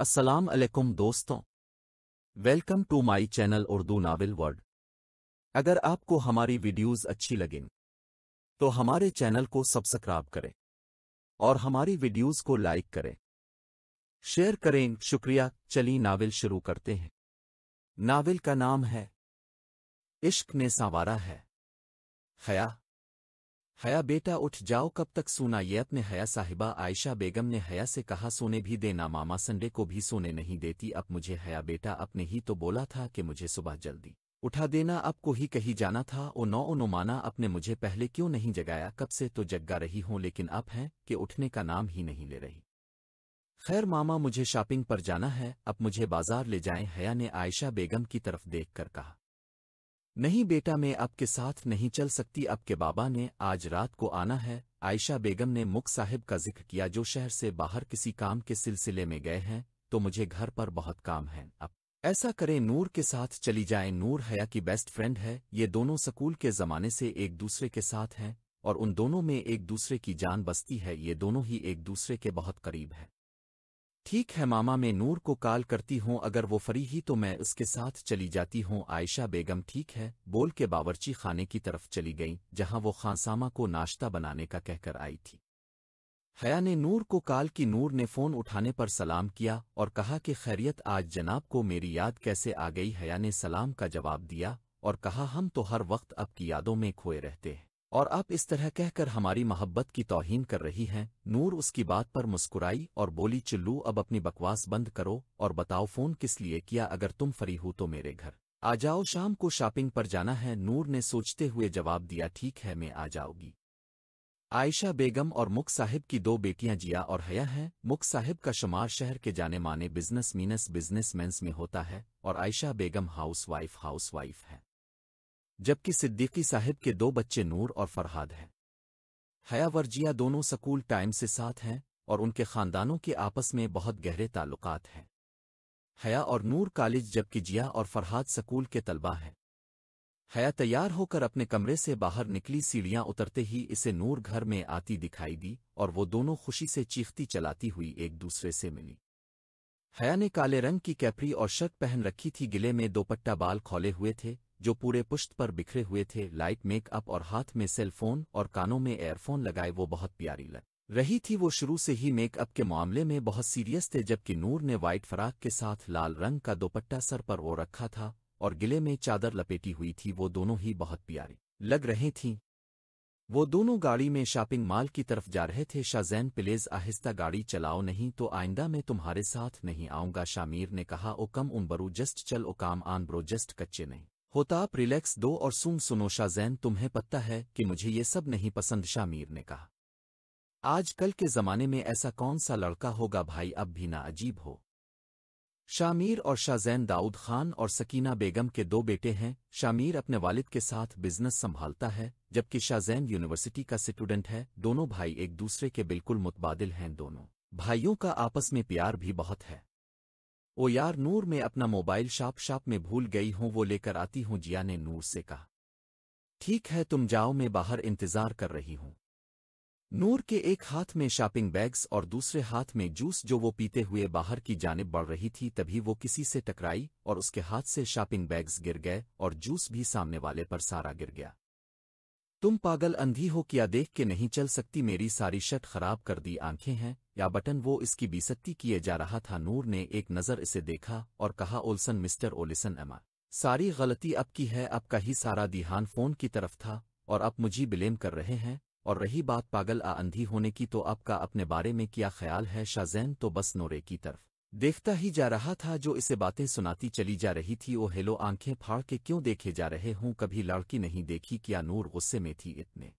अस्सलाम वालेकुम दोस्तों welcome to my channel Urdu novel word अगर आपको हमारी वीडियोस अच्छी लगें तो हमारे चैनल को सब्सक्राइब करें और हमारी वीडियोस को लाइक करें शेयर करें शुक्रिया चली नावल शुरू करते हैं नावल का नाम है इश्क ने सावारा है खया हया बेटा उठ जाओ कब तक सोना ये अपने हया साहिबा आयशा बेगम ने हया से कहा सोने भी देना मामा संडे को भी सोने नहीं देती अब मुझे हया बेटा अपने ही तो बोला था कि मुझे सुबह जल्दी उठा देना अब को ही कहीं जाना था ओ नौ ओ नो माना अपने मुझे पहले क्यों नहीं जगाया कब से तो जग्गा रही हूं लेकिन अब हैं कि उठने का नाम ही नहीं ले रही खैर मामा मुझे शॉपिंग पर जाना है अब मुझे बाजार ले जाएं हया ने आयशा बेगम की तरफ देख कर कहा नहीं बेटा मैं आपके साथ नहीं चल सकती आपके बाबा ने आज रात को आना है आयशा बेगम ने मुख साहिब का जिक्र किया जो शहर से बाहर किसी काम के सिलसिले में गए हैं तो मुझे घर पर बहुत काम है अब ऐसा करें नूर के साथ चली जाए नूर हया की बेस्ट फ्रेंड है ये दोनों स्कूल के ज़माने से एक दूसरे के साथ हैं और उन दोनों में एक दूसरे की जान बसती है ये दोनों ही एक दूसरे के बहुत करीब हैं ठीक है मामा मैं नूर को कॉल करती हूँ अगर वो फ्री ही तो मैं उसके साथ चली जाती हूँ आयशा बेगम ठीक है बोल के बावरची खाने की तरफ चली गई जहाँ वो खानसामा को नाश्ता बनाने का कहकर आई थी हया ने नूर को काल की नूर ने फ़ोन उठाने पर सलाम किया और कहा कि खैरियत आज जनाब को मेरी याद कैसे आ गई हया ने सलाम का जवाब दिया और कहा हम तो हर वक्त अब की यादों में खोए रहते हैं और आप इस तरह कहकर हमारी मोहब्बत की तोहन कर रही हैं नूर उसकी बात पर मुस्कुराई और बोली चिल्लू अब अपनी बकवास बंद करो और बताओ फ़ोन किस लिए किया अगर तुम फ्री हो तो मेरे घर आ जाओ शाम को शॉपिंग पर जाना है नूर ने सोचते हुए जवाब दिया ठीक है मैं आ जाऊंगी आयशा बेगम और मुख साहिब की दो बेटियां जिया और हया हैं मुख साहिब का शुमार शहर के जाने माने बिजनेस मीनस बिजनेस में होता है और आयशा बेगम हाउसवाइफ हाउसवाइफ है जबकि सिद्दीकी साहिब के दो बच्चे नूर और फरहाद हैं हया वर्जिया दोनों स्कूल टाइम से साथ हैं और उनके खानदानों के आपस में बहुत गहरे ताल्लुकात हैं हया और नूर कॉलेज जबकि जिया और फरहाद स्कूल के तलबा हैं हया तैयार होकर अपने कमरे से बाहर निकली सीढ़ियां उतरते ही इसे नूर घर में आती दिखाई दी और वो दोनों खुशी से चीखती चलाती हुई एक दूसरे से मिली हया ने काले रंग की कैपरी और शर्ट पहन रखी थी गिले में दोपट्टा बाल खोले हुए थे जो पूरे पुष्ट पर बिखरे हुए थे लाइट मेकअप और हाथ में सेलफोन और कानों में एयरफोन लगाए वो बहुत प्यारी लग रही थी वो शुरू से ही मेकअप के मामले में बहुत सीरियस थे जबकि नूर ने वाइट फराक के साथ लाल रंग का दोपट्टा सर पर वो रखा था और गिले में चादर लपेटी हुई थी वो दोनों ही बहुत प्यारी लग रही थीं वो दोनों गाड़ी में शॉपिंग मॉल की तरफ जा रहे थे शाहजैन प्लेज आहिस्ता गाड़ी चलाओ नहीं तो आइंदा मैं तुम्हारे साथ नहीं आऊंगा शामीर ने कहा ओ कम उन बरू जस्ट चल ओ काम आन ब्रो जस्ट कच्चे नहीं होताप रिलैक्स दो और सुम सुनोशा जैन तुम्हें पता है कि मुझे ये सब नहीं पसंद शामीर ने कहा आज कल के ज़माने में ऐसा कौन सा लड़का होगा भाई अब भी ना अजीब हो शामीर और शाहजैन दाऊद खान और सकीना बेगम के दो बेटे हैं शामीर अपने वालिद के साथ बिजनेस संभालता है जबकि शाहजैन यूनिवर्सिटी का स्टूडेंट है दोनों भाई एक दूसरे के बिल्कुल मुतबादिल हैं दोनों भाइयों का आपस में प्यार भी बहुत है ओ यार नूर में अपना मोबाइल शाप शाप में भूल गई हूं वो लेकर आती हूं जिया ने नूर से कहा ठीक है तुम जाओ मैं बाहर इंतजार कर रही हूं नूर के एक हाथ में शॉपिंग बैग्स और दूसरे हाथ में जूस जो वो पीते हुए बाहर की जानब बढ़ रही थी तभी वो किसी से टकराई और उसके हाथ से शॉपिंग बैग्स गिर गए और जूस भी सामने वाले पर सारा गिर गया तुम पागल अंधी हो क्या देख के नहीं चल सकती मेरी सारी शर्ट खराब कर दी आंखें हैं या बटन वो इसकी बीसत्ती किए जा रहा था नूर ने एक नज़र इसे देखा और कहा ओल्सन मिस्टर ओलिसन एमा सारी गलती अब की है अब का ही सारा दिहान फोन की तरफ था और अब मुझे ब्लेम कर रहे हैं और रही बात पागल आ अंधी होने की तो आपका अपने बारे में क्या ख्याल है शाहजैन तो बस नोरे की तरफ देखता ही जा रहा था जो इसे बातें सुनाती चली जा रही थी ओ हेलो आंखें फाड़ के क्यों देखे जा रहे हूँ कभी लड़की नहीं देखी क्या नूर गुस्से में थी इतने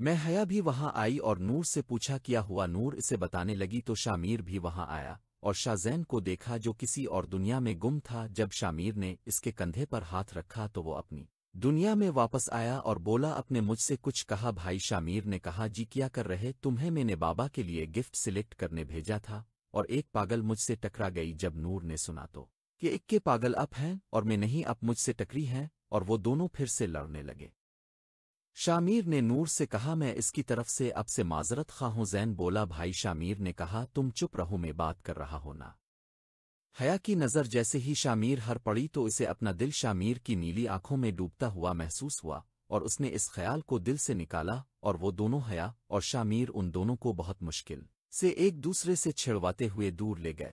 मैं हया भी वहां आई और नूर से पूछा क्या हुआ नूर इसे बताने लगी तो शामीर भी वहां आया और शाहजैन को देखा जो किसी और दुनिया में गुम था जब शामीर ने इसके कंधे पर हाथ रखा तो वो अपनी दुनिया में वापस आया और बोला अपने मुझसे कुछ कहा भाई शामीर ने कहा जी क्या कर रहे तुम्हें मैंने बाबा के लिए गिफ्ट सिलेक्ट करने भेजा था और एक पागल मुझसे टकरा गई जब नूर ने सुना तो कि इक्के पागल अप हैं और मैं नहीं अप मुझसे टकरी हैं और वो दोनों फिर से लड़ने लगे शामीर ने नूर से कहा मैं इसकी तरफ से अब से माजरत खा हूं जैन बोला भाई शामीर ने कहा तुम चुप रहो मैं बात कर रहा हो ना हया की नज़र जैसे ही शामिर हर पड़ी तो इसे अपना दिल शामीर की नीली आंखों में डूबता हुआ महसूस हुआ और उसने इस ख्याल को दिल से निकाला और वो दोनों हया और शामीर उन दोनों को बहुत मुश्किल से एक दूसरे से छिड़वाते हुए दूर ले गए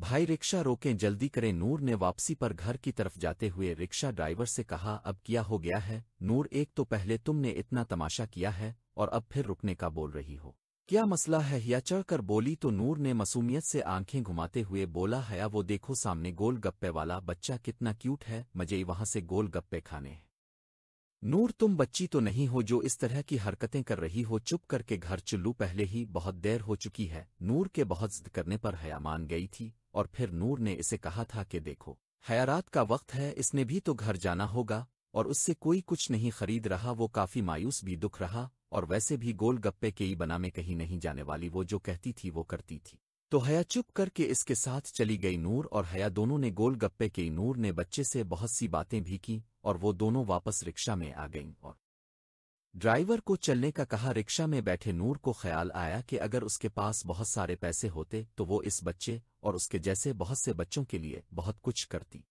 भाई रिक्शा रोकें जल्दी करें नूर ने वापसी पर घर की तरफ जाते हुए रिक्शा ड्राइवर से कहा अब क्या हो गया है नूर एक तो पहले तुमने इतना तमाशा किया है और अब फिर रुकने का बोल रही हो क्या मसला है या चढ़कर बोली तो नूर ने मसूमियत से आंखें घुमाते हुए बोला है वो देखो सामने गोल गप्पे वाला बच्चा कितना क्यूट है मजे वहां से गोल गप्पे खाने हैं नूर तुम बच्ची तो नहीं हो जो इस तरह की हरकतें कर रही हो चुप करके घर चुल्लू पहले ही बहुत देर हो चुकी है नूर के बहुत जिद करने पर हया मान गई थी और फिर नूर ने इसे कहा था कि देखो हयारात का वक्त है इसने भी तो घर जाना होगा और उससे कोई कुछ नहीं खरीद रहा वो काफ़ी मायूस भी दुख रहा और वैसे भी गोल गप्पे के ही बना में कहीं नहीं जाने वाली वो जो कहती थी वो करती थी तो हया चुप करके इसके साथ चली गई नूर और हया दोनों ने गोल गप्पे के नूर ने बच्चे से बहुत सी बातें भी की और वो दोनों वापस रिक्शा में आ गईं और ड्राइवर को चलने का कहा रिक्शा में बैठे नूर को ख्याल आया कि अगर उसके पास बहुत सारे पैसे होते तो वो इस बच्चे और उसके जैसे बहुत से बच्चों के लिए बहुत कुछ करती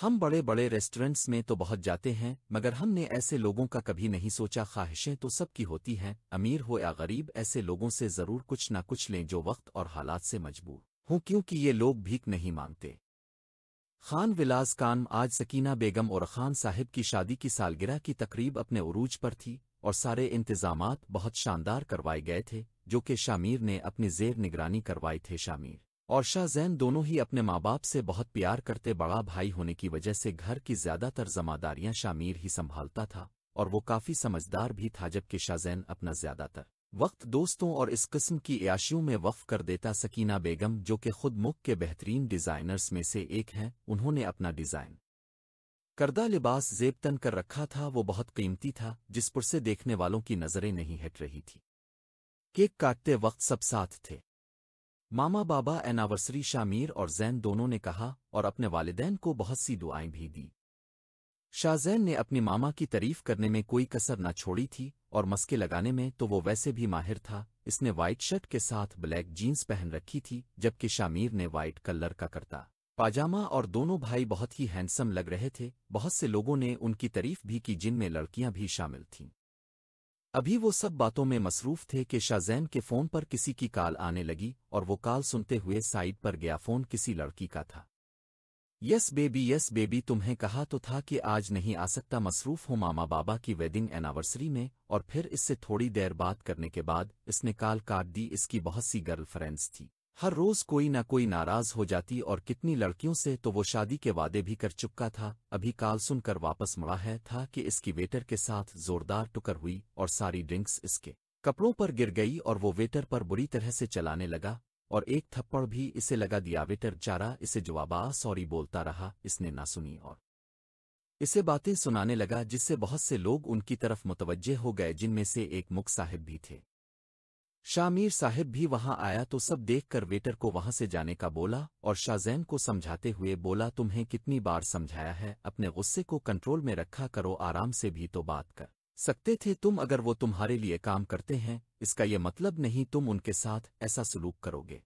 हम बड़े बड़े रेस्टोरेंट्स में तो बहुत जाते हैं मगर हमने ऐसे लोगों का कभी नहीं सोचा ख्वाहिशें तो सबकी होती हैं अमीर हो या गरीब ऐसे लोगों से ज़रूर कुछ ना कुछ लें जो वक्त और हालात से मजबूर हों क्योंकि ये लोग भीख नहीं मांगते खान विलास कान आज सकीना बेगम और खान साहिब की शादी की सालगिरह की तकरीब अपने उरूज पर थी और सारे इंतजाम बहुत शानदार करवाए गए थे जो कि शामीर ने अपनी जेर निगरानी करवाई थे शामीर और शाहजैन दोनों ही अपने माँ बाप से बहुत प्यार करते बड़ा भाई होने की वजह से घर की ज्यादातर जमादारियां शामीर ही संभालता था और वो काफ़ी समझदार भी था जबकि शाहजैन अपना ज्यादातर वक्त दोस्तों और इस किस्म की याशियों में वफ़ कर देता सकीना बेगम जो कि खुद मुख के बेहतरीन डिज़ाइनर्स में से एक हैं उन्होंने अपना डिज़ाइन करदा लिबास जेब तन कर रखा था वो बहुत कीमती था जिस पर से देखने वालों की नज़रें नहीं हट रही थी केक काटते वक्त सब साथ थे मामा बाबा एनावर्सरी शामीर और जैन दोनों ने कहा और अपने वालदेन को बहुत सी दुआएं भी दी शाहजैन ने अपनी मामा की तारीफ करने में कोई कसर न छोड़ी थी और मस्के लगाने में तो वो वैसे भी माहिर था इसने वाइट शर्ट के साथ ब्लैक जीन्स पहन रखी थी जबकि शामीर ने वाइट कलर का करता पाजामा और दोनों भाई बहुत ही हैंडसम लग रहे थे बहुत से लोगों ने उनकी तारीफ भी की जिनमें लड़कियां भी शामिल थीं अभी वो सब बातों में मसरूफ थे कि शाहजैन के फ़ोन पर किसी की कॉल आने लगी और वो कॉल सुनते हुए साइड पर गया फ़ोन किसी लड़की का था यस बेबी यस बेबी तुम्हें कहा तो था कि आज नहीं आ सकता मसरूफ़ हूँ मामा बाबा की वेडिंग एनावर्सरी में और फिर इससे थोड़ी देर बात करने के बाद इसने काल काट दी इसकी बहुत सी गर्लफ्रेंड्स थी हर रोज कोई ना कोई नाराज हो जाती और कितनी लड़कियों से तो वो शादी के वादे भी कर चुका था अभी काल सुनकर वापस मुड़ा है था कि इसकी वेटर के साथ जोरदार टुकर हुई और सारी ड्रिंक्स इसके कपड़ों पर गिर गई और वो वेटर पर बुरी तरह से चलाने लगा और एक थप्पड़ भी इसे लगा दिया वेटर चारा इसे जवाबा सॉरी बोलता रहा इसने ना सुनी और इसे बातें सुनाने लगा जिससे बहुत से लोग उनकी तरफ मुतवजह हो गए जिनमें से एक मुख साहिब भी थे शामीर साहिब भी वहां आया तो सब देखकर वेटर को वहां से जाने का बोला और शाहजैन को समझाते हुए बोला तुम्हें कितनी बार समझाया है अपने गुस्से को कंट्रोल में रखा करो आराम से भी तो बात कर सकते थे तुम अगर वो तुम्हारे लिए काम करते हैं इसका ये मतलब नहीं तुम उनके साथ ऐसा सलूक करोगे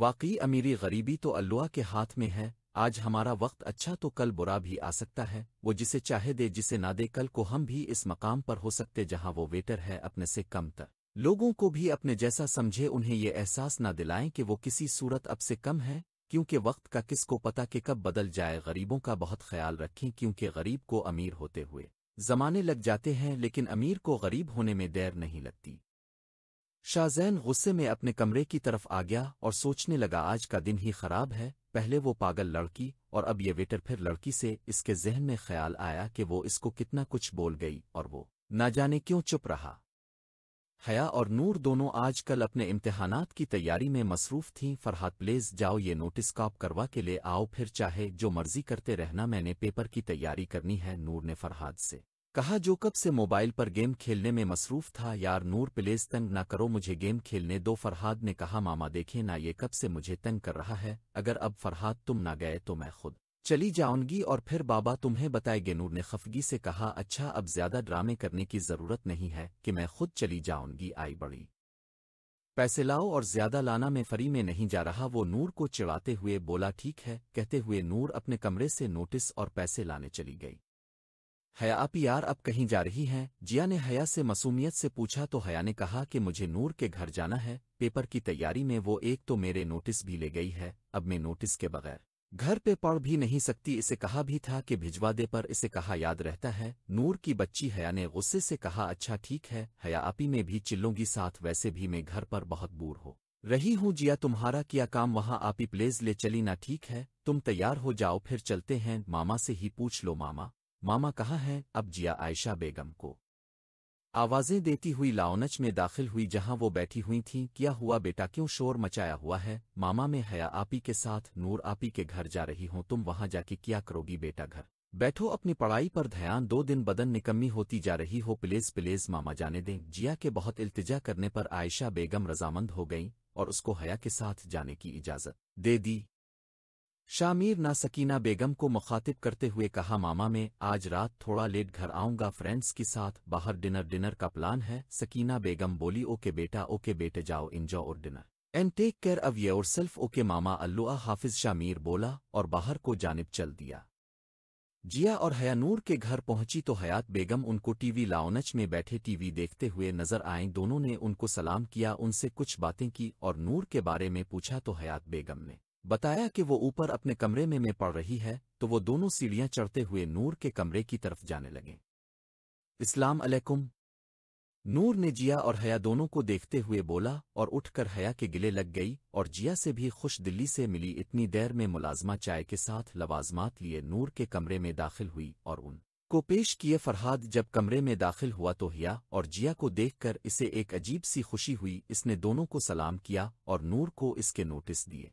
वाकई अमीरी गरीबी तो अल्लाह के हाथ में है आज हमारा वक्त अच्छा तो कल बुरा भी आ सकता है वो जिसे चाहे दे जिसे ना दे कल को हम भी इस मकाम पर हो सकते जहां वो वेटर है अपने से कम तक लोगों को भी अपने जैसा समझे उन्हें ये एहसास न दिलाएं कि वो किसी सूरत अब से कम है क्योंकि वक्त का किसको पता कि कब बदल जाए गरीबों का बहुत ख्याल रखें क्योंकि गरीब को अमीर होते हुए जमाने लग जाते हैं लेकिन अमीर को गरीब होने में देर नहीं लगती शाहजैन गुस्से में अपने कमरे की तरफ आ गया और सोचने लगा आज का दिन ही खराब है पहले वो पागल लड़की और अब ये वेटर फिर लड़की से इसके जहन में ख्याल आया कि वो इसको कितना कुछ बोल गई और वो ना जाने क्यों चुप रहा हया और नूर दोनों आजकल अपने इम्तहानात की तैयारी में मसरूफ थीं फरहाद प्लेज जाओ ये नोटिस काप करवा के ले आओ फिर चाहे जो मर्जी करते रहना मैंने पेपर की तैयारी करनी है नूर ने फरहाद से कहा जो कब से मोबाइल पर गेम खेलने में मसरूफ था यार नूर प्लेस तंग ना करो मुझे गेम खेलने दो फरहाद ने कहा मामा देखे ना ये कब से मुझे तंग कर रहा है अगर अब फरहाद तुम ना गए तो मैं खुद चली जाऊंगी और फिर बाबा तुम्हें बताएंगे नूर ने खफगी से कहा अच्छा अब ज्यादा ड्रामे करने की जरूरत नहीं है कि मैं खुद चली जाऊंगी आई बड़ी पैसे लाओ और ज्यादा लाना में फरी में नहीं जा रहा वो नूर को चिड़ाते हुए बोला ठीक है कहते हुए नूर अपने कमरे से नोटिस और पैसे लाने चली गई हया आप यार अब कहीं जा रही हैं जिया ने हया से मसूमियत से पूछा तो हया ने कहा कि मुझे नूर के घर जाना है पेपर की तैयारी में वो एक तो मेरे नोटिस भी ले गई है अब मैं नोटिस के बगैर घर पे पढ़ भी नहीं सकती इसे कहा भी था कि भिजवा दे पर इसे कहा याद रहता है नूर की बच्ची हया ने गुस्से से कहा अच्छा ठीक है हया आपी में भी चिल्लूंगी साथ वैसे भी मैं घर पर बहुत बूर हो रही हूँ जिया तुम्हारा किया काम वहाँ आपी प्लेज ले चली ना ठीक है तुम तैयार हो जाओ फिर चलते हैं मामा से ही पूछ लो मामा मामा कहा है अब जिया आयशा बेगम को आवाज़ें देती हुई लाउनच में दाखिल हुई जहां वो बैठी हुई थीं क्या हुआ बेटा क्यों शोर मचाया हुआ है मामा में हया आपी के साथ नूर आपी के घर जा रही हूं तुम वहां जाके क्या करोगी बेटा घर बैठो अपनी पढ़ाई पर ध्यान दो दिन बदन निकम्मी होती जा रही हो प्लीज प्लेज मामा जाने दें जिया के बहुत इल्तिजा करने पर आयशा बेगम रजामंद हो गई और उसको हया के साथ जाने की इजाज़त दे दी शामीर ना सकीना बेगम को मुखातिब करते हुए कहा मामा मैं आज रात थोड़ा लेट घर आऊंगा फ्रेंड्स के साथ बाहर डिनर डिनर का प्लान है सकीना बेगम बोली ओके बेटा ओके बेटे जाओ इंजॉय और डिनर एंड टेक केयर ये योर सेल्फ ओके मामा अल्लुआ हाफिज शामीर बोला और बाहर को जानब चल दिया जिया और हयानूर के घर पहुंची तो हयात बेगम उनको टीवी लाउनच में बैठे टीवी देखते हुए नजर आए दोनों ने उनको सलाम किया उनसे कुछ बातें की और नूर के बारे में पूछा तो हयात बेगम ने बताया कि वो ऊपर अपने कमरे में में पड़ रही है तो वो दोनों सीढ़ियां चढ़ते हुए नूर के कमरे की तरफ जाने लगे इस्लाम अलैकुम नूर ने जिया और हया दोनों को देखते हुए बोला और उठकर हया के गिले लग गई और जिया से भी खुश दिल्ली से मिली इतनी देर में मुलाजमा चाय के साथ लवाजमात लिए नूर के कमरे में दाखिल हुई और उन को पेश किए फरहाद जब कमरे में दाखिल हुआ तो हिया और जिया को देखकर इसे एक अजीब सी खुशी हुई इसने दोनों को सलाम किया और नूर को इसके नोटिस दिए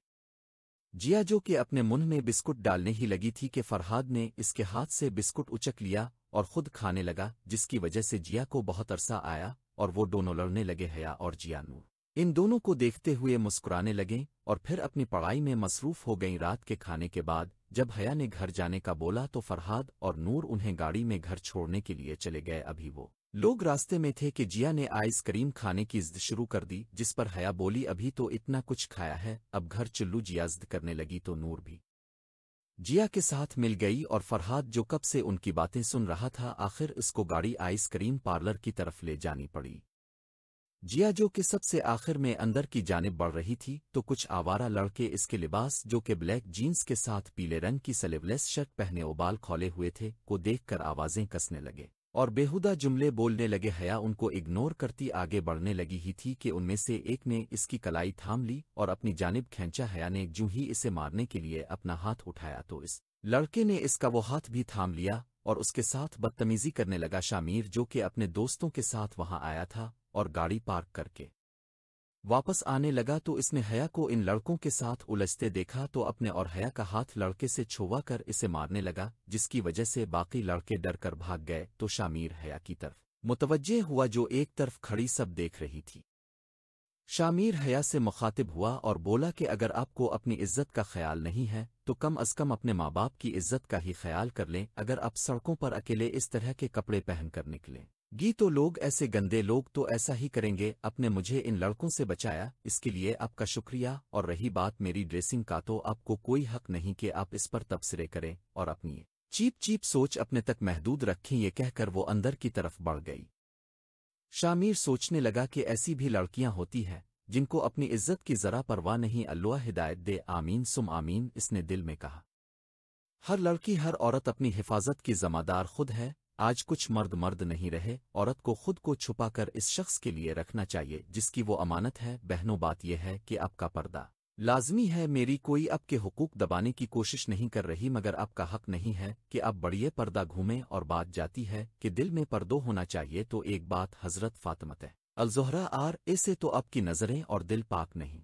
जिया जो कि अपने मुंह में बिस्कुट डालने ही लगी थी कि फरहाद ने इसके हाथ से बिस्कुट उचक लिया और खुद खाने लगा जिसकी वजह से जिया को बहुत अरसा आया और वो दोनों लड़ने लगे हया और जियानू इन दोनों को देखते हुए मुस्कुराने लगे और फिर अपनी पढ़ाई में मसरूफ हो गई रात के खाने के बाद जब हया ने घर जाने का बोला तो फरहाद और नूर उन्हें गाड़ी में घर छोड़ने के लिए चले गए अभी वो लोग रास्ते में थे कि जिया ने आइसक्रीम खाने की जिद शुरू कर दी जिस पर हया बोली अभी तो इतना कुछ खाया है अब घर चुल्लू जिया जिद करने लगी तो नूर भी जिया के साथ मिल गई और फरहाद जो कब से उनकी बातें सुन रहा था आखिर उसको गाड़ी आइसक्रीम पार्लर की तरफ ले जानी पड़ी जिया जो कि सबसे आखिर में अंदर की जानब बढ़ रही थी तो कुछ आवारा लड़के इसके लिबास जो कि ब्लैक जीन्स के साथ पीले रंग की सलेवलेस शर्ट पहने उबाल खोले हुए थे को देखकर आवाज़ें कसने लगे और बेहुदा जुमले बोलने लगे हया उनको इग्नोर करती आगे बढ़ने लगी ही थी कि उनमें से एक ने इसकी कलाई थाम ली और अपनी जानब खेंचा हया ने जूं ही इसे मारने के लिए अपना हाथ उठाया तो इस लड़के ने इसका वो हाथ भी थाम लिया और उसके साथ बदतमीजी करने लगा शामीर जो कि अपने दोस्तों के साथ वहां आया था और गाड़ी पार्क करके वापस आने लगा तो इसने हया को इन लड़कों के साथ उलझते देखा तो अपने और हया का हाथ लड़के से छुआ कर इसे मारने लगा जिसकी वजह से बाकी लड़के डर कर भाग गए तो शामीर हया की तरफ मुतवजह हुआ जो एक तरफ खड़ी सब देख रही थी शामीर हया से मुखातिब हुआ और बोला कि अगर आपको अपनी इज्जत का ख्याल नहीं है तो कम अज कम अपने माँ बाप की इज्जत का ही ख्याल कर लें अगर आप सड़कों पर अकेले इस तरह के कपड़े पहनकर निकलें गी तो लोग ऐसे गंदे लोग तो ऐसा ही करेंगे अपने मुझे इन लड़कों से बचाया इसके लिए आपका शुक्रिया और रही बात मेरी ड्रेसिंग का तो आपको कोई हक नहीं कि आप इस पर तबसरे करें और अपनी चीप चीप सोच अपने तक महदूद रखें ये कहकर वो अंदर की तरफ बढ़ गई शामिर सोचने लगा कि ऐसी भी लड़कियां होती हैं जिनको अपनी इज्जत की जरा परवाह नहीं अल्लाह हिदायत दे आमीन सुम आमीन इसने दिल में कहा हर लड़की हर औरत अपनी हिफाजत की जमादार खुद है आज कुछ मर्द मर्द नहीं रहे औरत को खुद को छुपाकर इस शख्स के लिए रखना चाहिए जिसकी वो अमानत है बहनों बात यह है कि आपका पर्दा लाजमी है मेरी कोई आपके हुकूक दबाने की कोशिश नहीं कर रही मगर आपका हक नहीं है कि आप बड़िए पर्दा घूमें और बात जाती है कि दिल में पर्दो होना चाहिए तो एक बात हजरत फातमत है अलजोहरा आर ऐसे तो आपकी नज़रें और दिल पाक नहीं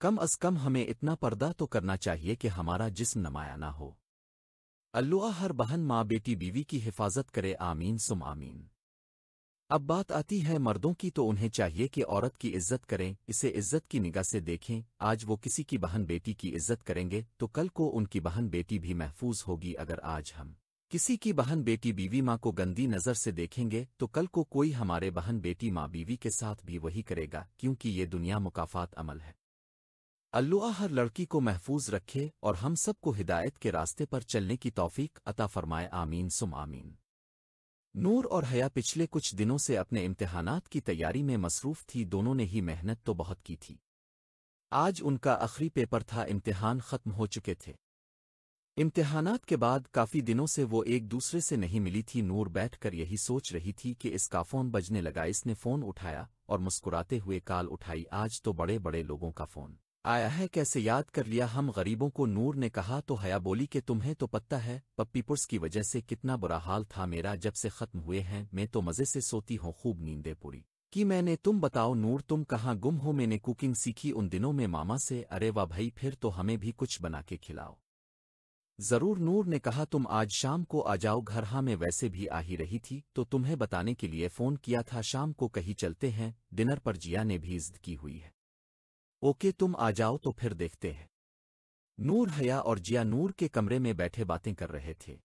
कम अज कम हमें इतना पर्दा तो करना चाहिए कि हमारा जिस्म नमाया ना हो अल्लाह हर बहन माँ बेटी बीवी की हिफाजत करे आमीन सुम आमीन अब बात आती है मर्दों की तो उन्हें चाहिए कि औरत की इज्जत करें इसे इज्जत की निगाह से देखें आज वो किसी की बहन बेटी की इज्जत करेंगे तो कल को उनकी बहन बेटी भी महफूज होगी अगर आज हम किसी की बहन बेटी बीवी माँ को गंदी नज़र से देखेंगे तो कल को कोई हमारे बहन बेटी माँ बीवी के साथ भी वही करेगा क्योंकि ये दुनिया मुकाफात अमल है अल्लाह हर लड़की को महफूज रखे और हम सबको हिदायत के रास्ते पर चलने की तौफीक अता फरमाए आमीन सुम आमीन नूर और हया पिछले कुछ दिनों से अपने इम्तहानात की तैयारी में मसरूफ थी दोनों ने ही मेहनत तो बहुत की थी आज उनका आखिरी पेपर था इम्तिहान खत्म हो चुके थे इम्तिहानात के बाद काफ़ी दिनों से वो एक दूसरे से नहीं मिली थी नूर बैठकर यही सोच रही थी कि इसका फ़ोन बजने लगा इसने फ़ोन उठाया और मुस्कुराते हुए काल उठाई आज तो बड़े बड़े लोगों का फ़ोन आया है कैसे याद कर लिया हम गरीबों को नूर ने कहा तो हया बोली कि तुम्हें तो पत्ता है पप्पीपुर्स की वजह से कितना बुरा हाल था मेरा जब से ख़त्म हुए हैं मैं तो मज़े से सोती हूँ खूब नींदे पूरी कि मैंने तुम बताओ नूर तुम कहाँ गुम हो मैंने कुकिंग सीखी उन दिनों में मामा से अरे वाह भाई फिर तो हमें भी कुछ बना के खिलाओ ज़रूर नूर ने कहा तुम आज शाम को आ जाओ घर हाँ मैं वैसे भी आ ही रही थी तो तुम्हें बताने के लिए फ़ोन किया था शाम को कहीं चलते हैं डिनर पर जिया ने भी इज्द की हुई है ओके तुम आ जाओ तो फिर देखते हैं नूर हया और जिया नूर के कमरे में बैठे बातें कर रहे थे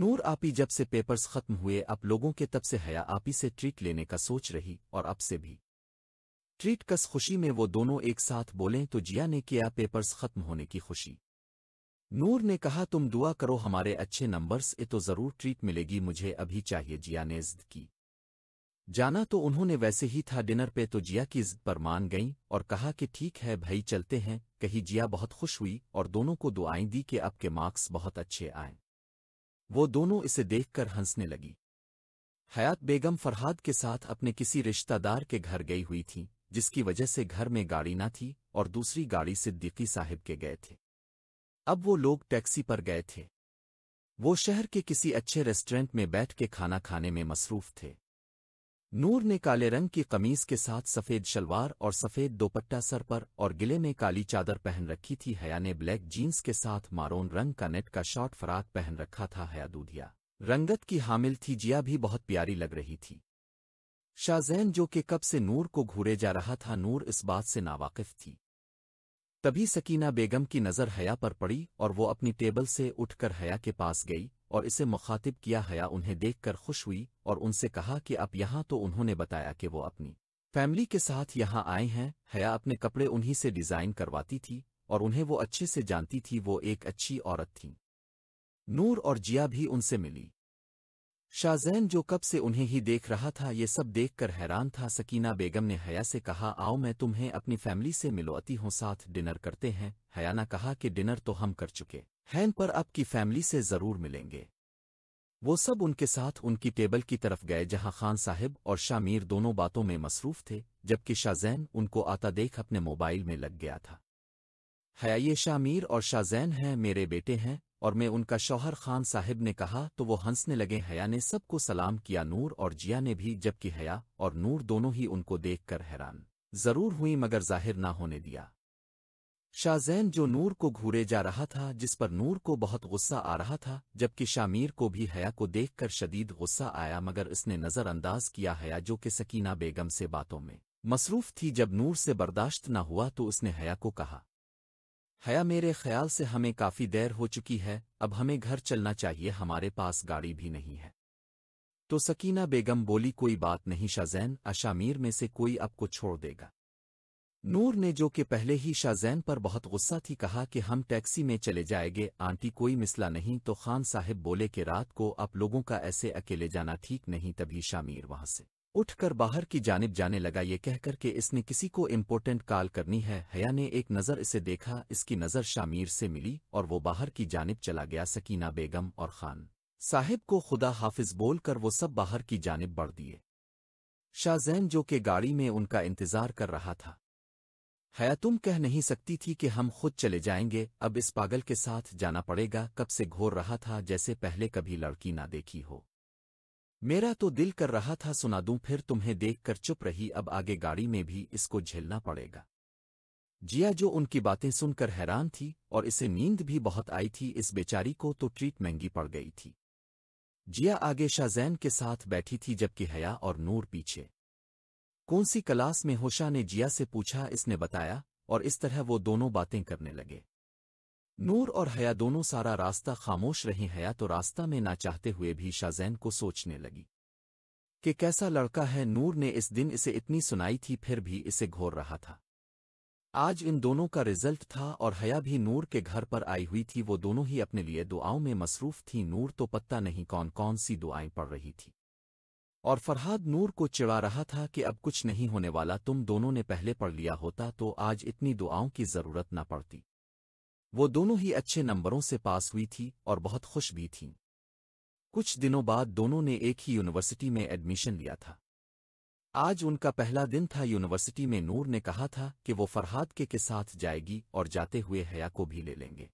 नूर आपी जब से पेपर्स खत्म हुए अब लोगों के तब से हया आपी से ट्रीट लेने का सोच रही और अब से भी ट्रीट कस खुशी में वो दोनों एक साथ बोलें तो जिया ने किया पेपर्स खत्म होने की खुशी नूर ने कहा तुम दुआ करो हमारे अच्छे नंबर्स ए तो जरूर ट्रीट मिलेगी मुझे अभी चाहिए जिया ने जिद की जाना तो उन्होंने वैसे ही था डिनर पे तो जिया की इज्जत पर मान गईं और कहा कि ठीक है भाई चलते हैं कही जिया बहुत खुश हुई और दोनों को दुआएं दी कि आपके मार्क्स बहुत अच्छे आए वो दोनों इसे देखकर हंसने लगी हयात बेगम फरहाद के साथ अपने किसी रिश्तेदार के घर गई हुई थी जिसकी वजह से घर में गाड़ी न थी और दूसरी गाड़ी सिद्दीकी साहिब के गए थे अब वो लोग टैक्सी पर गए थे वो शहर के किसी अच्छे रेस्टोरेंट में बैठ के खाना खाने में मसरूफ थे नूर ने काले रंग की कमीज के साथ सफ़ेद शलवार और सफ़ेद दोपट्टा सर पर और गिले में काली चादर पहन रखी थी हया ने ब्लैक जीन्स के साथ मारोन रंग का नेट का शॉर्ट फराक पहन रखा था हया दूधिया रंगत की हामिल थी जिया भी बहुत प्यारी लग रही थी शाहजैन जो के कब से नूर को घूरे जा रहा था नूर इस बात से नावाकिफ थी तभी सकीना बेगम की नज़र हया पर पड़ी और वो अपनी टेबल से उठकर हया के पास गई और इसे मुखातिब किया हया उन्हें देखकर खुश हुई और उनसे कहा कि आप यहाँ तो उन्होंने बताया कि वो अपनी फैमिली के साथ यहाँ आए हैं हया अपने कपड़े उन्हीं से डिज़ाइन करवाती थी और उन्हें वो अच्छे से जानती थी वो एक अच्छी औरत थी नूर और जिया भी उनसे मिली शाहजैन जो कब से उन्हें ही देख रहा था ये सब देखकर हैरान था सकीना बेगम ने हया से कहा आओ मैं तुम्हें अपनी फैमिली से मिलोती हूँ साथ डिनर करते हैं हया ने कहा कि डिनर तो हम कर चुके हैन पर आपकी फैमिली से ज़रूर मिलेंगे वो सब उनके साथ उनकी टेबल की तरफ गए जहां खान साहिब और शामीर दोनों बातों में मसरूफ थे जबकि शाहजैन उनको आता देख अपने मोबाइल में लग गया था है ये शामीर और शाहजैन हैं मेरे बेटे हैं और मैं उनका शौहर खान साहब ने कहा तो वो हंसने लगे हया ने सबको सलाम किया नूर और जिया ने भी जबकि हया और नूर दोनों ही उनको देखकर हैरान जरूर हुई मगर जाहिर ना होने दिया शाहजैन जो नूर को घूरे जा रहा था जिस पर नूर को बहुत गुस्सा आ रहा था जबकि शामीर को भी हया को देखकर शदीद गुस्सा आया मगर इसने नज़रअंदाज किया हया जो कि सकीना बेगम से बातों में मसरूफ़ थी जब नूर से बर्दाश्त न हुआ तो उसने हया को कहा हया मेरे ख्याल से हमें काफ़ी देर हो चुकी है अब हमें घर चलना चाहिए हमारे पास गाड़ी भी नहीं है तो सकीना बेगम बोली कोई बात नहीं शाहजैन अशामीर में से कोई आपको छोड़ देगा नूर ने जो कि पहले ही शाहजैन पर बहुत गुस्सा थी कहा कि हम टैक्सी में चले जाएंगे आंटी कोई मिसला नहीं तो खान साहब बोले कि रात को आप लोगों का ऐसे अकेले जाना ठीक नहीं तभी शामीर वहां से उठकर बाहर की जानब जाने लगा ये कहकर के इसने किसी को इम्पोर्टेंट कॉल करनी है हया ने एक नज़र इसे देखा इसकी नज़र शामीर से मिली और वो बाहर की जानब चला गया सकीना बेगम और खान साहिब को खुदा हाफिज बोलकर वो सब बाहर की जानब बढ़ दिए शाहजैन जो कि गाड़ी में उनका इंतज़ार कर रहा था हया तुम कह नहीं सकती थी कि हम खुद चले जाएंगे अब इस पागल के साथ जाना पड़ेगा कब से घोर रहा था जैसे पहले कभी लड़की ना देखी हो मेरा तो दिल कर रहा था सुना दूं फिर तुम्हें देखकर चुप रही अब आगे गाड़ी में भी इसको झेलना पड़ेगा जिया जो उनकी बातें सुनकर हैरान थी और इसे नींद भी बहुत आई थी इस बेचारी को तो ट्रीट महंगी पड़ गई थी जिया आगे शाहजैन के साथ बैठी थी जबकि हया और नूर पीछे कौन सी क्लास में होशा ने जिया से पूछा इसने बताया और इस तरह वो दोनों बातें करने लगे नूर और हया दोनों सारा रास्ता खामोश रही हया तो रास्ता में ना चाहते हुए भी शाहजैन को सोचने लगी कि कैसा लड़का है नूर ने इस दिन इसे इतनी सुनाई थी फिर भी इसे घोर रहा था आज इन दोनों का रिजल्ट था और हया भी नूर के घर पर आई हुई थी वो दोनों ही अपने लिए दुआओं में मसरूफ थी नूर तो पता नहीं कौन कौन सी दुआएं पड़ रही थी और फरहाद नूर को चिड़ा रहा था कि अब कुछ नहीं होने वाला तुम दोनों ने पहले पढ़ लिया होता तो आज इतनी दुआओं की जरूरत न पड़ती वो दोनों ही अच्छे नंबरों से पास हुई थी और बहुत खुश भी थीं कुछ दिनों बाद दोनों ने एक ही यूनिवर्सिटी में एडमिशन लिया था आज उनका पहला दिन था यूनिवर्सिटी में नूर ने कहा था कि वो फरहाद के के साथ जाएगी और जाते हुए हया को भी ले लेंगे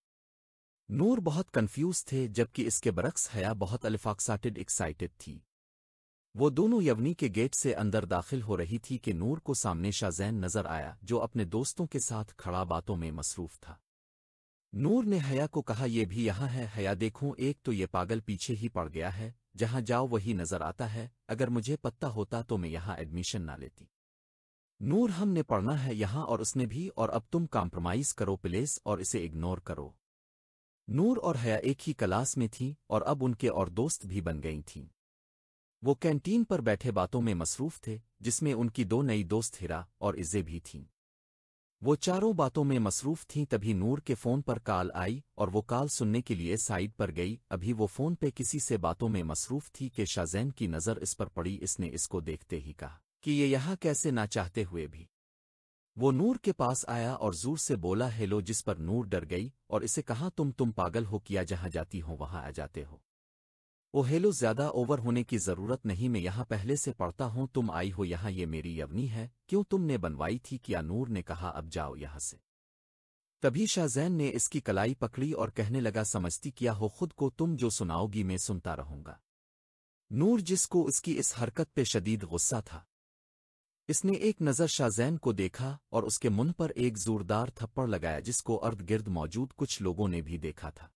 नूर बहुत कंफ्यूज थे जबकि इसके बरक्स हया बहुत अल्फाक्साटेड एक्साइटेड थी वो दोनों यवनी के गेट से अंदर दाखिल हो रही थी कि नूर को सामने शाहजैन नजर आया जो अपने दोस्तों के साथ खड़ा बातों में मसरूफ था नूर ने हया को कहा ये भी यहाँ है हया देखूं एक तो ये पागल पीछे ही पड़ गया है जहां जाओ वही नजर आता है अगर मुझे पत्ता होता तो मैं यहां एडमिशन ना लेती नूर हमने पढ़ना है यहां और उसने भी और अब तुम कॉम्प्रोमाइज़ करो प्लेस और इसे इग्नोर करो नूर और हया एक ही क्लास में थीं और अब उनके और दोस्त भी बन गई थीं वो कैंटीन पर बैठे बातों में मसरूफ थे जिसमें उनकी दो नई दोस्त हिरा और इज़े भी थीं वो चारों बातों में मसरूफ थीं तभी नूर के फ़ोन पर कॉल आई और वो कॉल सुनने के लिए साइड पर गई अभी वो फ़ोन पे किसी से बातों में मसरूफ थी कि शाजैन की नज़र इस पर पड़ी इसने इसको देखते ही कहा कि ये यहाँ कैसे ना चाहते हुए भी वो नूर के पास आया और ज़ोर से बोला हेलो जिस पर नूर डर गई और इसे कहा तुम तुम पागल हो किया जहाँ जाती हो वहाँ आ जाते हो ओहेलो ज्यादा ओवर होने की जरूरत नहीं मैं यहाँ पहले से पढ़ता हूँ तुम आई हो यहाँ ये मेरी यवनी है क्यों तुमने बनवाई थी कि अनूर ने कहा अब जाओ यहाँ से तभी शाहजैन ने इसकी कलाई पकड़ी और कहने लगा समझती किया हो खुद को तुम जो सुनाओगी मैं सुनता रहूंगा नूर जिसको इसकी इस हरकत पे शदीद गुस्सा था इसने एक नज़र शाहजैन को देखा और उसके मुंह पर एक जोरदार थप्पड़ लगाया जिसको अर्द गिर्द मौजूद कुछ लोगों ने भी देखा था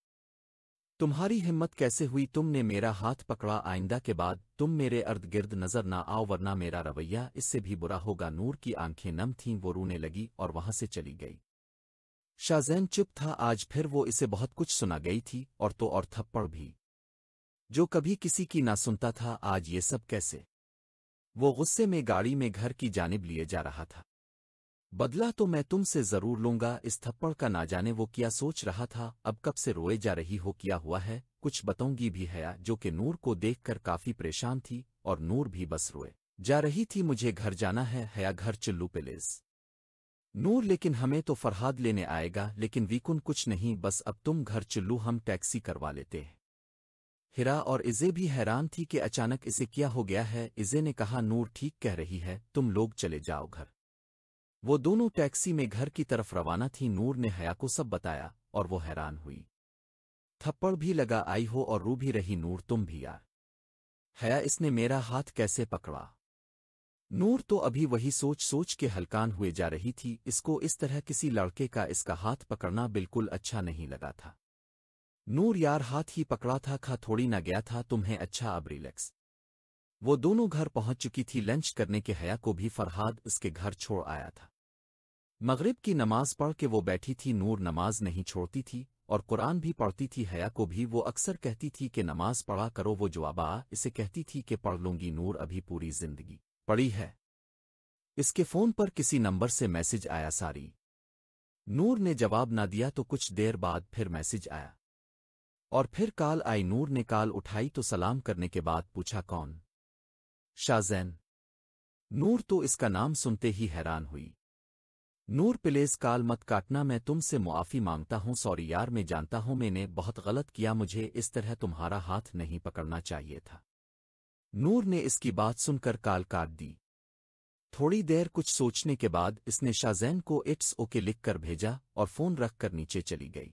तुम्हारी हिम्मत कैसे हुई तुमने मेरा हाथ पकड़ा आइंदा के बाद तुम मेरे अर्द गिर्द नजर ना आओ वरना मेरा रवैया इससे भी बुरा होगा नूर की आंखें नम थीं वो रोने लगी और वहां से चली गई शाहजैन चुप था आज फिर वो इसे बहुत कुछ सुना गई थी और तो और थप्पड़ भी जो कभी किसी की ना सुनता था आज ये सब कैसे वो गुस्से में गाड़ी में घर की जानब लिए जा रहा था बदला तो मैं तुमसे जरूर लूंगा इस थप्पड़ का ना जाने वो क्या सोच रहा था अब कब से रोए जा रही हो क्या हुआ है कुछ बताऊंगी भी है जो कि नूर को देखकर काफी परेशान थी और नूर भी बस रोए जा रही थी मुझे घर जाना है हया घर चिल्लू पिलेज नूर लेकिन हमें तो फरहाद लेने आएगा लेकिन वीकुन कुछ नहीं बस अब तुम घर चिल्लू हम टैक्सी करवा लेते हैं हिरा और इजे भी हैरान थी कि अचानक इसे क्या हो गया है इजे ने कहा नूर ठीक कह रही है तुम लोग चले जाओ घर वो दोनों टैक्सी में घर की तरफ रवाना थी नूर ने हया को सब बताया और वो हैरान हुई थप्पड़ भी लगा आई हो और रू भी रही नूर तुम भी यार हया इसने मेरा हाथ कैसे पकड़ा नूर तो अभी वही सोच सोच के हलकान हुए जा रही थी इसको इस तरह किसी लड़के का इसका हाथ पकड़ना बिल्कुल अच्छा नहीं लगा था नूर यार हाथ ही पकड़ा था खा थोड़ी ना गया था तुम्हें अच्छा अब रिलैक्स वो दोनों घर पहुंच चुकी थी लंच करने के हया को भी फरहाद उसके घर छोड़ आया था मगरिब की नमाज पढ़ के वो बैठी थी नूर नमाज नहीं छोड़ती थी और कुरान भी पढ़ती थी हया को भी वो अक्सर कहती थी कि नमाज पढ़ा करो वो जवाबा इसे कहती थी कि पढ़ लूंगी नूर अभी पूरी जिंदगी पढ़ी है इसके फ़ोन पर किसी नंबर से मैसेज आया सारी नूर ने जवाब ना दिया तो कुछ देर बाद फिर मैसेज आया और फिर काल आई नूर ने काल उठाई तो सलाम करने के बाद पूछा कौन शाहजैन नूर तो इसका नाम सुनते ही हैरान हुई नूर प्लेस काल मत काटना मैं तुमसे मुआफ़ी मांगता हूँ सॉरी यार मैं जानता हूँ मैंने बहुत गलत किया मुझे इस तरह तुम्हारा हाथ नहीं पकड़ना चाहिए था नूर ने इसकी बात सुनकर काल काट दी थोड़ी देर कुछ सोचने के बाद इसने शाहजैन को इट्स ओके लिखकर भेजा और फ़ोन रखकर नीचे चली गई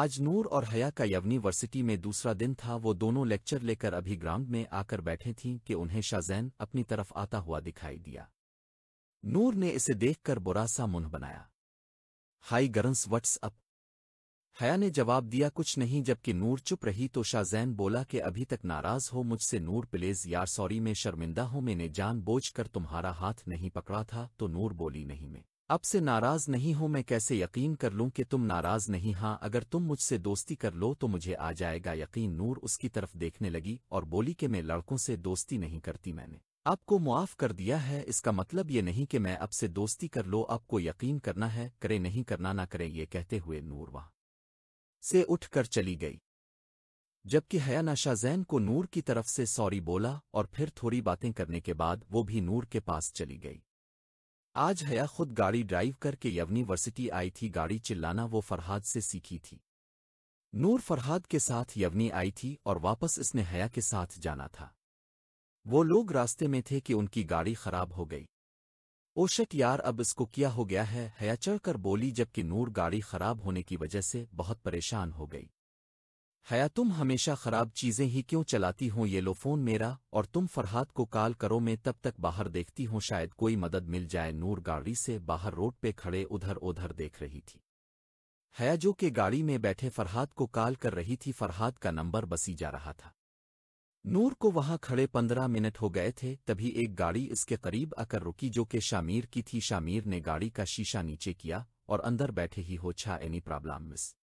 आज नूर और हया का यूनिवर्सिटी में दूसरा दिन था वो दोनों लेक्चर लेकर अभी ग्राउंड में आकर बैठे थीं कि उन्हें शाहजैन अपनी तरफ आता हुआ दिखाई दिया नूर ने इसे देखकर बुरा सा मुंह बनाया हाई गरंस अप हया ने जवाब दिया कुछ नहीं जबकि नूर चुप रही तो शाहजैन बोला कि अभी तक नाराज हो मुझसे नूर प्लेज यार सॉरी मैं शर्मिंदा हूं मैंने जान बोझ कर तुम्हारा हाथ नहीं पकड़ा था तो नूर बोली नहीं मैं अब से नाराज नहीं हूं मैं कैसे यकीन कर लूं कि तुम नाराज नहीं हां अगर तुम मुझसे दोस्ती कर लो तो मुझे आ जाएगा यकीन नूर उसकी तरफ देखने लगी और बोली कि मैं लड़कों से दोस्ती नहीं करती मैंने आपको मुआफ़ कर दिया है इसका मतलब ये नहीं कि मैं अब से दोस्ती कर लो आपको यकीन करना है करे नहीं करना ना करे ये कहते हुए नूरवा से उठ कर चली गई जबकि हयानाशा जैन को नूर की तरफ से सॉरी बोला और फिर थोड़ी बातें करने के बाद वो भी नूर के पास चली गई आज हया खुद गाड़ी ड्राइव करके यवनीवर्सिटी आई थी गाड़ी चिल्लाना वो फरहाद से सीखी थी नूर फरहाद के साथ यवनी आई थी और वापस इसने हया के साथ जाना था वो लोग रास्ते में थे कि उनकी गाड़ी खराब हो गई ओशट यार अब इसको किया हो गया है हया चढ़कर बोली जबकि नूर गाड़ी खराब होने की वजह से बहुत परेशान हो गई हया तुम हमेशा खराब चीजें ही क्यों चलाती हो ये लो फोन मेरा और तुम फरहाद को कॉल करो मैं तब तक बाहर देखती हूं शायद कोई मदद मिल जाए नूर गाड़ी से बाहर रोड पे खड़े उधर उधर देख रही थी हया जो के गाड़ी में बैठे फरहाद को कॉल कर रही थी फरहाद का नंबर बसी जा रहा था नूर को वहां खड़े पंद्रह मिनट हो गए थे तभी एक गाड़ी इसके करीब आकर रुकी जो कि शामीर की थी शामीर ने गाड़ी का शीशा नीचे किया और अंदर बैठे ही हो छा एनी प्रॉब्लम मिस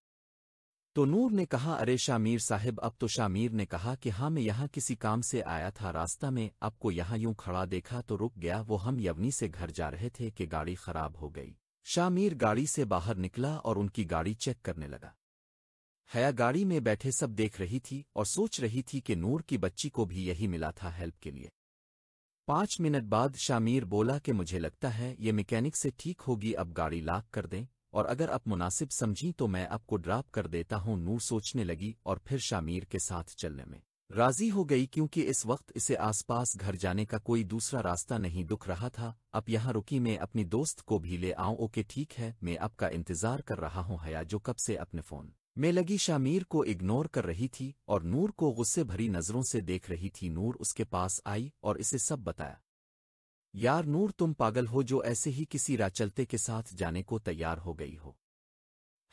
तो नूर ने कहा अरे शामीर साहब अब तो शामीर ने कहा कि हाँ मैं यहाँ किसी काम से आया था रास्ता में आपको यहाँ यूं खड़ा देखा तो रुक गया वो हम यवनी से घर जा रहे थे कि गाड़ी खराब हो गई शामीर गाड़ी से बाहर निकला और उनकी गाड़ी चेक करने लगा हया गाड़ी में बैठे सब देख रही थी और सोच रही थी कि नूर की बच्ची को भी यही मिला था हेल्प के लिए पांच मिनट बाद शामीर बोला कि मुझे लगता है ये मैकेनिक से ठीक होगी अब गाड़ी लाक कर दें और अगर आप मुनासिब समझी तो मैं आपको ड्राप कर देता हूं नूर सोचने लगी और फिर शामीर के साथ चलने में राजी हो गई क्योंकि इस वक्त इसे आसपास घर जाने का कोई दूसरा रास्ता नहीं दुख रहा था अब यहाँ रुकी मैं अपनी दोस्त को भी ले आऊं ओके ठीक है मैं आपका इंतजार कर रहा हूँ हया जो कब से अपने फ़ोन મે લાગી શામીર કો ઇગનોર કર રહી થી ઓર નૂર કો ગુસ્સે ભરી નઝરો સે દેખ રહી થી નૂર ઉસકે પાસ આઈ ઓર ઇસે સબ બતાયા યાર નૂર તુમ પાગલ હો જો એસે હી કિસી રાચલતે કે સાથ જانے કો તૈયાર હો ગઈ હો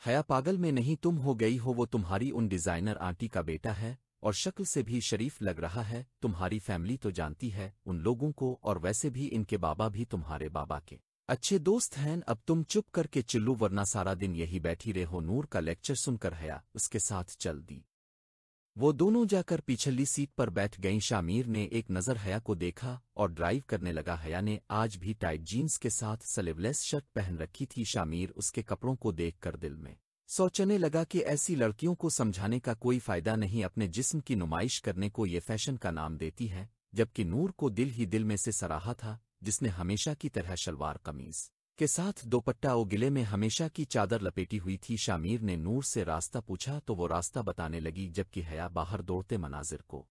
ખયા પાગલ મે નહીં તુમ હો ગઈ હો વો તમારી ઉન ડિઝાઇનર આંટી કા બેટા હે ઓર શખલ સે ભી શરીફ લગ રહા હે તમારી ફેમિલી તો જાનતી હે ઉન લોગો કો ઓર વસે ભી ઇનકે બાબા ભી તમારા બાબા કે अच्छे दोस्त हैं अब तुम चुप करके चिल्लू वरना सारा दिन यही बैठी रहे हो नूर का लेक्चर सुनकर हया उसके साथ चल दी वो दोनों जाकर पिछली सीट पर बैठ गई शामीर ने एक नज़र हया को देखा और ड्राइव करने लगा हया ने आज भी टाइट जीन्स के साथ स्लीवलेस शर्ट पहन रखी थी शामीर उसके कपड़ों को देखकर दिल में सोचने लगा कि ऐसी लड़कियों को समझाने का कोई फ़ायदा नहीं अपने जिस्म की नुमाइश करने को ये फैशन का नाम देती है जबकि नूर को दिल ही दिल में से सराहा था जिसने हमेशा की तरह शलवार कमीज के साथ दोपट्टा ओ गिले में हमेशा की चादर लपेटी हुई थी शामिर ने नूर से रास्ता पूछा तो वो रास्ता बताने लगी जबकि हया बाहर दौड़ते मनाजिर को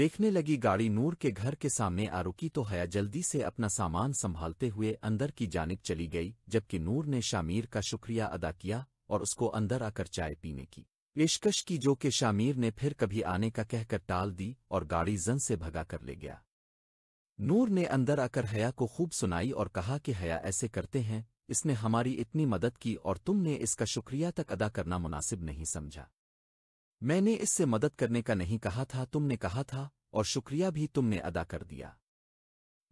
देखने लगी गाड़ी नूर के घर के सामने आ रुकी तो हया जल्दी से अपना सामान संभालते हुए अंदर की जानब चली गई जबकि नूर ने शामिर का शुक्रिया अदा किया और उसको अंदर आकर चाय पीने की पेशकश की जो कि शामिर ने फिर कभी आने का कहकर टाल दी और गाड़ी जन से भगा कर ले गया नूर ने अंदर आकर हया को खूब सुनाई और कहा कि हया ऐसे करते हैं इसने हमारी इतनी मदद की और तुमने इसका शुक्रिया तक अदा करना मुनासिब नहीं समझा मैंने इससे मदद करने का नहीं कहा था तुमने कहा था और शुक्रिया भी तुमने अदा कर दिया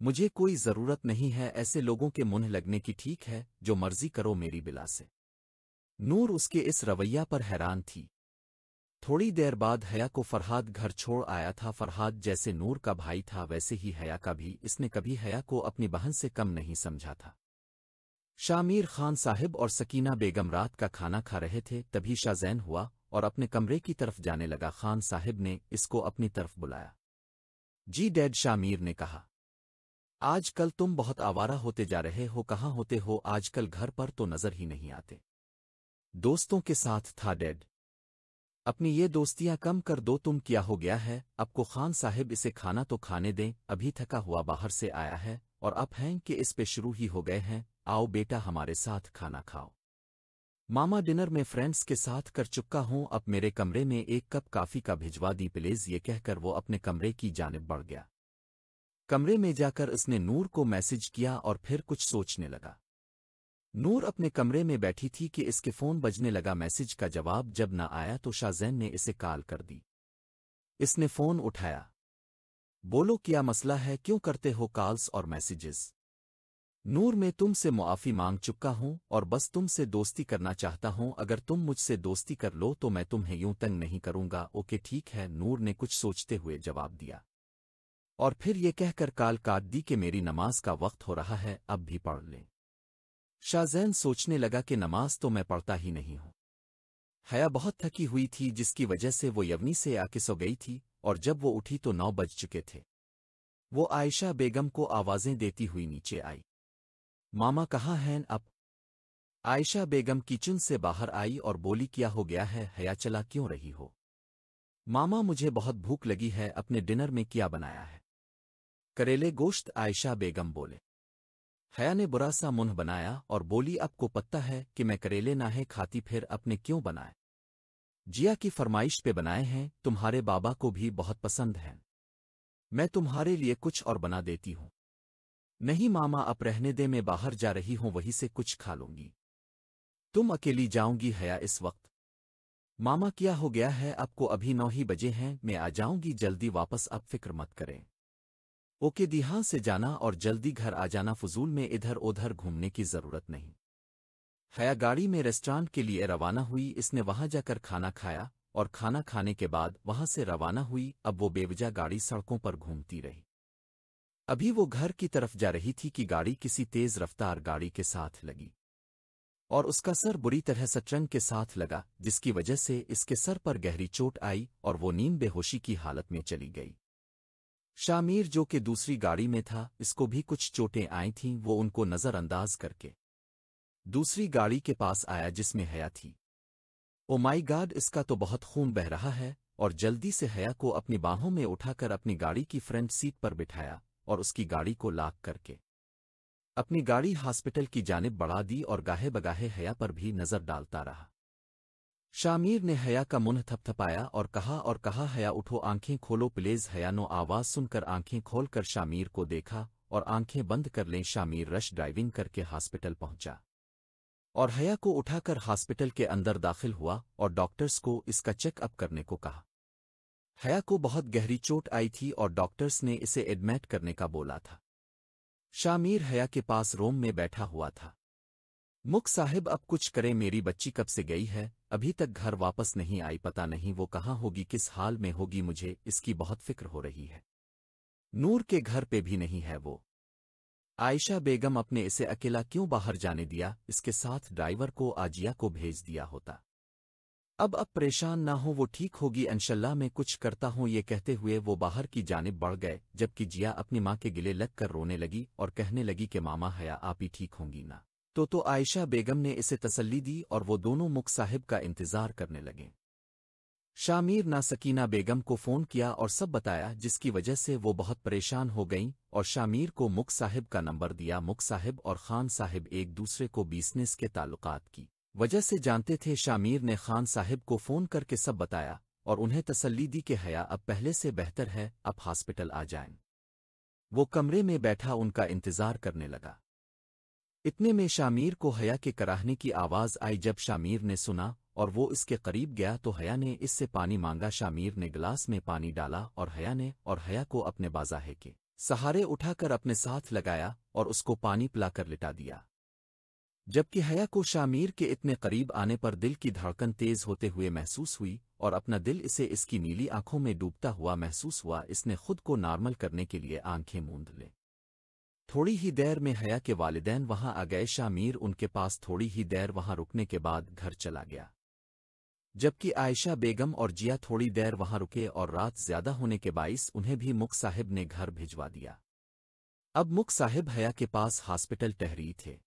मुझे कोई ज़रूरत नहीं है ऐसे लोगों के मुंह लगने की ठीक है जो मर्जी करो मेरी बिला से नूर उसके इस रवैया पर हैरान थी थोड़ी देर बाद हया को फरहाद घर छोड़ आया था फरहाद जैसे नूर का भाई था वैसे ही हया का भी इसने कभी हया को अपनी बहन से कम नहीं समझा था शामीर खान साहिब और सकीना बेगम रात का खाना खा रहे थे तभी शाहजैन हुआ और अपने कमरे की तरफ जाने लगा खान साहिब ने इसको अपनी तरफ बुलाया जी डैड शामीर ने कहा आजकल तुम बहुत आवारा होते जा रहे हो कहाँ होते हो आजकल घर पर तो नजर ही नहीं आते दोस्तों के साथ था डैड अपनी ये दोस्तियां कम कर दो तुम क्या हो गया है आपको खान साहिब इसे खाना तो खाने दें अभी थका हुआ बाहर से आया है और अब हैं कि इस पे शुरू ही हो गए हैं आओ बेटा हमारे साथ खाना खाओ मामा डिनर में फ्रेंड्स के साथ कर चुका हूं अब मेरे कमरे में एक कप काफ़ी का भिजवा दी प्लेज ये कहकर वो अपने कमरे की जानब बढ़ गया कमरे में जाकर इसने नूर को मैसेज किया और फिर कुछ सोचने लगा नूर अपने कमरे में बैठी थी कि इसके फ़ोन बजने लगा मैसेज का जवाब जब न आया तो शाहजैन ने इसे कॉल कर दी इसने फ़ोन उठाया बोलो क्या मसला है क्यों करते हो कॉल्स और मैसेजेस नूर मैं तुमसे मुआफ़ी मांग चुका हूं और बस तुमसे दोस्ती करना चाहता हूं अगर तुम मुझसे दोस्ती कर लो तो मैं तुम्हें यूं तंग नहीं करूंगा ओके ठीक है नूर ने कुछ सोचते हुए जवाब दिया और फिर ये कहकर काल काट दी कि मेरी नमाज का वक्त हो रहा है अब भी पढ़ लें शाहजैन सोचने लगा कि नमाज तो मैं पढ़ता ही नहीं हूं हया बहुत थकी हुई थी जिसकी वजह से वो यवनी से आके सो गई थी और जब वो उठी तो नौ बज चुके थे वो आयशा बेगम को आवाज़ें देती हुई नीचे आई मामा कहाँ हैं अब आयशा बेगम किचन से बाहर आई और बोली क्या हो गया है हया चला क्यों रही हो मामा मुझे बहुत भूख लगी है अपने डिनर में क्या बनाया है करेले गोश्त आयशा बेगम बोले हया ने बुरा सा मुंह बनाया और बोली आपको पता है कि मैं करेले ना है खाती फिर अपने क्यों बनाए जिया की फरमाइश पे बनाए हैं तुम्हारे बाबा को भी बहुत पसंद हैं मैं तुम्हारे लिए कुछ और बना देती हूं नहीं मामा अब रहने दे मैं बाहर जा रही हूं वहीं से कुछ खा लूंगी तुम अकेली जाऊंगी हया इस वक्त मामा क्या हो गया है आपको अभी नौ ही बजे हैं मैं आ जाऊंगी जल्दी वापस अब फिक्र मत करें ओके दिहा से जाना और जल्दी घर आ जाना फजूल में इधर उधर घूमने की ज़रूरत नहीं हया गाड़ी में रेस्टोरेंट के लिए रवाना हुई इसने वहां जाकर खाना खाया और खाना खाने के बाद वहां से रवाना हुई अब वो बेवजह गाड़ी सड़कों पर घूमती रही अभी वो घर की तरफ जा रही थी कि गाड़ी किसी तेज रफ्तार गाड़ी के साथ लगी और उसका सर बुरी तरह सचरंग के साथ लगा जिसकी वजह से इसके सर पर गहरी चोट आई और वो नींद बेहोशी की हालत में चली गई शामिर जो कि दूसरी गाड़ी में था इसको भी कुछ चोटें आई थीं वो उनको नज़रअंदाज करके दूसरी गाड़ी के पास आया जिसमें हया थी ओ माई गार्ड इसका तो बहुत खून बह रहा है और जल्दी से हया को अपनी बाहों में उठाकर अपनी गाड़ी की फ्रंट सीट पर बिठाया और उसकी गाड़ी को लाक करके अपनी गाड़ी हॉस्पिटल की जानब बढ़ा दी और गाहे बगाहे हया पर भी नज़र डालता रहा शामीर ने हया का मुंह थपथपाया और कहा और कहा हया उठो आंखें खोलो प्लेज हया नो आवाज़ सुनकर आंखें खोलकर शामीर को देखा और आंखें बंद कर लें शामीर रश ड्राइविंग करके हॉस्पिटल पहुंचा और हया को उठाकर हॉस्पिटल के अंदर दाखिल हुआ और डॉक्टर्स को इसका चेकअप करने को कहा हया को बहुत गहरी चोट आई थी और डॉक्टर्स ने इसे एडमिट करने का बोला था शामीर हया के पास रोम में बैठा हुआ था मुख साहिब अब कुछ करे मेरी बच्ची कब से गई है अभी तक घर वापस नहीं आई पता नहीं वो कहाँ होगी किस हाल में होगी मुझे इसकी बहुत फिक्र हो रही है नूर के घर पे भी नहीं है वो आयशा बेगम अपने इसे अकेला क्यों बाहर जाने दिया इसके साथ ड्राइवर को आजिया को भेज दिया होता अब अब परेशान ना हो वो ठीक होगी अनशल्ला मैं कुछ करता हूँ ये कहते हुए वो बाहर की जानब बढ़ गए जबकि जिया अपनी माँ के गिले लग कर रोने लगी और कहने लगी कि मामा हया आप ही ठीक होंगी ना तो तो आयशा बेगम ने इसे तसल्ली दी और वो दोनों मुख साहिब का इंतजार करने लगे शामीर ना सकीना बेगम को फ़ोन किया और सब बताया जिसकी वजह से वो बहुत परेशान हो गईं और शामीर को मुख साहिब का नंबर दिया मुख साहिब और खान साहिब एक दूसरे को बिजनेस के ताल्लुकात की वजह से जानते थे शामीर ने खान साहिब को फ़ोन करके सब बताया और उन्हें तसल्ली दी कि हया अब पहले से बेहतर है अब हॉस्पिटल आ जाएं। वो कमरे में बैठा उनका इंतज़ार करने लगा इतने में शामीर को हया के कराहने की आवाज़ आई जब शामीर ने सुना और वो इसके करीब गया तो हया ने इससे पानी मांगा शामीर ने गिलास में पानी डाला और हया ने और हया को अपने बाजाहे के सहारे उठाकर अपने साथ लगाया और उसको पानी पिलाकर लिटा दिया जबकि हया को शामीर के इतने करीब आने पर दिल की धड़कन तेज होते हुए महसूस हुई और अपना दिल इसे इसकी नीली आंखों में डूबता हुआ महसूस हुआ इसने खुद को नॉर्मल करने के लिए आंखें मूंद ले थोड़ी ही देर में हया के वालिदैन वहां आ गए शामीर उनके पास थोड़ी ही देर वहां रुकने के बाद घर चला गया जबकि आयशा बेगम और जिया थोड़ी देर वहां रुके और रात ज्यादा होने के बाइस उन्हें भी मुख साहिब ने घर भिजवा दिया अब मुख साहिब हया के पास हॉस्पिटल टहरी थे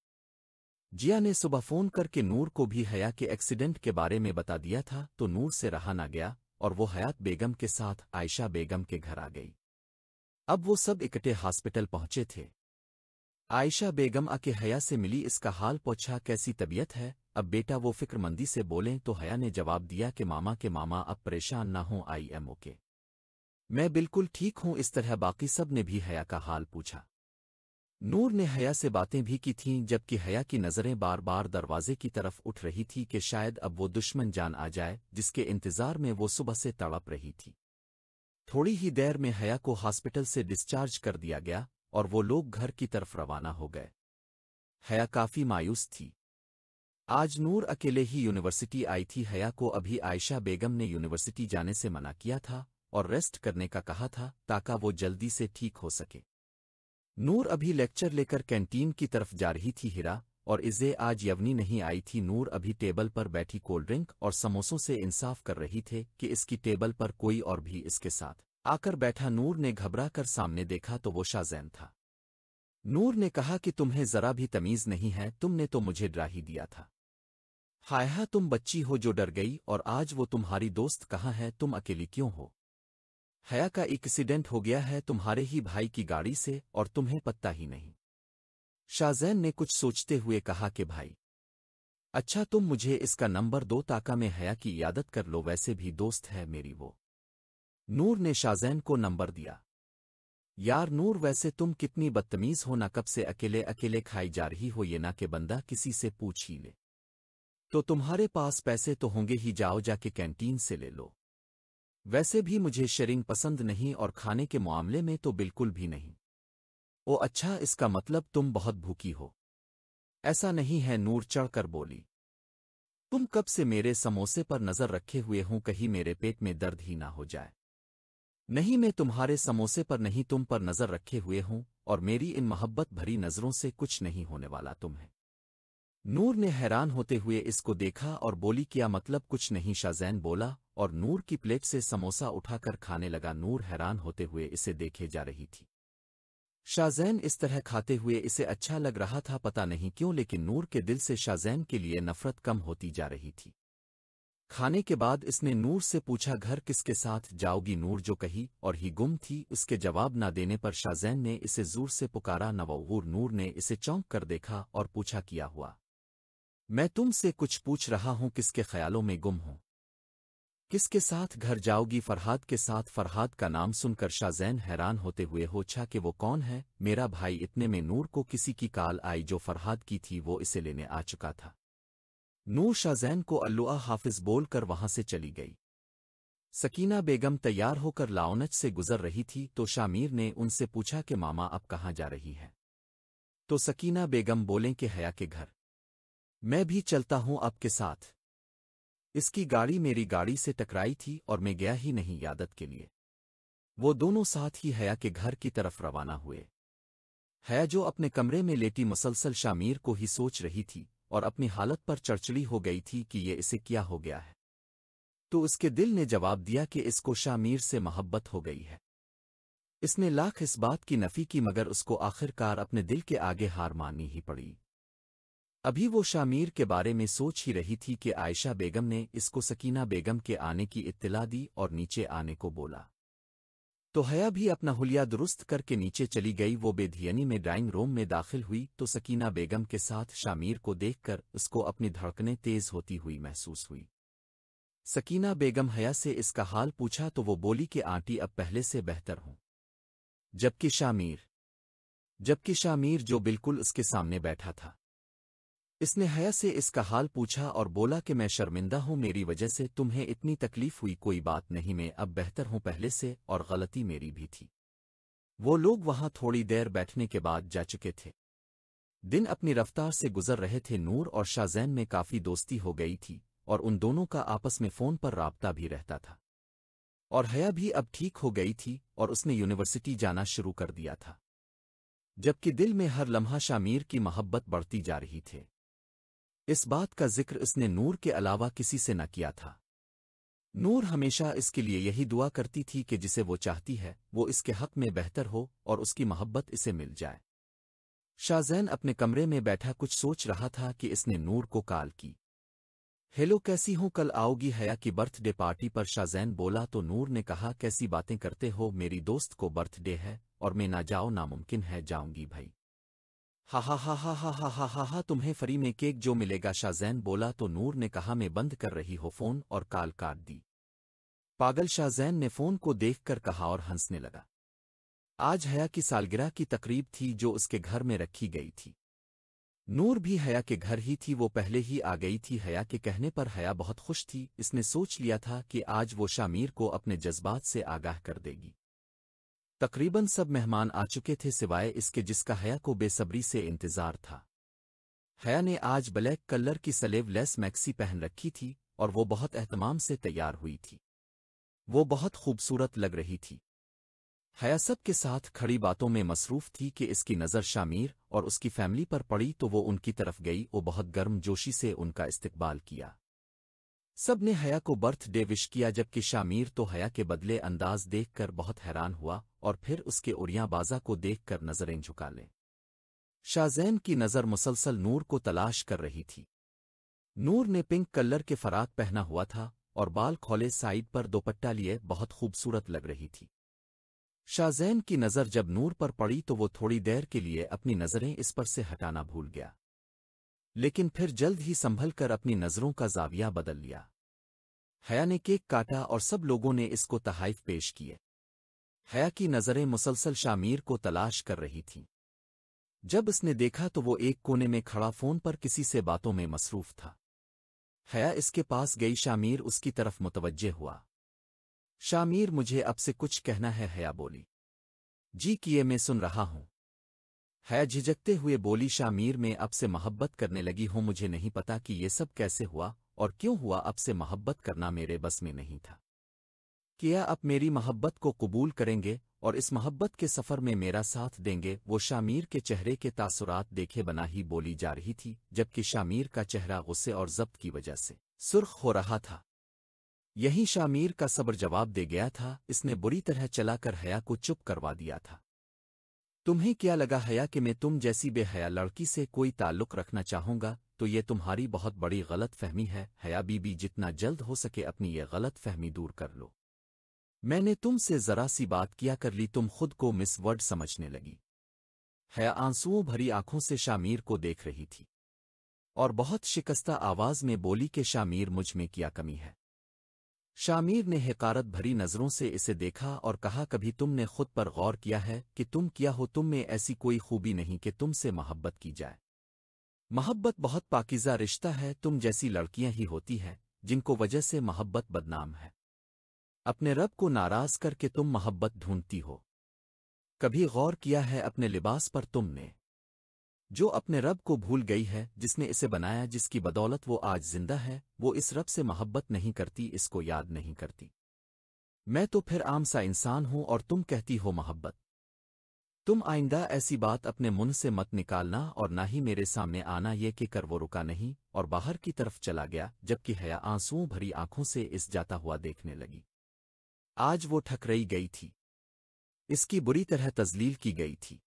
जिया ने सुबह फोन करके नूर को भी हया के एक्सीडेंट के बारे में बता दिया था तो नूर से रहा ना गया और वो हयात बेगम के साथ आयशा बेगम के घर आ गई अब वो सब इकट्ठे हॉस्पिटल पहुंचे थे आयशा बेगम आके हया से मिली इसका हाल पूछा कैसी तबीयत है अब बेटा वो फिक्रमंदी से बोले तो हया ने जवाब दिया कि मामा के मामा अब परेशान ना हो आई एम ओके मैं बिल्कुल ठीक हूं इस तरह बाकी सब ने भी हया का हाल पूछा नूर ने हया से बातें भी की थीं जबकि हया की नज़रें बार बार दरवाजे की तरफ उठ रही थी कि शायद अब वो दुश्मन जान आ जाए जिसके इंतज़ार में वो सुबह से तड़प रही थी थोड़ी ही देर में हया को हॉस्पिटल से डिस्चार्ज कर दिया गया और वो लोग घर की तरफ रवाना हो गए हया काफ़ी मायूस थी आज नूर अकेले ही यूनिवर्सिटी आई थी हया को अभी आयशा बेगम ने यूनिवर्सिटी जाने से मना किया था और रेस्ट करने का कहा था ताकि वो जल्दी से ठीक हो सके नूर अभी लेक्चर लेकर कैंटीन की तरफ जा रही थी हिरा और इसे आज यवनी नहीं आई थी नूर अभी टेबल पर बैठी कोल्ड ड्रिंक और समोसों से इंसाफ कर रही थे कि इसकी टेबल पर कोई और भी इसके साथ आकर बैठा नूर ने घबरा कर सामने देखा तो वो शाहजैन था नूर ने कहा कि तुम्हें जरा भी तमीज नहीं है तुमने तो मुझे डरा ही दिया था हाया तुम बच्ची हो जो डर गई और आज वो तुम्हारी दोस्त कहाँ है तुम अकेली क्यों हो हया का एक्सीडेंट हो गया है तुम्हारे ही भाई की गाड़ी से और तुम्हें पत्ता ही नहीं शाहजैन ने कुछ सोचते हुए कहा कि भाई अच्छा तुम मुझे इसका नंबर दो ताका में हया की यादत कर लो वैसे भी दोस्त है मेरी वो नूर ने शाहजैन को नंबर दिया यार नूर वैसे तुम कितनी बदतमीज हो ना कब से अकेले अकेले खाई जा रही हो ये ना के बंदा किसी से पूछ ही ले तो तुम्हारे पास पैसे तो होंगे ही जाओ जाके कैंटीन से ले लो वैसे भी मुझे शरिंग पसंद नहीं और खाने के मामले में तो बिल्कुल भी नहीं ओ अच्छा इसका मतलब तुम बहुत भूखी हो ऐसा नहीं है नूर चढ़कर बोली तुम कब से मेरे समोसे पर नजर रखे हुए हो कहीं मेरे पेट में दर्द ही ना हो जाए नहीं मैं तुम्हारे समोसे पर नहीं तुम पर नजर रखे हुए हूं और मेरी इन मोहब्बत भरी नजरों से कुछ नहीं होने वाला तुम है नूर ने हैरान होते हुए इसको देखा और बोली किया मतलब कुछ नहीं शाहज़ैन बोला और नूर की प्लेट से समोसा उठाकर खाने लगा नूर हैरान होते हुए इसे देखे जा रही थी शाहजैन इस तरह खाते हुए इसे अच्छा लग रहा था पता नहीं क्यों लेकिन नूर के दिल से शाहज़ैन के लिए नफरत कम होती जा रही थी खाने के बाद इसने नूर से पूछा घर किसके साथ जाओगी नूर जो कही और ही गुम थी उसके जवाब न देने पर शाहजैन ने इसे जोर से पुकारा नवूर नूर ने इसे चौंक कर देखा और पूछा किया हुआ मैं तुमसे कुछ पूछ रहा हूं किसके ख्यालों में गुम हूं किसके साथ घर जाओगी फरहाद के साथ फरहाद का नाम सुनकर शाहजैन हैरान होते हुए होछा कि वो कौन है मेरा भाई इतने में नूर को किसी की काल आई जो फरहाद की थी वो इसे लेने आ चुका था नूर शाहजैन को अल्लुआ हाफिज बोलकर वहां से चली गई सकीना बेगम तैयार होकर लाउनच से गुजर रही थी तो शामीर ने उनसे पूछा कि मामा अब कहाँ जा रही है तो सकीना बेगम बोले कि हया के घर मैं भी चलता हूं आपके साथ इसकी गाड़ी मेरी गाड़ी से टकराई थी और मैं गया ही नहीं यादत के लिए वो दोनों साथ ही हया के घर की तरफ रवाना हुए हया जो अपने कमरे में लेटी मुसलसल शामीर को ही सोच रही थी और अपनी हालत पर चर्चली हो गई थी कि ये इसे क्या हो गया है तो उसके दिल ने जवाब दिया कि इसको शामीर से मोहब्बत हो गई है इसने लाख इस बात की नफ़ी की मगर उसको आखिरकार अपने दिल के आगे हार माननी ही पड़ी अभी वो शामीर के बारे में सोच ही रही थी कि आयशा बेगम ने इसको सकीना बेगम के आने की इत्तला दी और नीचे आने को बोला तो हया भी अपना हुलिया दुरुस्त करके नीचे चली गई वो बेधियनी में ड्राइंग रूम में दाखिल हुई तो सकीना बेगम के साथ शामीर को देखकर उसको अपनी धड़कने तेज होती हुई महसूस हुई सकीना बेगम हया से इसका हाल पूछा तो वो बोली कि आंटी अब पहले से बेहतर हूं जबकि शामीर जबकि शामीर जो बिल्कुल उसके सामने बैठा था इसने हया से इसका हाल पूछा और बोला कि मैं शर्मिंदा हूं मेरी वजह से तुम्हें इतनी तकलीफ हुई कोई बात नहीं मैं अब बेहतर हूं पहले से और गलती मेरी भी थी वो लोग वहां थोड़ी देर बैठने के बाद जा चुके थे दिन अपनी रफ्तार से गुजर रहे थे नूर और शाहजैन में काफ़ी दोस्ती हो गई थी और उन दोनों का आपस में फ़ोन पर राबता भी रहता था और हया भी अब ठीक हो गई थी और उसने यूनिवर्सिटी जाना शुरू कर दिया था जबकि दिल में हर लम्हा शामीर की मोहब्बत बढ़ती जा रही थी इस बात का जिक्र इसने नूर के अलावा किसी से न किया था नूर हमेशा इसके लिए यही दुआ करती थी कि जिसे वो चाहती है वो इसके हक में बेहतर हो और उसकी मोहब्बत इसे मिल जाए शाहजैन अपने कमरे में बैठा कुछ सोच रहा था कि इसने नूर को कॉल की हेलो कैसी हो कल आओगी हया की बर्थडे पार्टी पर शाहजैन बोला तो नूर ने कहा कैसी बातें करते हो मेरी दोस्त को बर्थडे है और मैं ना जाओ नामुमकिन है जाऊंगी भाई हा हा हा हा हा हा हा हा तुम्हें फ्री में केक जो मिलेगा शाहजैन बोला तो नूर ने कहा मैं बंद कर रही हो फोन और काल काट दी पागल शाहजैन ने फोन को देखकर कहा और हंसने लगा आज हया की सालगिरह की तकरीब थी जो उसके घर में रखी गई थी नूर भी हया के घर ही थी वो पहले ही आ गई थी हया के कहने पर हया बहुत खुश थी इसने सोच लिया था कि आज वो शामीर को अपने जज्बात से आगाह कर देगी तकरीबन सब मेहमान आ चुके थे सिवाय इसके जिसका हया को बेसब्री से इंतजार था हया ने आज ब्लैक कलर की सलेव लेस मैक्सी पहन रखी थी और वो बहुत अहतमाम से तैयार हुई थी वो बहुत खूबसूरत लग रही थी हया सब के साथ खड़ी बातों में मसरूफ थी कि इसकी नज़र शामीर और उसकी फैमिली पर पड़ी तो वो उनकी तरफ गई वो बहुत गर्म जोशी से उनका इस्तकबाल किया सब ने हया को बर्थ डे विश किया जबकि शामीर तो हया के बदले अंदाज देखकर बहुत हैरान हुआ और फिर उसके उड़िया बाजा को देखकर नजरें झुका लें शाहजैन की नज़र मुसलसल नूर को तलाश कर रही थी नूर ने पिंक कलर के फराक पहना हुआ था और बाल खोले साइड पर दोपट्टा लिए बहुत खूबसूरत लग रही थी शाहजैन की नज़र जब नूर पर पड़ी तो वो थोड़ी देर के लिए अपनी नज़रें इस पर से हटाना भूल गया लेकिन फिर जल्द ही संभल कर अपनी नज़रों का जाविया बदल लिया हया ने केक काटा और सब लोगों ने इसको तहाइफ पेश किए हया की नज़रें मुसलसल शामीर को तलाश कर रही थीं जब इसने देखा तो वो एक कोने में खड़ा फ़ोन पर किसी से बातों में मसरूफ था हया इसके पास गई शामीर उसकी तरफ मुतवजह हुआ शामीर मुझे अब से कुछ कहना है हया बोली जी किए मैं सुन रहा हूं है झिझकते हुए बोली शामीर में अब से मोहब्बत करने लगी हूँ मुझे नहीं पता कि ये सब कैसे हुआ और क्यों हुआ अब से मोहब्बत करना मेरे बस में नहीं था किया अब मेरी मोहब्बत को कबूल करेंगे और इस मोहब्बत के सफ़र में मेरा साथ देंगे वो शामीर के चेहरे के तासुरात देखे बना ही बोली जा रही थी जबकि शामीर का चेहरा गुस्से और जब्त की वजह से सुर्ख हो रहा था यही शामीर का सब्र जवाब दे गया था इसने बुरी तरह चलाकर हया को चुप करवा दिया था तुम्हें क्या लगा हया कि मैं तुम जैसी बेहया लड़की से कोई ताल्लुक रखना चाहूंगा तो ये तुम्हारी बहुत बड़ी गलत फहमी है हया बीबी जितना जल्द हो सके अपनी ये गलत फहमी दूर कर लो मैंने तुमसे जरा सी बात किया कर ली तुम खुद को मिस वर्ड समझने लगी हया आंसुओं भरी आंखों से शामीर को देख रही थी और बहुत शिकस्ता आवाज में बोली कि शामीर मुझ में क्या कमी है शामिर ने हकारत भरी नज़रों से इसे देखा और कहा कभी तुमने खुद पर गौर किया है कि तुम किया हो तुम में ऐसी कोई खूबी नहीं कि तुमसे मोहब्बत की जाए मोहब्बत बहुत पाकिजा रिश्ता है तुम जैसी लड़कियां ही होती हैं जिनको वजह से मोहब्बत बदनाम है अपने रब को नाराज करके तुम मोहब्बत ढूंढती हो कभी गौर किया है अपने लिबास पर तुमने जो अपने रब को भूल गई है जिसने इसे बनाया जिसकी बदौलत वो आज जिंदा है वो इस रब से मोहब्बत नहीं करती इसको याद नहीं करती मैं तो फिर आम सा इंसान हूं और तुम कहती हो मोहब्बत तुम आइंदा ऐसी बात अपने मुन से मत निकालना और ना ही मेरे सामने आना ये कि कर वो रुका नहीं और बाहर की तरफ चला गया जबकि हया आंसुओं भरी आंखों से इस जाता हुआ देखने लगी आज वो ठकरई गई थी इसकी बुरी तरह तजलील की गई थी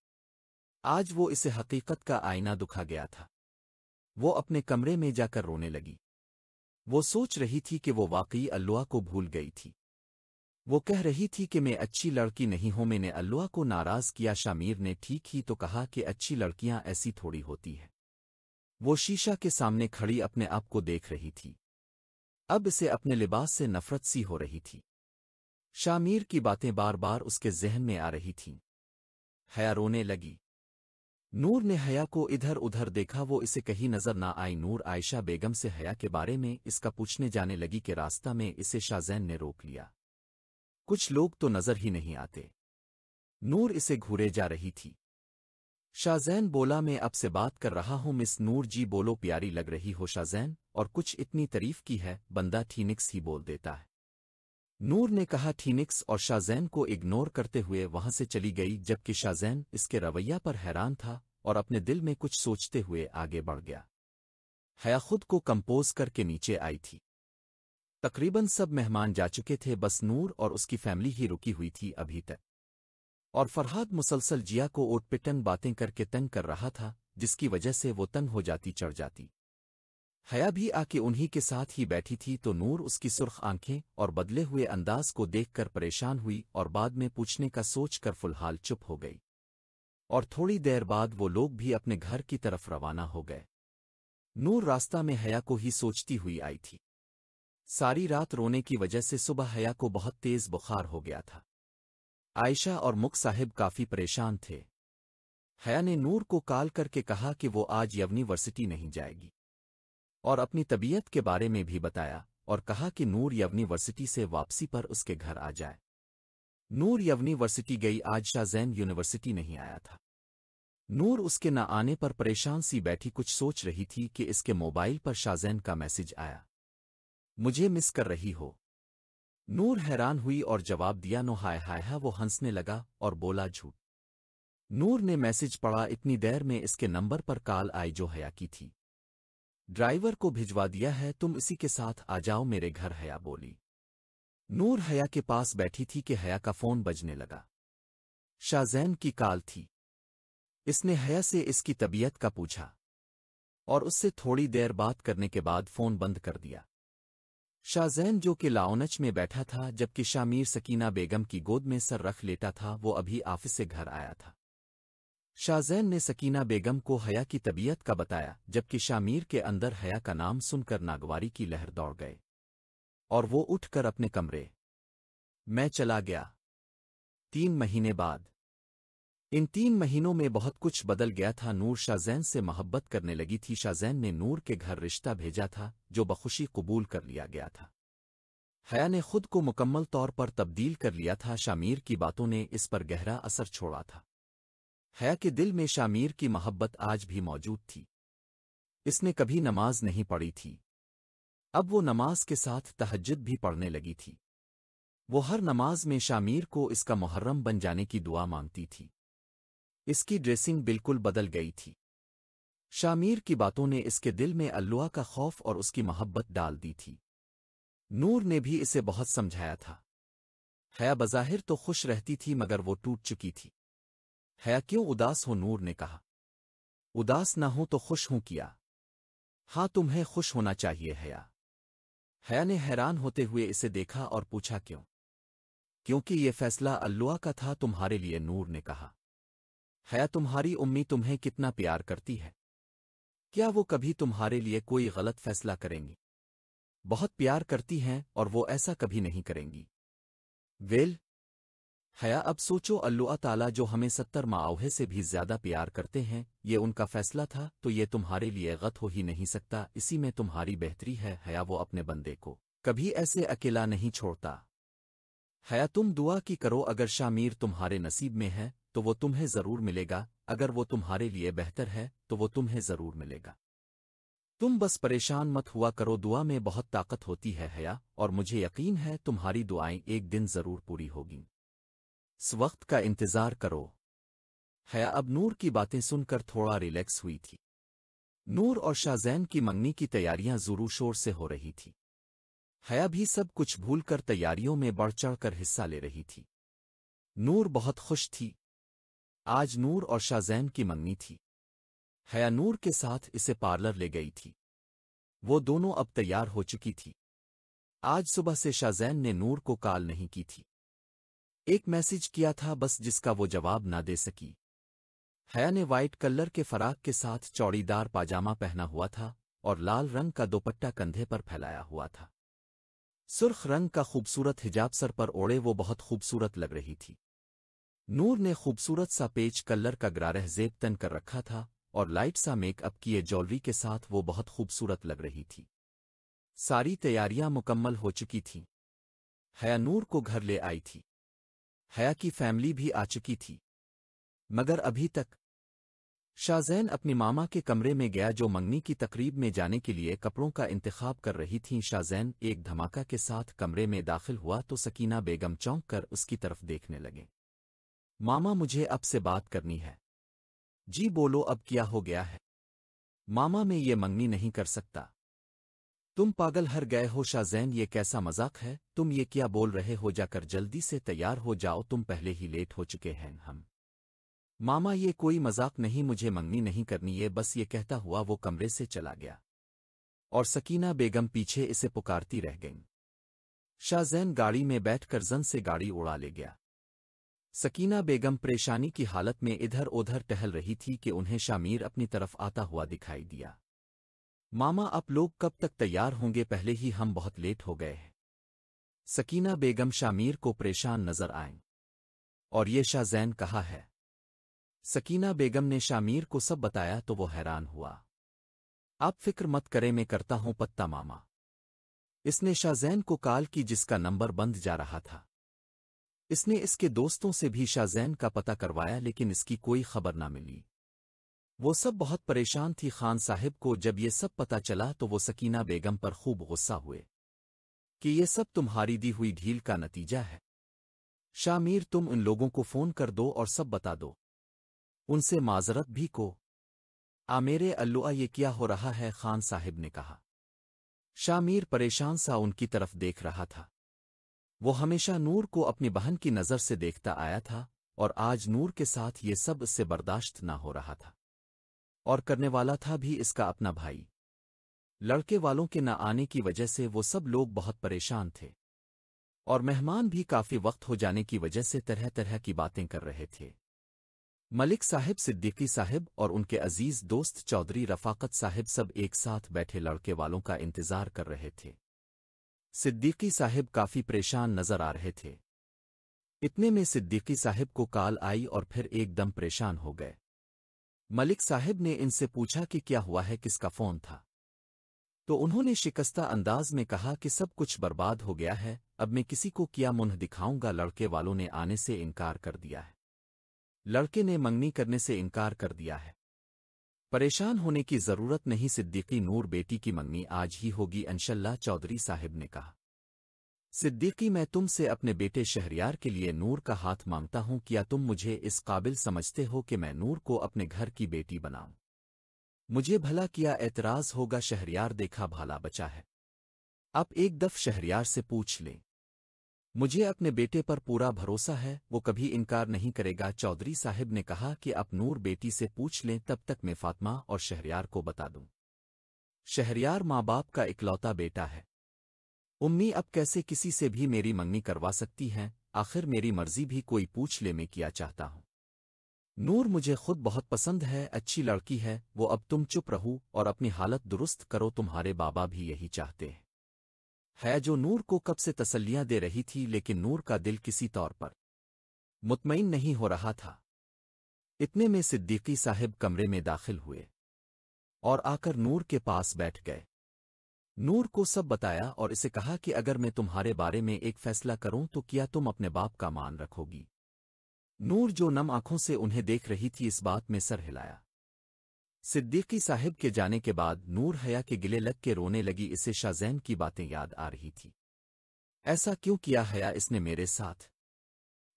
आज वो इसे हकीकत का आईना दुखा गया था वो अपने कमरे में जाकर रोने लगी वो सोच रही थी कि वो वाकई अल्लाह को भूल गई थी वो कह रही थी कि मैं अच्छी लड़की नहीं हूं मैंने अल्लाह को नाराज किया शामीर ने ठीक ही तो कहा कि अच्छी लड़कियां ऐसी थोड़ी होती हैं वो शीशा के सामने खड़ी अपने आप को देख रही थी अब इसे अपने लिबास से नफरत सी हो रही थी शामीर की बातें बार बार उसके जहन में आ रही थीं हया रोने लगी नूर ने हया को इधर उधर देखा वो इसे कहीं नजर ना आई नूर आयशा बेगम से हया के बारे में इसका पूछने जाने लगी कि रास्ता में इसे शाहजैन ने रोक लिया कुछ लोग तो नजर ही नहीं आते नूर इसे घूरे जा रही थी शाहजैन बोला मैं अब से बात कर रहा हूं मिस नूर जी बोलो प्यारी लग रही हो शाहजैन और कुछ इतनी तरीफ़ की है बंदा ठीनिक्स ही बोल देता है नूर ने कहा ठीनिक्स और शाहजैन को इग्नोर करते हुए वहां से चली गई जबकि शाहजैन इसके रवैया पर हैरान था और अपने दिल में कुछ सोचते हुए आगे बढ़ गया हया खुद को कंपोज करके नीचे आई थी तकरीबन सब मेहमान जा चुके थे बस नूर और उसकी फैमिली ही रुकी हुई थी अभी तक और फरहाद मुसलसल जिया को ओटपिटन बातें करके तंग कर रहा था जिसकी वजह से वो तंग हो जाती चढ़ जाती हया भी आके उन्हीं के साथ ही बैठी थी तो नूर उसकी सुर्ख आंखें और बदले हुए अंदाज को देखकर परेशान हुई और बाद में पूछने का सोचकर कर फुलहाल चुप हो गई और थोड़ी देर बाद वो लोग भी अपने घर की तरफ रवाना हो गए नूर रास्ता में हया को ही सोचती हुई आई थी सारी रात रोने की वजह से सुबह हया को बहुत तेज बुखार हो गया था आयशा और मुख साहिब काफी परेशान थे हया ने नूर को कॉल करके कहा कि वो आज यूनिवर्सिटी नहीं जाएगी और अपनी तबीयत के बारे में भी बताया और कहा कि नूर यूनिवर्सिटी से वापसी पर उसके घर आ जाए नूर यूनिवर्सिटी गई आज शाहजैन यूनिवर्सिटी नहीं आया था नूर उसके न आने पर परेशान सी बैठी कुछ सोच रही थी कि इसके मोबाइल पर शाहजैन का मैसेज आया मुझे मिस कर रही हो नूर हैरान हुई और जवाब दिया नो हाय हाय हा वो हंसने लगा और बोला झूठ नूर ने मैसेज पढ़ा इतनी देर में इसके नंबर पर कॉल आई जो हया की थी ड्राइवर को भिजवा दिया है तुम इसी के साथ आ जाओ मेरे घर हया बोली नूर हया के पास बैठी थी कि हया का फोन बजने लगा शाहजैन की काल थी इसने हया से इसकी तबीयत का पूछा और उससे थोड़ी देर बात करने के बाद फोन बंद कर दिया शाहजैन जो कि लाउनच में बैठा था जबकि शामीर सकीना बेगम की गोद में सर रख लेटा था वो अभी ऑफिस से घर आया था शाहजैन ने सकीना बेगम को हया की तबीयत का बताया जबकि शामीर के अंदर हया का नाम सुनकर नागवारी की लहर दौड़ गए और वो उठकर अपने कमरे मैं चला गया तीन महीने बाद इन तीन महीनों में बहुत कुछ बदल गया था नूर शाहजैन से मोहब्बत करने लगी थी शाहजैन ने नूर के घर रिश्ता भेजा था जो बखुशी कबूल कर लिया गया था हया ने खुद को मुकम्मल तौर पर तब्दील कर लिया था शामीर की बातों ने इस पर गहरा असर छोड़ा था है कि दिल में शामीर की मोहब्बत आज भी मौजूद थी इसने कभी नमाज नहीं पढ़ी थी अब वो नमाज के साथ तहजद भी पढ़ने लगी थी वो हर नमाज में शामीर को इसका मुहर्रम बन जाने की दुआ मांगती थी इसकी ड्रेसिंग बिल्कुल बदल गई थी शामीर की बातों ने इसके दिल में अल्लाह का खौफ और उसकी मोहब्बत डाल दी थी नूर ने भी इसे बहुत समझाया था हया बज़ाहिर तो खुश रहती थी मगर वो टूट चुकी थी है क्यों उदास हो नूर ने कहा उदास ना हो तो खुश हूं किया हां तुम्हें खुश होना चाहिए हया हया ने हैरान होते हुए इसे देखा और पूछा क्यों क्योंकि ये फैसला अल्लाह का था तुम्हारे लिए नूर ने कहा हया तुम्हारी उम्मी तुम्हें कितना प्यार करती है क्या वो कभी तुम्हारे लिए कोई गलत फैसला करेंगी बहुत प्यार करती हैं और वो ऐसा कभी नहीं करेंगी वेल हया अब सोचो अल्लाह ताला जो हमें सत्तर माओहे से भी ज्यादा प्यार करते हैं ये उनका फैसला था तो ये तुम्हारे लिए गत हो ही नहीं सकता इसी में तुम्हारी बेहतरी है हया वो अपने बंदे को कभी ऐसे अकेला नहीं छोड़ता हया तुम दुआ की करो अगर शामीर तुम्हारे नसीब में है तो वो तुम्हें ज़रूर मिलेगा अगर वो तुम्हारे लिए बेहतर है तो वो तुम्हें ज़रूर मिलेगा तुम बस परेशान मत हुआ करो दुआ में बहुत ताकत होती है हया और मुझे यकीन है तुम्हारी दुआएं एक दिन ज़रूर पूरी होगी इस वक्त का इंतज़ार करो हया अब नूर की बातें सुनकर थोड़ा रिलैक्स हुई थी नूर और शाहजैन की मंगनी की तैयारियां जोरू शोर से हो रही थी हया भी सब कुछ भूलकर तैयारियों में बढ़ चढ़कर हिस्सा ले रही थी नूर बहुत खुश थी आज नूर और शाहजैन की मंगनी थी हया नूर के साथ इसे पार्लर ले गई थी वो दोनों अब तैयार हो चुकी थी आज सुबह से शाहजैन ने नूर को काल नहीं की थी एक मैसेज किया था बस जिसका वो जवाब ना दे सकी हया ने वाइट कलर के फराक के साथ चौड़ीदार पाजामा पहना हुआ था और लाल रंग का दोपट्टा कंधे पर फैलाया हुआ था सुर्ख रंग का खूबसूरत हिजाब सर पर ओढ़े वो बहुत खूबसूरत लग रही थी नूर ने खूबसूरत सा पेच कलर का ग्रारह जेब तन कर रखा था और लाइट सा मेकअप किए ज्वेलरी के साथ वो बहुत खूबसूरत लग रही थी सारी तैयारियां मुकम्मल हो चुकी थीं नूर को घर ले आई थी हया की फैमिली भी आ चुकी थी मगर अभी तक शाहजैन अपनी मामा के कमरे में गया जो मंगनी की तकरीब में जाने के लिए कपड़ों का इंतखब कर रही थीं शाहजैन एक धमाका के साथ कमरे में दाखिल हुआ तो सकीना बेगम चौंक कर उसकी तरफ देखने लगे मामा मुझे अब से बात करनी है जी बोलो अब क्या हो गया है मामा मैं ये मंगनी नहीं कर सकता तुम पागल हर गए हो शाहजैन ये कैसा मजाक है तुम ये क्या बोल रहे हो जाकर जल्दी से तैयार हो जाओ तुम पहले ही लेट हो चुके हैं हम मामा ये कोई मजाक नहीं मुझे मंगनी नहीं करनी है बस ये कहता हुआ वो कमरे से चला गया और सकीना बेगम पीछे इसे पुकारती रह गईं शाहजैन गाड़ी में बैठकर जन से गाड़ी उड़ा ले गया सकीना बेगम परेशानी की हालत में इधर उधर टहल रही थी कि उन्हें शामीर अपनी तरफ आता हुआ दिखाई दिया मामा आप लोग कब तक तैयार होंगे पहले ही हम बहुत लेट हो गए हैं सकीना बेगम शामीर को परेशान नजर आए और ये शाहजैन कहा है सकीना बेगम ने शामीर को सब बताया तो वो हैरान हुआ आप फिक्र मत करें मैं करता हूं पत्ता मामा इसने शाहजैन को कॉल की जिसका नंबर बंद जा रहा था इसने इसके दोस्तों से भी शाहजैन का पता करवाया लेकिन इसकी कोई खबर ना मिली वो सब बहुत परेशान थी खान साहिब को जब ये सब पता चला तो वो सकीना बेगम पर खूब गुस्सा हुए कि ये सब तुम्हारी दी हुई ढील का नतीजा है शामीर तुम उन लोगों को फ़ोन कर दो और सब बता दो उनसे माजरत भी को आ मेरे अल्लुआ ये क्या हो रहा है खान साहिब ने कहा शामीर परेशान सा उनकी तरफ देख रहा था वो हमेशा नूर को अपनी बहन की नज़र से देखता आया था और आज नूर के साथ ये सब इससे बर्दाश्त न हो रहा था और करने वाला था भी इसका अपना भाई लड़के वालों के न आने की वजह से वो सब लोग बहुत परेशान थे और मेहमान भी काफी वक्त हो जाने की वजह से तरह तरह की बातें कर रहे थे मलिक साहिब सिद्दीकी साहिब और उनके अजीज दोस्त चौधरी रफाकत साहिब सब एक साथ बैठे लड़के वालों का इंतजार कर रहे थे सिद्दीकी साहिब काफी परेशान नजर आ रहे थे इतने में सिद्दीकी साहिब को काल आई और फिर एकदम परेशान हो गए मलिक साहिब ने इनसे पूछा कि क्या हुआ है किसका फ़ोन था तो उन्होंने शिकस्ता अंदाज में कहा कि सब कुछ बर्बाद हो गया है अब मैं किसी को किया मुन्ह दिखाऊंगा लड़के वालों ने आने से इनकार कर दिया है लड़के ने मंगनी करने से इनकार कर दिया है परेशान होने की जरूरत नहीं सिद्दीकी नूर बेटी की मंगनी आज ही होगी अंशल्ला चौधरी साहिब ने कहा सिद्दीकी मैं तुमसे अपने बेटे शहरियार के लिए नूर का हाथ मांगता हूं क्या तुम मुझे इस काबिल समझते हो कि मैं नूर को अपने घर की बेटी बनाऊं मुझे भला किया ऐतराज होगा शहरियार देखा भाला बचा है अब एक दफ शहरियार से पूछ लें मुझे अपने बेटे पर पूरा भरोसा है वो कभी इनकार नहीं करेगा चौधरी साहिब ने कहा कि आप नूर बेटी से पूछ लें तब तक मैं फातिमा और शहरियार को बता दूं शहरियार माँ बाप का इकलौता बेटा है उम्मी अब कैसे किसी से भी मेरी मंगनी करवा सकती हैं आखिर मेरी मर्जी भी कोई पूछ ले में किया चाहता हूं नूर मुझे खुद बहुत पसंद है अच्छी लड़की है वो अब तुम चुप रहो और अपनी हालत दुरुस्त करो तुम्हारे बाबा भी यही चाहते हैं है जो नूर को कब से तसल्लियां दे रही थी लेकिन नूर का दिल किसी तौर पर मुतमिन नहीं हो रहा था इतने में सिद्दीकी साहिब कमरे में दाखिल हुए और आकर नूर के पास बैठ गए नूर को सब बताया और इसे कहा कि अगर मैं तुम्हारे बारे में एक फैसला करूं तो क्या तुम अपने बाप का मान रखोगी नूर जो नम आंखों से उन्हें देख रही थी इस बात में सर हिलाया सिद्दीकी साहिब के जाने के बाद नूर हया के गिले लग के रोने लगी इसे शाहजैन की बातें याद आ रही थी ऐसा क्यों किया हया इसने मेरे साथ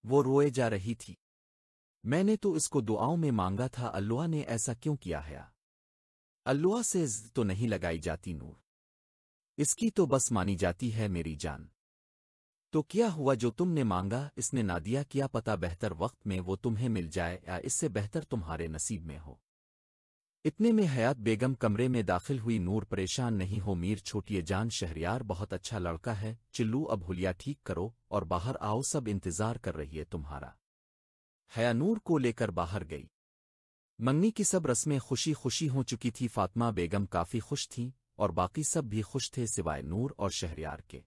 वो रोए जा रही थी मैंने तो इसको दुआओं में मांगा था अल्लाह ने ऐसा क्यों किया हया अल्लाह से तो नहीं लगाई जाती नूर इसकी तो बस मानी जाती है मेरी जान तो क्या हुआ जो तुमने मांगा इसने ना दिया क्या पता बेहतर वक्त में वो तुम्हें मिल जाए या इससे बेहतर तुम्हारे नसीब में हो इतने में हयात बेगम कमरे में दाखिल हुई नूर परेशान नहीं हो मीर छोटिए जान शहरियार बहुत अच्छा लड़का है चिल्लू अब हुलिया ठीक करो और बाहर आओ सब इंतजार कर रही है तुम्हारा हया नूर को लेकर बाहर गई मंगनी की सब रस्में खुशी खुशी हो चुकी थी फातिमा बेगम काफी खुश थीं और बाकी सब भी खुश थे सिवाय नूर और शहरयार के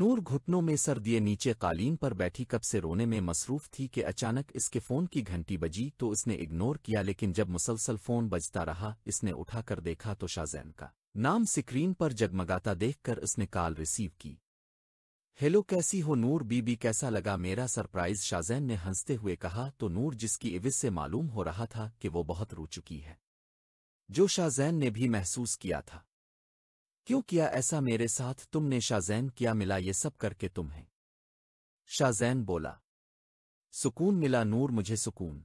नूर घुटनों में सर दिए नीचे कालीन पर बैठी कब से रोने में मसरूफ थी कि अचानक इसके फ़ोन की घंटी बजी तो इसने इग्नोर किया लेकिन जब मुसलसल फ़ोन बजता रहा इसने उठाकर देखा तो शाहजैन का नाम स्क्रीन पर जगमगाता देखकर इसने कॉल रिसीव की हेलो कैसी हो नूर बीबी कैसा लगा मेरा सरप्राइज शाहजैन ने हंसते हुए कहा तो नूर जिसकी इविस से मालूम हो रहा था कि वो बहुत रो चुकी है जो शाहजैन ने भी महसूस किया था क्यों किया ऐसा मेरे साथ तुमने शाहजैन किया मिला ये सब करके तुम्हें शाहजैन बोला सुकून मिला नूर मुझे सुकून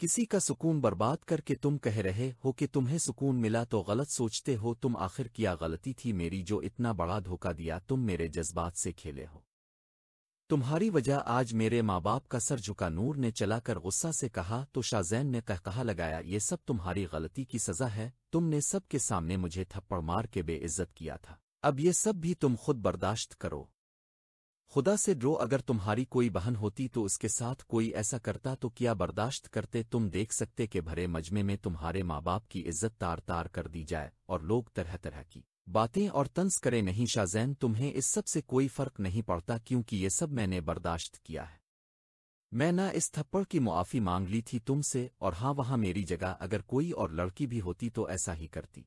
किसी का सुकून बर्बाद करके तुम कह रहे हो कि तुम्हें सुकून मिला तो गलत सोचते हो तुम आखिर किया गलती थी मेरी जो इतना बड़ा धोखा दिया तुम मेरे जज्बात से खेले हो तुम्हारी वजह आज मेरे माँ बाप का सर झुका नूर ने चलाकर गुस्सा से कहा तो शाहजैन ने कह कहा लगाया ये सब तुम्हारी गलती की सज़ा है तुमने सबके सामने मुझे थप्पड़ मार के बेइज्जत किया था अब ये सब भी तुम खुद बर्दाश्त करो खुदा से ड्रो अगर तुम्हारी कोई बहन होती तो उसके साथ कोई ऐसा करता तो क्या बर्दाश्त करते तुम देख सकते कि भरे मजमे में तुम्हारे माँ बाप की इज्जत तार तार कर दी जाए और लोग तरह तरह की बातें और तंस करें नहीं शाहजैन तुम्हें इस सब से कोई फर्क नहीं पड़ता क्योंकि ये सब मैंने बर्दाश्त किया है मैं न इस थप्पड़ की मुआफ़ी मांग ली थी तुमसे और हाँ वहाँ मेरी जगह अगर कोई और लड़की भी होती तो ऐसा ही करती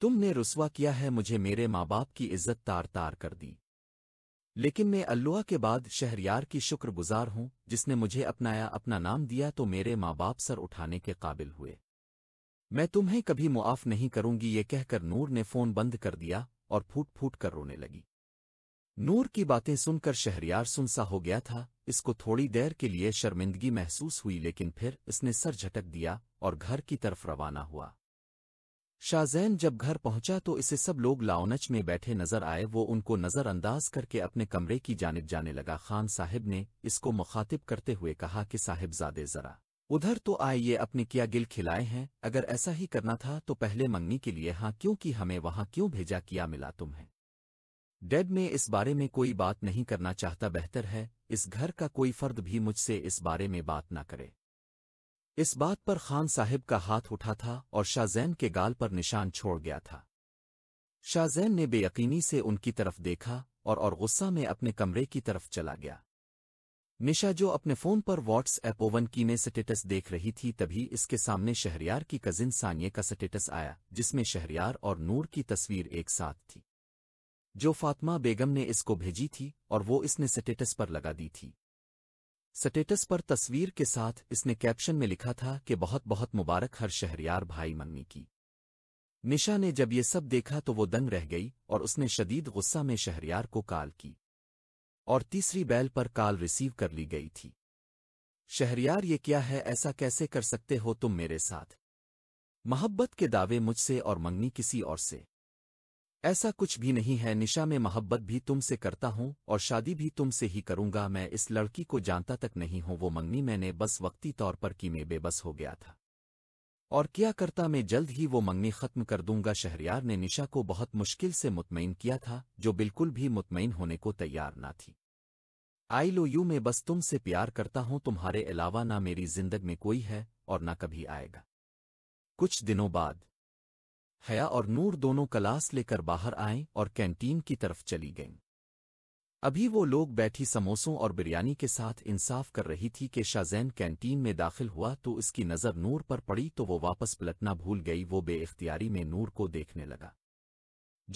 तुमने रुसवा किया है मुझे मेरे माँ बाप की इज्जत तार तार कर दी लेकिन मैं अल्लुआ के बाद शहरयार की शुक्रगुजार हूं जिसने मुझे अपनाया अपना नाम दिया तो मेरे माँ बाप सर उठाने के काबिल हुए मैं तुम्हें कभी मुआफ नहीं करूंगी ये कहकर नूर ने फोन बंद कर दिया और फूट फूट कर रोने लगी नूर की बातें सुनकर शहरियार सुनसा हो गया था इसको थोड़ी देर के लिए शर्मिंदगी महसूस हुई लेकिन फिर इसने सर झटक दिया और घर की तरफ रवाना हुआ शाहजैन जब घर पहुंचा तो इसे सब लोग लाउनच में बैठे नजर आए वो उनको नज़रअंदाज करके अपने कमरे की जानब जाने लगा खान साहिब ने इसको मुखातिब करते हुए कहा कि साहिबजादे ज़रा उधर तो आए ये अपने किया गिल खिलाए हैं अगर ऐसा ही करना था तो पहले मंगनी के लिए हाँ क्योंकि हमें वहां क्यों भेजा किया मिला तुम्हें डेड में इस बारे में कोई बात नहीं करना चाहता बेहतर है इस घर का कोई फर्द भी मुझसे इस बारे में बात ना करे इस बात पर खान साहिब का हाथ उठा था और शाहजैन के गाल पर निशान छोड़ गया था शाहजैन ने बेयकीनी से उनकी तरफ देखा और और गुस्सा में अपने कमरे की तरफ चला गया निशा जो अपने फ़ोन पर व्हाट्स एप ओवन की ने स्टेटस देख रही थी तभी इसके सामने शहरियार की कजिन सानिये का स्टेटस आया जिसमें शहरियार और नूर की तस्वीर एक साथ थी जो फातिमा बेगम ने इसको भेजी थी और वो इसने स्टेटस पर लगा दी थी स्टेटस पर तस्वीर के साथ इसने कैप्शन में लिखा था कि बहुत बहुत मुबारक हर शहरियार भाई मम्मी की निशा ने जब ये सब देखा तो वो दंग रह गई और उसने शदीद गुस्सा में शहरियार को काल की और तीसरी बैल पर काल रिसीव कर ली गई थी शहरियार ये क्या है ऐसा कैसे कर सकते हो तुम मेरे साथ मोहब्बत के दावे मुझसे और मंगनी किसी और से ऐसा कुछ भी नहीं है निशा में मोहब्बत भी तुमसे करता हूं और शादी भी तुमसे ही करूँगा मैं इस लड़की को जानता तक नहीं हूं वो मंगनी मैंने बस वक्ती तौर पर कि मैं बेबस हो गया था और क्या करता मैं जल्द ही वो मंगनी खत्म कर दूंगा शहरयार ने निशा को बहुत मुश्किल से मुतमिन किया था जो बिल्कुल भी मुतमिन होने को तैयार ना थी आई लो यू मैं बस तुम से प्यार करता हूं तुम्हारे अलावा ना मेरी जिंदग में कोई है और ना कभी आएगा कुछ दिनों बाद हया और नूर दोनों क्लास लेकर बाहर आए और कैंटीन की तरफ चली गईं अभी वो लोग बैठी समोसों और बिरयानी के साथ इंसाफ कर रही थी कि शाहजैन कैंटीन में दाखिल हुआ तो उसकी नज़र नूर पर पड़ी तो वो वापस पलटना भूल गई वो बेइख्तियारी में नूर को देखने लगा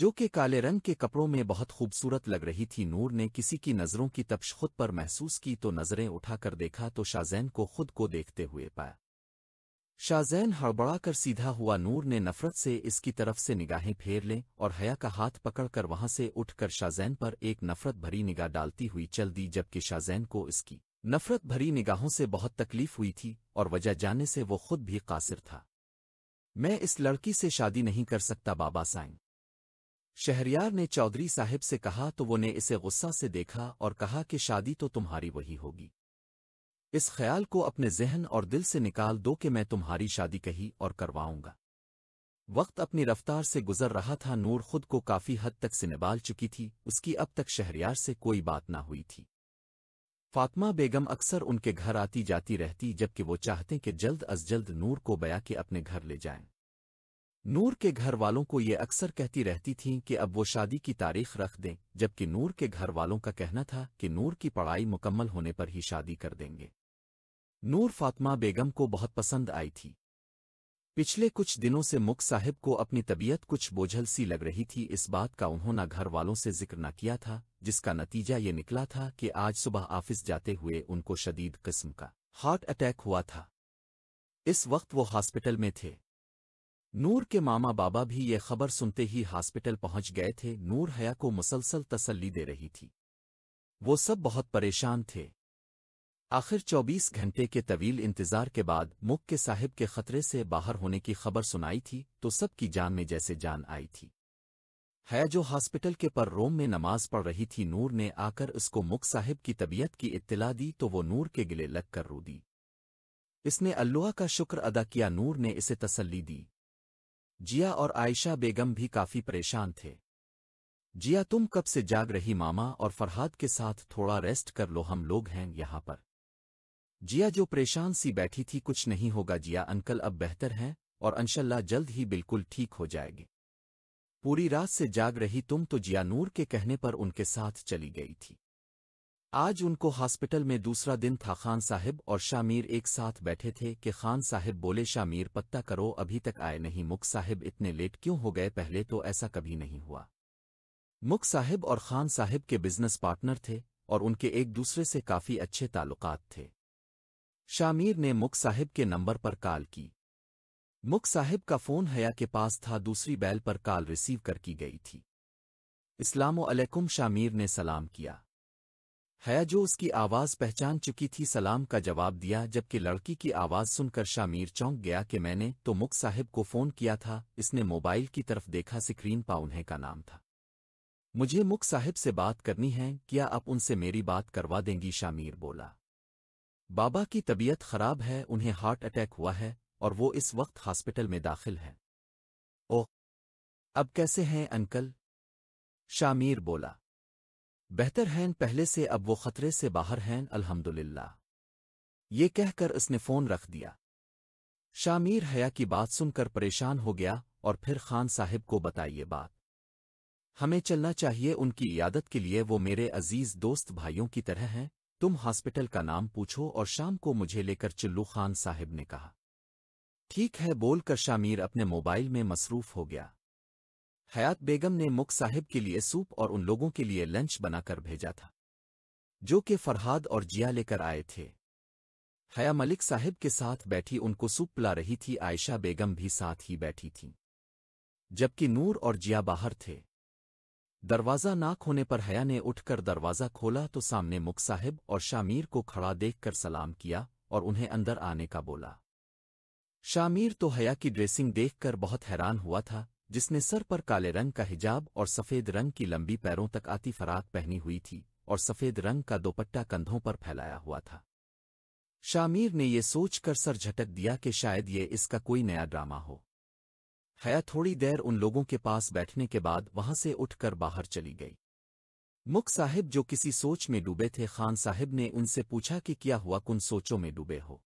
जो कि काले रंग के कपड़ों में बहुत खूबसूरत लग रही थी नूर ने किसी की नज़रों की तपश खुद पर महसूस की तो नज़रें उठाकर देखा तो शाहजैन को खुद को देखते हुए पाया शाहजैन हड़बड़ा कर सीधा हुआ नूर ने नफरत से इसकी तरफ से निगाहें फेर लें और हया का हाथ पकड़कर वहां से उठकर शाहजैन पर एक नफरत भरी निगाह डालती हुई चल दी जबकि शाहजैन को इसकी नफरत भरी निगाहों से बहुत तकलीफ हुई थी और वजह जाने से वो खुद भी कासिर था मैं इस लड़की से शादी नहीं कर सकता बाबा साइं शहरियार ने चौधरी साहिब से कहा तो वो ने इसे गुस्सा से देखा और कहा कि शादी तो तुम्हारी वही होगी इस ख्याल को अपने जहन और दिल से निकाल दो कि मैं तुम्हारी शादी कही और करवाऊंगा वक्त अपनी रफ्तार से गुजर रहा था नूर खुद को काफी हद तक से निभाल चुकी थी उसकी अब तक शहरियार से कोई बात ना हुई थी फातमा बेगम अक्सर उनके घर आती जाती रहती जबकि वो चाहते कि जल्द अज जल्द नूर को बया के अपने घर ले जाएं। नूर के घर वालों को ये अक्सर कहती रहती थीं कि अब वो शादी की तारीख रख दें जबकि नूर के घर वालों का कहना था कि नूर की पढ़ाई मुकम्मल होने पर ही शादी कर देंगे नूर फातमा बेगम को बहुत पसंद आई थी पिछले कुछ दिनों से मुख साहिब को अपनी तबीयत कुछ बोझल सी लग रही थी इस बात का उन्होंने घर वालों से जिक्र न किया था जिसका नतीजा ये निकला था कि आज सुबह ऑफिस जाते हुए उनको शदीद किस्म का हार्ट अटैक हुआ था इस वक्त वो हॉस्पिटल में थे नूर के मामा बाबा भी ये खबर सुनते ही हॉस्पिटल पहुंच गए थे नूर हया को मुसलसल तसल्ली दे रही थी वो सब बहुत परेशान थे आखिर 24 घंटे के तवील इंतजार के बाद मुख के साहिब के खतरे से बाहर होने की खबर सुनाई थी तो सबकी जान में जैसे जान आई थी है जो हॉस्पिटल के पर रोम में नमाज पढ़ रही थी नूर ने आकर उसको मुख साहिब की तबीयत की इत्तला दी तो वो नूर के गिले लग कर रो दी इसने अल्लाह का शुक्र अदा किया नूर ने इसे तसल्ली दी जिया और आयशा बेगम भी काफ़ी परेशान थे जिया तुम कब से जाग रही मामा और फरहाद के साथ थोड़ा रेस्ट कर लो हम लोग हैं यहां पर जिया जो परेशान सी बैठी थी कुछ नहीं होगा जिया अंकल अब बेहतर हैं और अंशल्ला जल्द ही बिल्कुल ठीक हो जाएगी पूरी रात से जाग रही तुम तो जिया नूर के कहने पर उनके साथ चली गई थी आज उनको हॉस्पिटल में दूसरा दिन था खान साहिब और शामीर एक साथ बैठे थे कि खान साहिब बोले शामीर पत्ता करो अभी तक आए नहीं मुख साहिब इतने लेट क्यों हो गए पहले तो ऐसा कभी नहीं हुआ मुख साहिब और खान साहिब के बिजनेस पार्टनर थे और उनके एक दूसरे से काफ़ी अच्छे ताल्लुकात थे शामिर ने मुख साहिब के नंबर पर कॉल की मुख साहिब का फ़ोन हया के पास था दूसरी बैल पर कॉल रिसीव कर की गई थी इस्लाम शामिर ने सलाम किया हया जो उसकी आवाज़ पहचान चुकी थी सलाम का जवाब दिया जबकि लड़की की आवाज़ सुनकर शामिर चौंक गया कि मैंने तो मुख साहिब को फ़ोन किया था इसने मोबाइल की तरफ देखा स्क्रीन पा उन्हें का नाम था मुझे मुख साहिब से बात करनी है क्या आप उनसे मेरी बात करवा देंगी शामिर बोला बाबा की तबीयत खराब है उन्हें हार्ट अटैक हुआ है और वो इस वक्त हॉस्पिटल में दाखिल हैं ओह अब कैसे हैं अंकल शामीर बोला बेहतर हैं पहले से अब वो खतरे से बाहर हैं अल्हम्दुलिल्लाह। ये कहकर उसने फोन रख दिया शामीर हया की बात सुनकर परेशान हो गया और फिर खान साहिब को बताइए बात हमें चलना चाहिए उनकी यादत के लिए वो मेरे अजीज दोस्त भाइयों की तरह हैं तुम हॉस्पिटल का नाम पूछो और शाम को मुझे लेकर चिल्लू खान साहिब ने कहा ठीक है बोलकर शामीर अपने मोबाइल में मसरूफ हो गया हयात बेगम ने मुख साहिब के लिए सूप और उन लोगों के लिए लंच बनाकर भेजा था जो कि फरहाद और जिया लेकर आए थे हया मलिक साहिब के साथ बैठी उनको सूप पिला रही थी आयशा बेगम भी साथ ही बैठी थीं जबकि नूर और जिया बाहर थे दरवाज़ा नाक होने पर हया ने उठकर दरवाज़ा खोला तो सामने मुख साहिब और शामीर को खड़ा देखकर सलाम किया और उन्हें अंदर आने का बोला शामीर तो हया की ड्रेसिंग देखकर बहुत हैरान हुआ था जिसने सर पर काले रंग का हिजाब और सफ़ेद रंग की लंबी पैरों तक आती फराक पहनी हुई थी और सफ़ेद रंग का दोपट्टा कंधों पर फैलाया हुआ था शामीर ने ये सोचकर सर झटक दिया कि शायद ये इसका कोई नया ड्रामा हो हया थोड़ी देर उन लोगों के पास बैठने के बाद वहां से उठकर बाहर चली गई मुख साहिब जो किसी सोच में डूबे थे खान साहिब ने उनसे पूछा कि क्या हुआ कुन सोचों में डूबे हो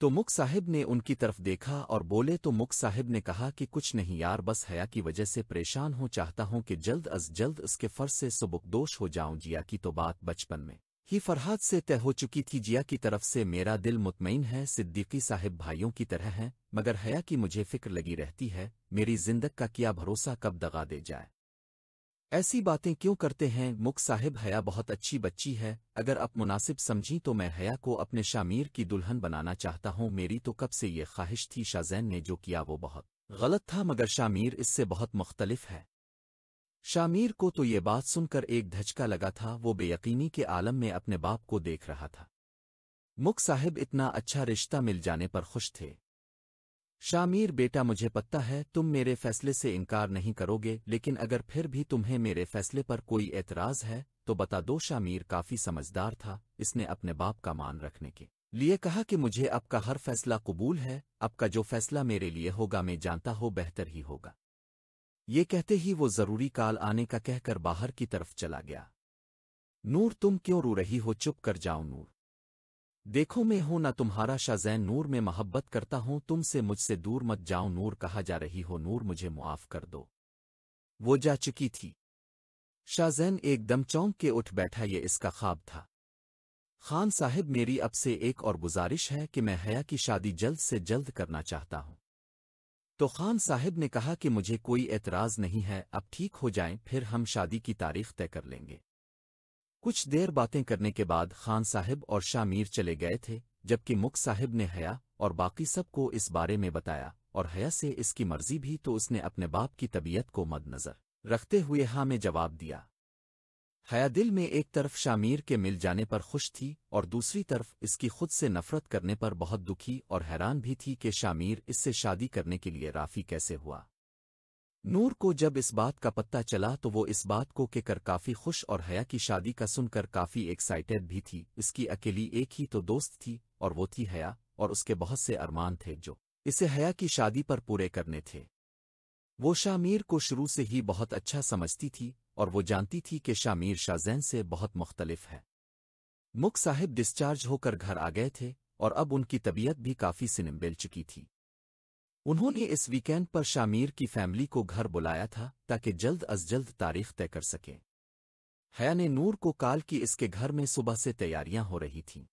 तो मुख साहिब ने उनकी तरफ देखा और बोले तो मुख साहिब ने कहा कि कुछ नहीं यार बस हया की वजह से परेशान हो चाहता हूं कि जल्द अज जल्द उसके फर्ज से सुबुकदोश हो जाऊं जिया की तो बात बचपन में ही फरहाद से तय हो चुकी थी जिया की तरफ से मेरा दिल मुतमिन है सिद्दीकी साहिब भाइयों की तरह हैं मगर हया की मुझे फिक्र लगी रहती है मेरी जिंदग का क्या भरोसा कब दगा दे जाए ऐसी बातें क्यों करते हैं मुख साहिब हया बहुत अच्छी बच्ची है अगर आप मुनासिब समझी तो मैं हया को अपने शामीर की दुल्हन बनाना चाहता हूँ मेरी तो कब से ये ख्वाहिश थी शाजैन ने जो किया वो बहुत गलत था मगर शामीर इससे बहुत मुख्तलिफ है शामीर को तो ये बात सुनकर एक धचका लगा था वो बेयकीनी के आलम में अपने बाप को देख रहा था मुख साहिब इतना अच्छा रिश्ता मिल जाने पर खुश थे शामीर बेटा मुझे पता है तुम मेरे फैसले से इनकार नहीं करोगे लेकिन अगर फिर भी तुम्हें मेरे फैसले पर कोई एतराज़ है तो बता दो शामीर काफ़ी समझदार था इसने अपने बाप का मान रखने के लिए कहा कि मुझे आपका हर फैसला कबूल है आपका जो फैसला मेरे लिए होगा मैं जानता हो बेहतर ही होगा ये कहते ही वो जरूरी काल आने का कहकर बाहर की तरफ चला गया नूर तुम क्यों रो रही हो चुप कर जाओ नूर देखो मैं हूं ना तुम्हारा शाहजैन नूर में मोहब्बत करता हूं तुमसे मुझसे दूर मत जाओ नूर कहा जा रही हो नूर मुझे मुआफ कर दो वो जा चुकी थी शाहजैन एकदम चौंक के उठ बैठा ये इसका ख्वाब था खान साहब मेरी अब से एक और गुजारिश है कि मैं हया की शादी जल्द से जल्द करना चाहता हूं तो खान साहिब ने कहा कि मुझे कोई एतराज़ नहीं है अब ठीक हो जाएं फिर हम शादी की तारीख तय कर लेंगे कुछ देर बातें करने के बाद खान साहिब और शामीर चले गए थे जबकि मुख साहिब ने हया और बाकी सब को इस बारे में बताया और हया से इसकी मर्जी भी तो उसने अपने बाप की तबीयत को मद्नज़र रखते हुए हाँ में जवाब दिया हया दिल में एक तरफ शामीर के मिल जाने पर खुश थी और दूसरी तरफ इसकी खुद से नफरत करने पर बहुत दुखी और हैरान भी थी कि शामीर इससे शादी करने के लिए राफ़ी कैसे हुआ नूर को जब इस बात का पत्ता चला तो वो इस बात को के कर काफ़ी खुश और हया की शादी का सुनकर काफ़ी एक्साइटेड भी थी इसकी अकेली एक ही तो दोस्त थी और वो थी हया और उसके बहुत से अरमान थे जो इसे हया की शादी पर पूरे करने थे वो शामीर को शुरू से ही बहुत अच्छा समझती थी और वो जानती थी कि शामीर शाहजैन से बहुत मुख्तलिफ है मुख साहिब डिस्चार्ज होकर घर आ गए थे और अब उनकी तबीयत भी काफ़ी सिनिम्बिल चुकी थी उन्होंने इस वीकेंड पर शामीर की फैमिली को घर बुलाया था ताकि जल्द अज जल्द तारीख तय कर सके हया ने नूर को काल की इसके घर में सुबह से तैयारियां हो रही थीं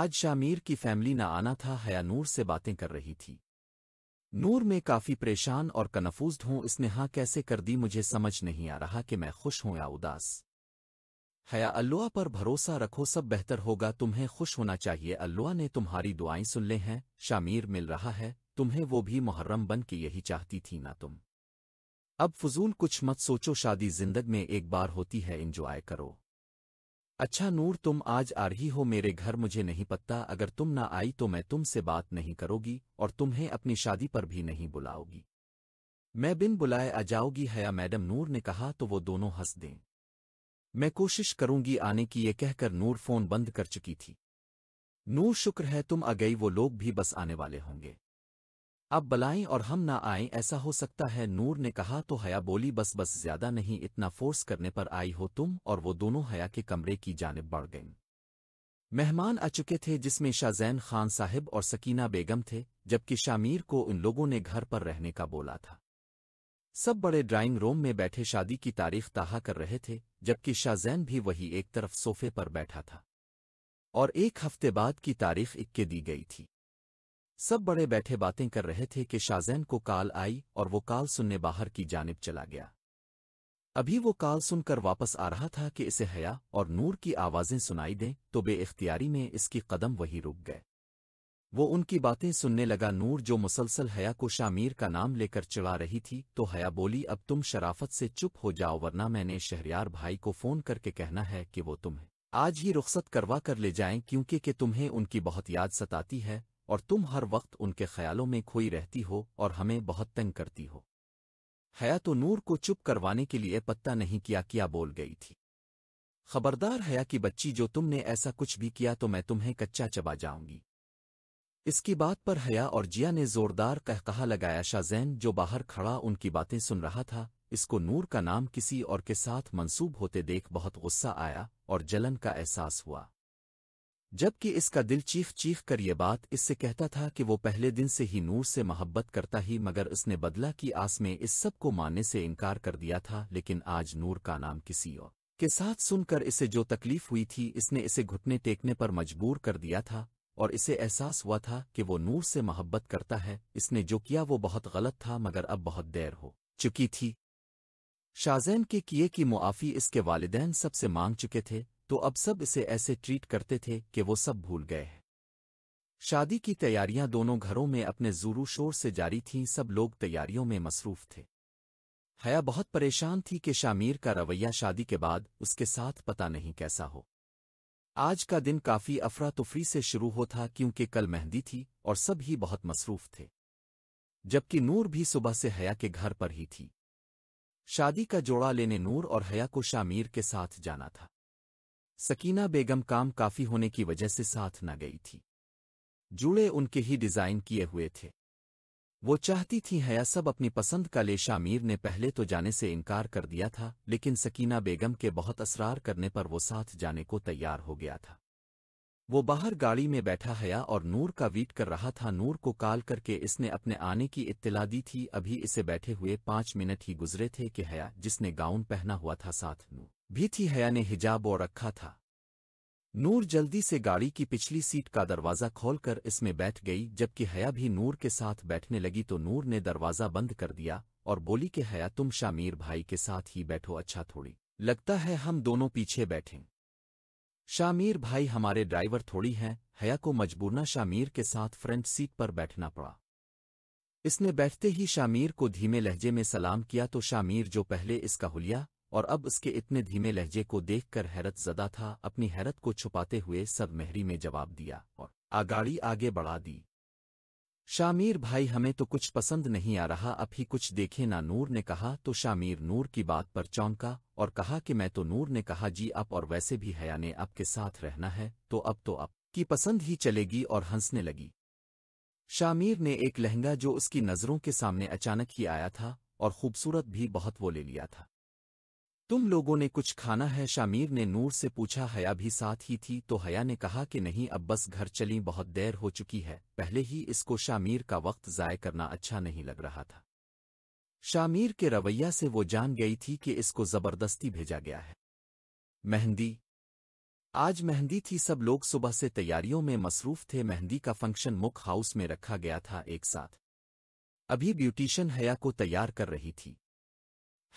आज शामीर की फैमिली न आना था हया नूर से बातें कर रही थी नूर में काफ़ी परेशान और कनफूज हूं इसने हाँ कैसे कर दी मुझे समझ नहीं आ रहा कि मैं खुश हूं या उदास हया अल्लाह पर भरोसा रखो सब बेहतर होगा तुम्हें खुश होना चाहिए अल्लाह ने तुम्हारी दुआएं सुन ले हैं शामीर मिल रहा है तुम्हें वो भी मुहर्रम बन के यही चाहती थी ना तुम अब फजूल कुछ मत सोचो शादी जिंदग में एक बार होती है इंजॉय करो अच्छा नूर तुम आज आ रही हो मेरे घर मुझे नहीं पता अगर तुम ना आई तो मैं तुमसे बात नहीं करोगी और तुम्हें अपनी शादी पर भी नहीं बुलाओगी मैं बिन बुलाए आ जाओगी हया मैडम नूर ने कहा तो वो दोनों हंस दें मैं कोशिश करूंगी आने की ये कहकर नूर फोन बंद कर चुकी थी नूर शुक्र है तुम आ गई वो लोग भी बस आने वाले होंगे अब बलाएं और हम ना आए ऐसा हो सकता है नूर ने कहा तो हया बोली बस बस ज्यादा नहीं इतना फोर्स करने पर आई हो तुम और वो दोनों हया के कमरे की जानब बढ़ गईं मेहमान आ चुके थे जिसमें शाहजैन खान साहिब और सकीना बेगम थे जबकि शामीर को उन लोगों ने घर पर रहने का बोला था सब बड़े ड्राइंग रूम में बैठे शादी की तारीफ ताहा कर रहे थे जबकि शाहजैन भी वही एक तरफ सोफे पर बैठा था और एक हफ्ते बाद की तारीख इक्के दी गई थी सब बड़े बैठे बातें कर रहे थे कि शाजैन को काल आई और वो काल सुनने बाहर की जानब चला गया अभी वो काल सुनकर वापस आ रहा था कि इसे हया और नूर की आवाज़ें सुनाई दें तो बेइख्तियारी में इसकी कदम वहीं रुक गए वो उनकी बातें सुनने लगा नूर जो मुसलसल हया को शामीर का नाम लेकर चिड़ा रही थी तो हया बोली अब तुम शराफत से चुप हो जाओ वरना मैंने शहरियार भाई को फ़ोन करके कहना है कि वो तुम्हें आज ही रुख्सत करवा कर ले जाएं क्योंकि कि तुम्हें उनकी बहुत याद सताती है और तुम हर वक्त उनके ख्यालों में खोई रहती हो और हमें बहुत तंग करती हो हया तो नूर को चुप करवाने के लिए पत्ता नहीं किया किया बोल गई थी खबरदार हया की बच्ची जो तुमने ऐसा कुछ भी किया तो मैं तुम्हें कच्चा चबा जाऊंगी इसकी बात पर हया और जिया ने जोरदार कह कहा लगाया शाहजैन जो बाहर खड़ा उनकी बातें सुन रहा था इसको नूर का नाम किसी और के साथ मंसूब होते देख बहुत गुस्सा आया और जलन का एहसास हुआ जबकि इसका दिल चीफ चीफ कर ये बात इससे कहता था कि वो पहले दिन से ही नूर से मोहब्बत करता ही मगर उसने बदला की आस में इस सब को मानने से इनकार कर दिया था लेकिन आज नूर का नाम किसी और के साथ सुनकर इसे जो तकलीफ हुई थी इसने इसे घुटने टेकने पर मजबूर कर दिया था और इसे एहसास हुआ था कि वो नूर से मोहब्बत करता है इसने जो किया वो बहुत गलत था मगर अब बहुत देर हो चुकी थी शाहजैन के किए की मुआफ़ी इसके वालदेन सबसे मांग चुके थे तो अब सब इसे ऐसे ट्रीट करते थे कि वो सब भूल गए हैं शादी की तैयारियां दोनों घरों में अपने जोरू शोर से जारी थीं सब लोग तैयारियों में मसरूफ थे हया बहुत परेशान थी कि शामीर का रवैया शादी के बाद उसके साथ पता नहीं कैसा हो आज का दिन काफी अफरा तफरी से शुरू हो था क्योंकि कल मेहंदी थी और सब ही बहुत मसरूफ थे जबकि नूर भी सुबह से हया के घर पर ही थी शादी का जोड़ा लेने नूर और हया को शामीर के साथ जाना था सकीना बेगम काम काफ़ी होने की वजह से साथ न गई थी जूड़े उनके ही डिज़ाइन किए हुए थे वो चाहती थी हया सब अपनी पसंद का ले शामीर ने पहले तो जाने से इनकार कर दिया था लेकिन सकीना बेगम के बहुत असरार करने पर वो साथ जाने को तैयार हो गया था वो बाहर गाड़ी में बैठा हया और नूर का वीट कर रहा था नूर को कॉल करके इसने अपने आने की इत्तला दी थी अभी इसे बैठे हुए पाँच मिनट ही गुजरे थे कि हया जिसने गाउन पहना हुआ था साथ नूर भी थी हया ने हिजाब और रखा था नूर जल्दी से गाड़ी की पिछली सीट का दरवाज़ा खोलकर इसमें बैठ गई जबकि हया भी नूर के साथ बैठने लगी तो नूर ने दरवाज़ा बंद कर दिया और बोली कि हया तुम शामीर भाई के साथ ही बैठो अच्छा थोड़ी लगता है हम दोनों पीछे बैठें शामीर भाई हमारे ड्राइवर थोड़ी हैं हया को मजबूरना शामीर के साथ फ्रंट सीट पर बैठना पड़ा इसने बैठते ही शामीर को धीमे लहजे में सलाम किया तो शामीर जो पहले इसका हुलिया और अब उसके इतने धीमे लहजे को देखकर हैरत जदा था अपनी हैरत को छुपाते हुए सब मेहरी में जवाब दिया और आगाड़ी आगे बढ़ा दी शामीर भाई हमें तो कुछ पसंद नहीं आ रहा अब ही कुछ देखे ना नूर ने कहा तो शामीर नूर की बात पर चौंका और कहा कि मैं तो नूर ने कहा जी अप और वैसे भी हया ने आपके साथ रहना है तो अब तो अप की पसंद ही चलेगी और हंसने लगी शामीर ने एक लहंगा जो उसकी नज़रों के सामने अचानक ही आया था और खूबसूरत भी बहुत वो ले लिया था तुम लोगों ने कुछ खाना है शामिर ने नूर से पूछा हया भी साथ ही थी तो हया ने कहा कि नहीं अब बस घर चली बहुत देर हो चुकी है पहले ही इसको शामिर का वक्त ज़ाय करना अच्छा नहीं लग रहा था शामिर के रवैया से वो जान गई थी कि इसको ज़बरदस्ती भेजा गया है मेहंदी आज मेहंदी थी सब लोग सुबह से तैयारियों में मसरूफ थे मेहंदी का फंक्शन मुख हाउस में रखा गया था एक साथ अभी ब्यूटिशन हया को तैयार कर रही थी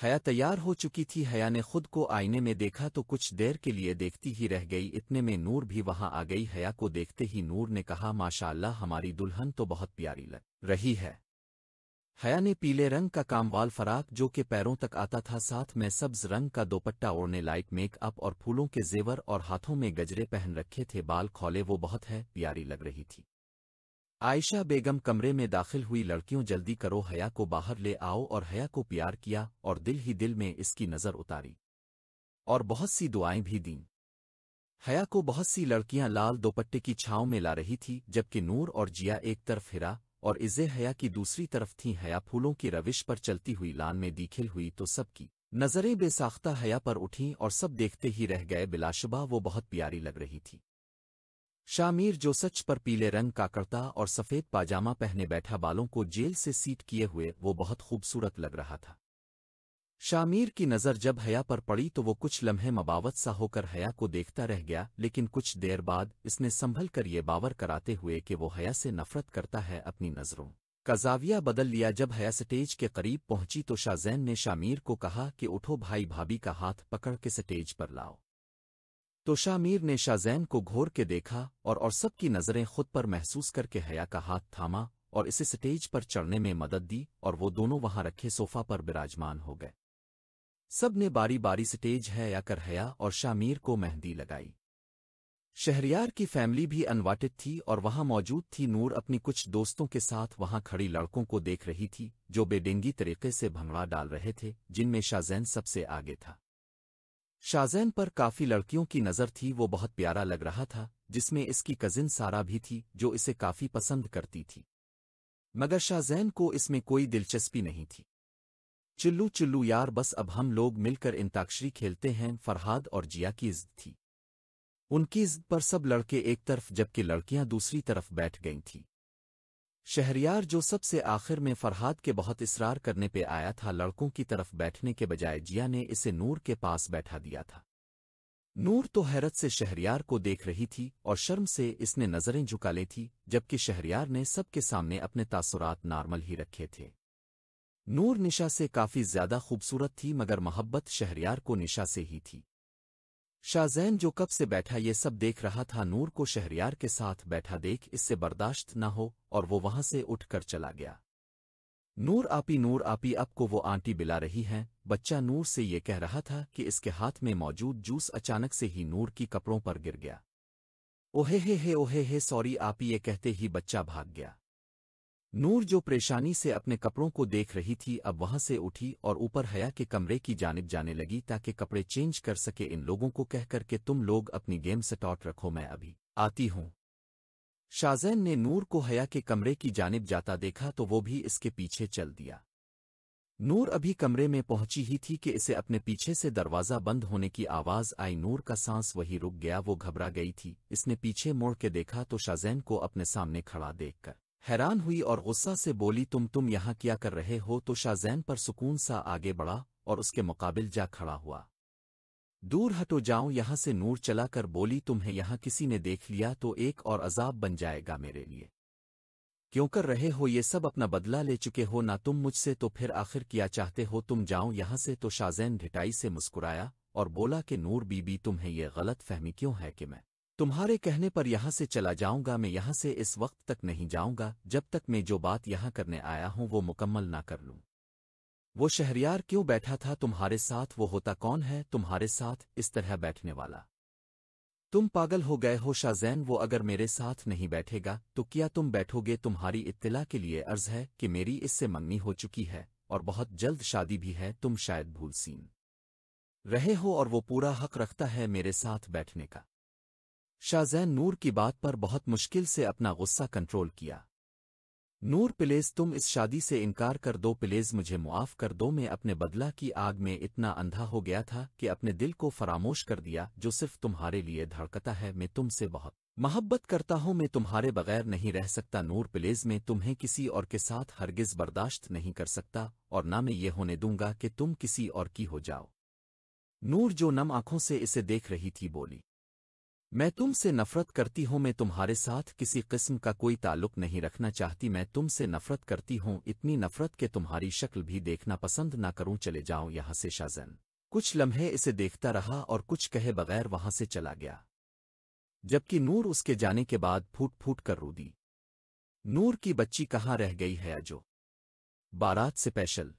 हया तैयार हो चुकी थी हया ने खुद को आईने में देखा तो कुछ देर के लिए देखती ही रह गई इतने में नूर भी वहां आ गई हया को देखते ही नूर ने कहा माशाल्लाह हमारी दुल्हन तो बहुत प्यारी लग रही है हया ने पीले रंग का कामवाल फराक जो के पैरों तक आता था साथ में सब्ज रंग का दोपट्टा ओढ़ने लाइट मेकअप और फूलों के जेवर और हाथों में गजरे पहन रखे थे बाल खोले वो बहुत है प्यारी लग रही थी आयशा बेगम कमरे में दाखिल हुई लड़कियों जल्दी करो हया को बाहर ले आओ और हया को प्यार किया और दिल ही दिल में इसकी नज़र उतारी और बहुत सी दुआएं भी दीं हया को बहुत सी लड़कियां लाल दोपट्टे की छाव में ला रही थी जबकि नूर और जिया एक तरफ हिरा और इज़े हया की दूसरी तरफ थी हया फूलों की रविश पर चलती हुई लान में दीखिल हुई तो सबकी नज़रें बेसाख्ता हया पर उठीं और सब देखते ही रह गए बिलाशुबा वो बहुत प्यारी लग रही थी शामिर जो सच पर पीले रंग का करता और सफ़ेद पाजामा पहने बैठा बालों को जेल से सीट किए हुए वो बहुत खूबसूरत लग रहा था शामिर की नज़र जब हया पर पड़ी तो वो कुछ लम्हे मबावत सा होकर हया को देखता रह गया लेकिन कुछ देर बाद इसने संभल कर ये बावर कराते हुए कि वो हया से नफरत करता है अपनी नज़रों का जाविया बदल लिया जब हया स्टेज के करीब पहुंची तो शाहजैन ने शामिर को कहा कि उठो भाई भाभी का हाथ पकड़ के स्टेज पर लाओ तो शामीर ने शाहजैन को घोर के देखा और और सबकी नज़रें खुद पर महसूस करके हया का हाथ थामा और इसे स्टेज पर चढ़ने में मदद दी और वो दोनों वहां रखे सोफा पर विराजमान हो गए सब ने बारी बारी स्टेज है या कर हया और शामीर को मेहंदी लगाई शहरियार की फैमिली भी अनवाटेड थी और वहां मौजूद थी नूर अपनी कुछ दोस्तों के साथ वहां खड़ी लड़कों को देख रही थी जो बेडेंगी तरीके से भंगड़ा डाल रहे थे जिनमें शाहजैन सबसे आगे था शाहजैन पर काफी लड़कियों की नज़र थी वो बहुत प्यारा लग रहा था जिसमें इसकी कजिन सारा भी थी जो इसे काफी पसंद करती थी मगर शाहजैन को इसमें कोई दिलचस्पी नहीं थी चिल्लू चिल्लू यार बस अब हम लोग मिलकर इंताक्षरी खेलते हैं फरहाद और जिया की इज्जत थी उनकी इज्जत पर सब लड़के एक तरफ जबकि लड़कियां दूसरी तरफ बैठ गई थीं शहरियार जो सबसे आखिर में फरहाद के बहुत इसरार करने पे आया था लड़कों की तरफ बैठने के बजाय जिया ने इसे नूर के पास बैठा दिया था नूर तो हैरत से शहरियार को देख रही थी और शर्म से इसने नज़रें झुका ली थी जबकि शहरियार ने सबके सामने अपने तासुरात नॉर्मल ही रखे थे नूर निशा से काफ़ी ज़्यादा खूबसूरत थी मगर मोहब्बत शहरियार को निशा से ही थी शाहजैन जो कब से बैठा ये सब देख रहा था नूर को शहरियार के साथ बैठा देख इससे बर्दाश्त न हो और वो वहां से उठकर चला गया नूर आपी नूर आपी अब को वो आंटी बिला रही हैं बच्चा नूर से ये कह रहा था कि इसके हाथ में मौजूद जूस अचानक से ही नूर की कपड़ों पर गिर गया ओहे हे हे ओहे हे सॉरी आपी ये कहते ही बच्चा भाग गया नूर जो परेशानी से अपने कपड़ों को देख रही थी अब वहां से उठी और ऊपर हया के कमरे की जानब जाने लगी ताकि कपड़े चेंज कर सके इन लोगों को कह के तुम लोग अपनी गेम से टॉट रखो मैं अभी आती हूं शाहजैन ने नूर को हया के कमरे की जानब जाता देखा तो वो भी इसके पीछे चल दिया नूर अभी कमरे में पहुंची ही थी कि इसे अपने पीछे से दरवाज़ा बंद होने की आवाज़ आई नूर का सांस वही रुक गया वो घबरा गई थी इसने पीछे मोड़ के देखा तो शाहजैन को अपने सामने खड़ा देखकर हैरान हुई और गुस्सा से बोली तुम तुम यहाँ क्या कर रहे हो तो शाहजैन पर सुकून सा आगे बढ़ा और उसके मुकाबिल जा खड़ा हुआ दूर हटो जाओ यहां से नूर चलाकर बोली तुम्हें यहां किसी ने देख लिया तो एक और अजाब बन जाएगा मेरे लिए क्यों कर रहे हो ये सब अपना बदला ले चुके हो ना तुम मुझसे तो फिर आखिर किया चाहते हो तुम जाओ यहां से तो शाहजैन ढिटाई से मुस्कुराया और बोला कि नूर बीबी तुम्हें ये गलत फहमी क्यों है कि मैं तुम्हारे कहने पर यहां से चला जाऊंगा मैं यहां से इस वक्त तक नहीं जाऊंगा जब तक मैं जो बात यहां करने आया हूं वो मुकम्मल ना कर लूँ वो शहरियार क्यों बैठा था तुम्हारे साथ वो होता कौन है तुम्हारे साथ इस तरह बैठने वाला तुम पागल हो गए हो शाहजैन वो अगर मेरे साथ नहीं बैठेगा तो क्या तुम बैठोगे तुम्हारी इत्तला के लिए अर्ज है कि मेरी इससे मंगनी हो चुकी है और बहुत जल्द शादी भी है तुम शायद भूल सीन रहे हो और वो पूरा हक रखता है मेरे साथ बैठने का शाहजैन नूर की बात पर बहुत मुश्किल से अपना गुस्सा कंट्रोल किया नूर पिलेज तुम इस शादी से इनकार कर दो पिलेज मुझे मुआफ कर दो मैं अपने बदला की आग में इतना अंधा हो गया था कि अपने दिल को फरामोश कर दिया जो सिर्फ तुम्हारे लिए धड़कता है मैं तुमसे बहुत मोहब्बत करता हूं मैं तुम्हारे बगैर नहीं रह सकता नूर पिलेज में तुम्हें किसी और के साथ हरगिज बर्दाश्त नहीं कर सकता और ना मैं ये होने दूंगा कि तुम किसी और की हो जाओ नूर जो नम आंखों से इसे देख रही थी बोली मैं तुमसे नफरत करती हूँ मैं तुम्हारे साथ किसी किस्म का कोई ताल्लुक नहीं रखना चाहती मैं तुमसे नफरत करती हूँ इतनी नफरत के तुम्हारी शक्ल भी देखना पसंद ना करूँ चले जाऊँ यहाँ से शाजन कुछ लम्हे इसे देखता रहा और कुछ कहे बगैर वहाँ से चला गया जबकि नूर उसके जाने के बाद फूट फूट कर रू दी नूर की बच्ची कहाँ रह गई है अजो बारात स्पेशल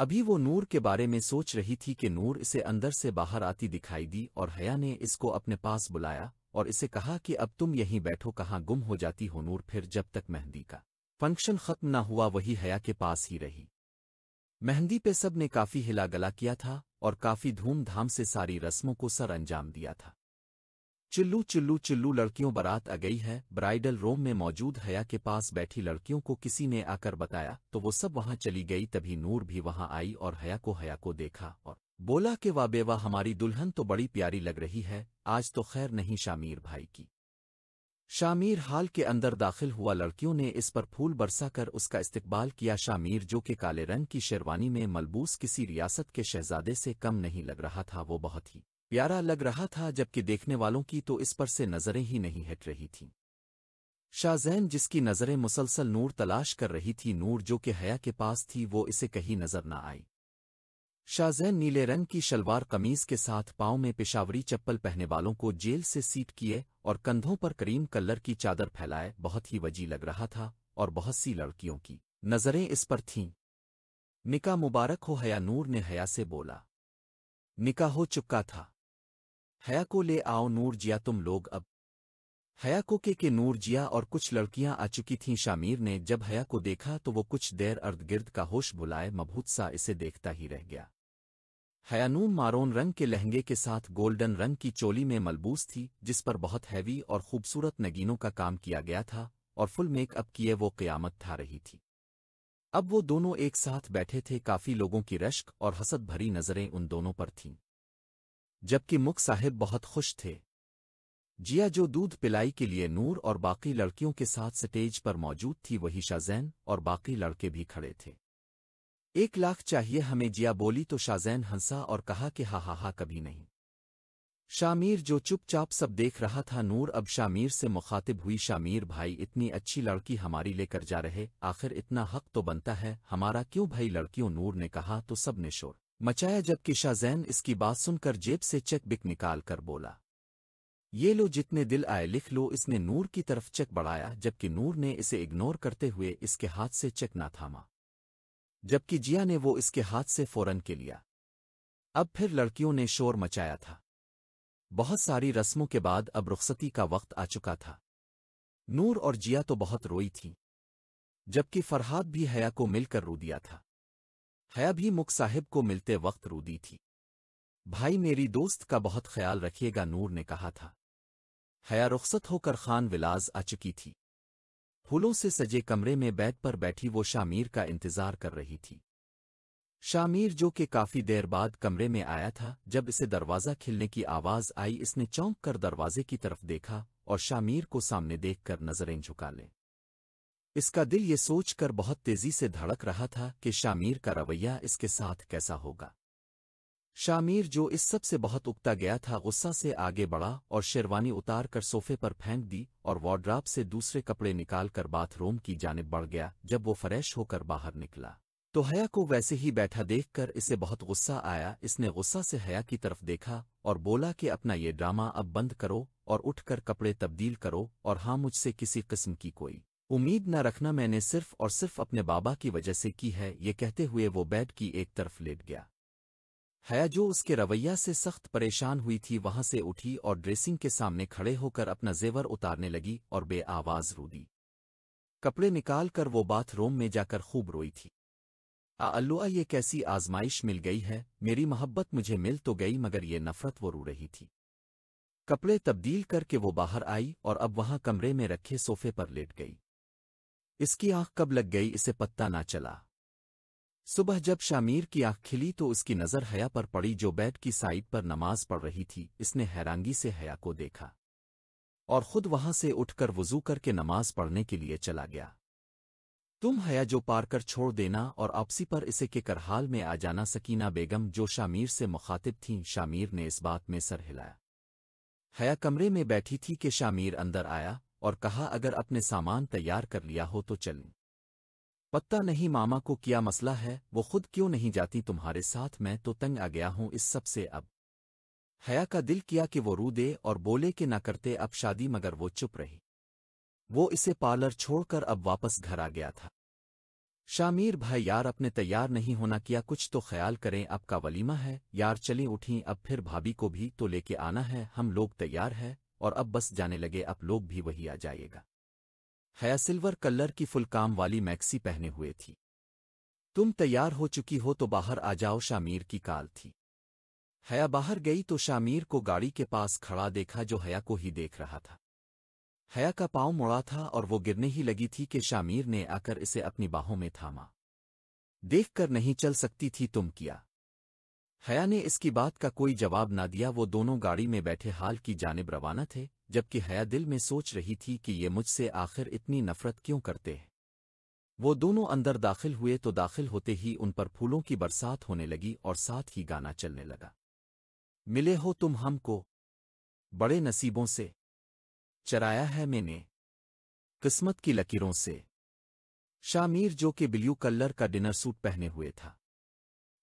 अभी वो नूर के बारे में सोच रही थी कि नूर इसे अंदर से बाहर आती दिखाई दी और हया ने इसको अपने पास बुलाया और इसे कहा कि अब तुम यहीं बैठो कहाँ गुम हो जाती हो नूर फिर जब तक मेहंदी का फंक्शन खत्म न हुआ वही हया के पास ही रही मेहंदी पे सब ने काफ़ी हिला गला किया था और काफ़ी धूमधाम से सारी रस्मों को सर अंजाम दिया था चिल्लू चिल्लू चिल्लू लड़कियों बारात आ गई है ब्राइडल रोम में मौजूद हया के पास बैठी लड़कियों को किसी ने आकर बताया तो वो सब वहाँ चली गई तभी नूर भी वहाँ आई और हया को हया को देखा और बोला कि वाह बेवा हमारी दुल्हन तो बड़ी प्यारी लग रही है आज तो खैर नहीं शामीर भाई की शामीर हाल के अंदर दाखिल हुआ लड़कियों ने इस पर फूल बरसाकर उसका इस्तकबाल किया शामीर जो कि काले रंग की शेरवानी में मलबूस किसी रियासत के शहजादे से कम नहीं लग रहा था वो बहुत ही प्यारा लग रहा था जबकि देखने वालों की तो इस पर से नज़रें ही नहीं हट रही थीं शाहजैन जिसकी नज़रें मुसलसल नूर तलाश कर रही थी नूर जो कि हया के पास थी वो इसे कहीं नज़र न आई शाहजैन नीले रंग की शलवार कमीज के साथ पाँव में पेशावरी चप्पल पहने वालों को जेल से सीट किए और कंधों पर करीम कलर की चादर फैलाए बहुत ही वजी लग रहा था और बहुत सी लड़कियों की नज़रें इस पर थीं निका मुबारक हो हया नूर ने हया से बोला निका हो चुका था हया को ले आओ नूर जिया तुम लोग अब हया को के के नूर जिया और कुछ लड़कियां आ चुकी थीं शामिर ने जब हया को देखा तो वो कुछ देर अर्द गिर्द का होश बुलाए मभूत सा इसे देखता ही रह गया हयानूम मारोन रंग के लहंगे के साथ गोल्डन रंग की चोली में मलबूस थी जिस पर बहुत हैवी और खूबसूरत नगीनों का काम किया गया था और फुल मेकअप किए वो क़यामत था रही थी अब वो दोनों एक साथ बैठे थे काफ़ी लोगों की रश्क और हसद भरी नज़रें उन दोनों पर थीं जबकि मुख साहिब बहुत खुश थे जिया जो दूध पिलाई के लिए नूर और बाकी लड़कियों के साथ स्टेज पर मौजूद थी वही शाहजैन और बाकी लड़के भी खड़े थे एक लाख चाहिए हमें जिया बोली तो शाहजैन हंसा और कहा कि हा हा हा कभी नहीं शामीर जो चुपचाप सब देख रहा था नूर अब शामीर से मुखातिब हुई शामीर भाई इतनी अच्छी लड़की हमारी लेकर जा रहे आखिर इतना हक तो बनता है हमारा क्यों भाई लड़कियों नूर ने कहा तो सब ने शोर मचाया जबकि शाहजैन इसकी बात सुनकर जेब से चेक बिक निकाल कर बोला ये लो जितने दिल आए लिख लो इसने नूर की तरफ चेक बढ़ाया जबकि नूर ने इसे इग्नोर करते हुए इसके हाथ से चेक ना थामा जबकि जिया ने वो इसके हाथ से फ़ौरन के लिया अब फिर लड़कियों ने शोर मचाया था बहुत सारी रस्मों के बाद अब रुख्सती का वक्त आ चुका था नूर और जिया तो बहुत रोई थी जबकि फरहाद भी हया को मिलकर रो दिया था है अभी मुख साहिब को मिलते वक्त रूदी थी भाई मेरी दोस्त का बहुत ख्याल रखिएगा नूर ने कहा था हया रुख्सत होकर खान विलाज आ चुकी थी फूलों से सजे कमरे में बैग पर बैठी वो शामीर का इंतजार कर रही थी शामीर जो कि काफी देर बाद कमरे में आया था जब इसे दरवाज़ा खिलने की आवाज़ आई इसने चौंक कर दरवाजे की तरफ देखा और शामीर को सामने देखकर नज़रें झुका लें इसका दिल ये सोचकर बहुत तेजी से धड़क रहा था कि शामीर का रवैया इसके साथ कैसा होगा शामीर जो इस सब से बहुत उगता गया था गुस्सा से आगे बढ़ा और शेरवानी उतार कर सोफे पर फेंक दी और वार्ड्राप से दूसरे कपड़े निकालकर बाथरूम की जानब बढ़ गया जब वो फ्रेश होकर बाहर निकला तो हया को वैसे ही बैठा देखकर इसे बहुत गुस्सा आया इसने गुस्सा से हया की तरफ देखा और बोला कि अपना ये ड्रामा अब बंद करो और उठकर कपड़े तब्दील करो और हाँ मुझसे किसी किस्म की कोई उम्मीद न रखना मैंने सिर्फ और सिर्फ अपने बाबा की वजह से की है ये कहते हुए वो बेड की एक तरफ लेट गया हया जो उसके रवैया से सख्त परेशान हुई थी वहां से उठी और ड्रेसिंग के सामने खड़े होकर अपना जेवर उतारने लगी और बे आवाज दी कपड़े निकाल कर वो बाथरूम में जाकर खूब रोई थी आ अल्लुआ ये कैसी आजमाइश मिल गई है मेरी मोहब्बत मुझे मिल तो गई मगर ये नफरत वो रू रही थी कपड़े तब्दील करके वो बाहर आई और अब वहां कमरे में रखे सोफे पर लेट गई इसकी आंख कब लग गई इसे पत्ता ना चला सुबह जब शामीर की आंख खिली तो उसकी नज़र हया पर पड़ी जो बैट की साइड पर नमाज पढ़ रही थी इसने हैरानगी से हया को देखा और खुद वहां से उठकर वजू करके नमाज पढ़ने के लिए चला गया तुम हया जो पार कर छोड़ देना और आपसी पर इसे के करहाल में आ जाना सकीना बेगम जो शामीर से मुखातिब थीं शामीर ने इस बात में सर हिलाया हया कमरे में बैठी थी कि शामीर अंदर आया और कहा अगर अपने सामान तैयार कर लिया हो तो चलूं पता नहीं मामा को क्या मसला है वो खुद क्यों नहीं जाती तुम्हारे साथ मैं तो तंग आ गया हूं इस सब से अब हया का दिल किया कि वो रू दे और बोले कि ना करते अब शादी मगर वो चुप रही वो इसे पार्लर छोड़कर अब वापस घर आ गया था शामीर भाई यार अपने तैयार नहीं होना किया कुछ तो ख्याल करें अब का वलीमा है यार चली उठी अब फिर भाभी को भी तो लेके आना है हम लोग तैयार है और अब बस जाने लगे आप लोग भी वही आ जाइएगा हया सिल्वर कलर की फुल काम वाली मैक्सी पहने हुए थी तुम तैयार हो चुकी हो तो बाहर आ जाओ शामीर की काल थी हया बाहर गई तो शामीर को गाड़ी के पास खड़ा देखा जो हया को ही देख रहा था हया का पांव मुड़ा था और वो गिरने ही लगी थी कि शामीर ने आकर इसे अपनी बाहों में थामा देखकर नहीं चल सकती थी तुम किया हया ने इसकी बात का कोई जवाब ना दिया वो दोनों गाड़ी में बैठे हाल की जानब रवाना थे जबकि हया दिल में सोच रही थी कि ये मुझसे आखिर इतनी नफरत क्यों करते हैं वो दोनों अंदर दाखिल हुए तो दाखिल होते ही उन पर फूलों की बरसात होने लगी और साथ ही गाना चलने लगा मिले हो तुम हमको बड़े नसीबों से चराया है मैंने किस्मत की लकीरों से शामीर जो कि ब्ल्यू कलर का डिनर सूट पहने हुए था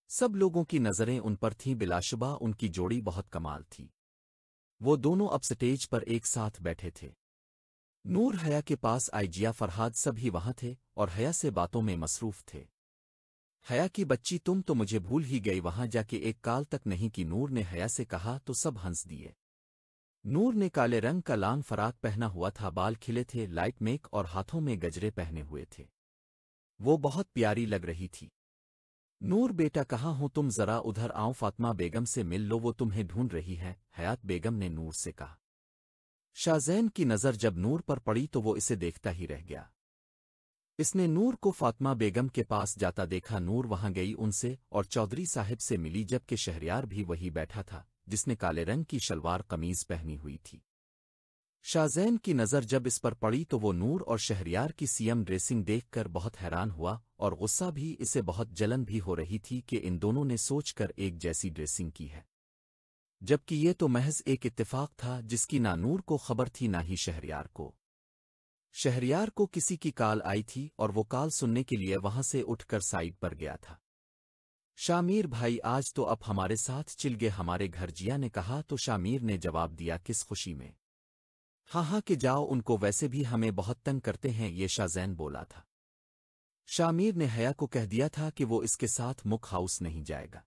सब लोगों की नज़रें उन पर थीं बिलाशुबा उनकी जोड़ी बहुत कमाल थी वो दोनों अब स्टेज पर एक साथ बैठे थे नूर हया के पास आई जिया फरहाद सभी वहां थे और हया से बातों में मसरूफ थे हया की बच्ची तुम तो मुझे भूल ही गई वहां जाके एक काल तक नहीं कि नूर ने हया से कहा तो सब हंस दिए नूर ने काले रंग का लांग फराक पहना हुआ था बाल खिले थे लाइट मेक और हाथों में गजरे पहने हुए थे वो बहुत प्यारी लग रही थी नूर बेटा कहाँ हो तुम जरा उधर आओ फातिमा बेगम से मिल लो वो तुम्हें ढूंढ रही है हयात बेगम ने नूर से कहा शाहजैन की नज़र जब नूर पर पड़ी तो वो इसे देखता ही रह गया इसने नूर को फातिमा बेगम के पास जाता देखा नूर वहां गई उनसे और चौधरी साहिब से मिली जबकि शहरियार भी वही बैठा था जिसने काले रंग की शलवार कमीज पहनी हुई थी शाहजैन की नज़र जब इस पर पड़ी तो वो नूर और शहरियार की सीएम ड्रेसिंग देखकर बहुत हैरान हुआ और गुस्सा भी इसे बहुत जलन भी हो रही थी कि इन दोनों ने सोचकर एक जैसी ड्रेसिंग की है जबकि ये तो महज एक इत्तेफाक था जिसकी ना नूर को खबर थी ना ही शहरियार को शहरियार को किसी की काल आई थी और वो काल सुनने के लिए वहां से उठकर साइड पर गया था शामीर भाई आज तो अब हमारे साथ चिल गए हमारे घर जिया ने कहा तो शामीर ने जवाब दिया किस खुशी में हा हा के जाओ उनको वैसे भी हमें बहुत तंग करते हैं ये शाहजैन बोला था शामिर ने हया को कह दिया था कि वो इसके साथ मुख हाउस नहीं जाएगा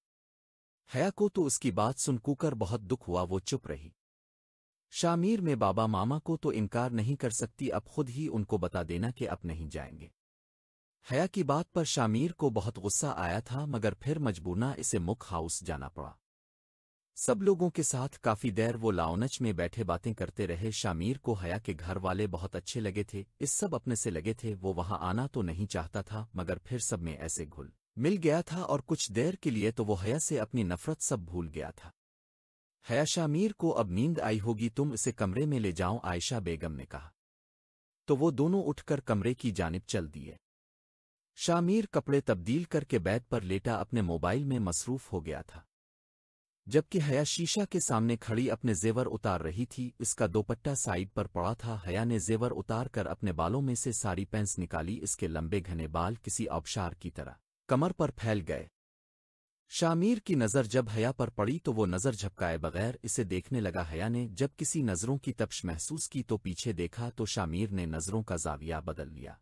हया को तो उसकी बात सुन कूकर बहुत दुख हुआ वो चुप रही शामिर में बाबा मामा को तो इनकार नहीं कर सकती अब खुद ही उनको बता देना कि अब नहीं जाएंगे हया की बात पर शामिर को बहुत गुस्सा आया था मगर फिर मजबूना इसे मुख हाउस जाना पड़ा सब लोगों के साथ काफ़ी देर वो लाउनच में बैठे बातें करते रहे शामीर को हया के घर वाले बहुत अच्छे लगे थे इस सब अपने से लगे थे वो वहाँ आना तो नहीं चाहता था मगर फिर सब में ऐसे घुल मिल गया था और कुछ देर के लिए तो वो हया से अपनी नफरत सब भूल गया था हया शामीर को अब नींद आई होगी तुम इसे कमरे में ले जाओ आयशा बेगम ने कहा तो वो दोनों उठकर कमरे की जानब चल दिए शामीर कपड़े तब्दील करके बैद पर लेटा अपने मोबाइल में मसरूफ हो गया था जबकि हया शीशा के सामने खड़ी अपने जेवर उतार रही थी इसका दोपट्टा साइड पर पड़ा था हया ने जेवर उतार कर अपने बालों में से सारी पेंस निकाली इसके लंबे घने बाल किसी अवशार की तरह कमर पर फैल गए शामीर की नज़र जब हया पर पड़ी तो वो नज़र झपकाए बगैर इसे देखने लगा हया ने जब किसी नज़रों की तपश महसूस की तो पीछे देखा तो शामीर ने नज़रों का जाविया बदल लिया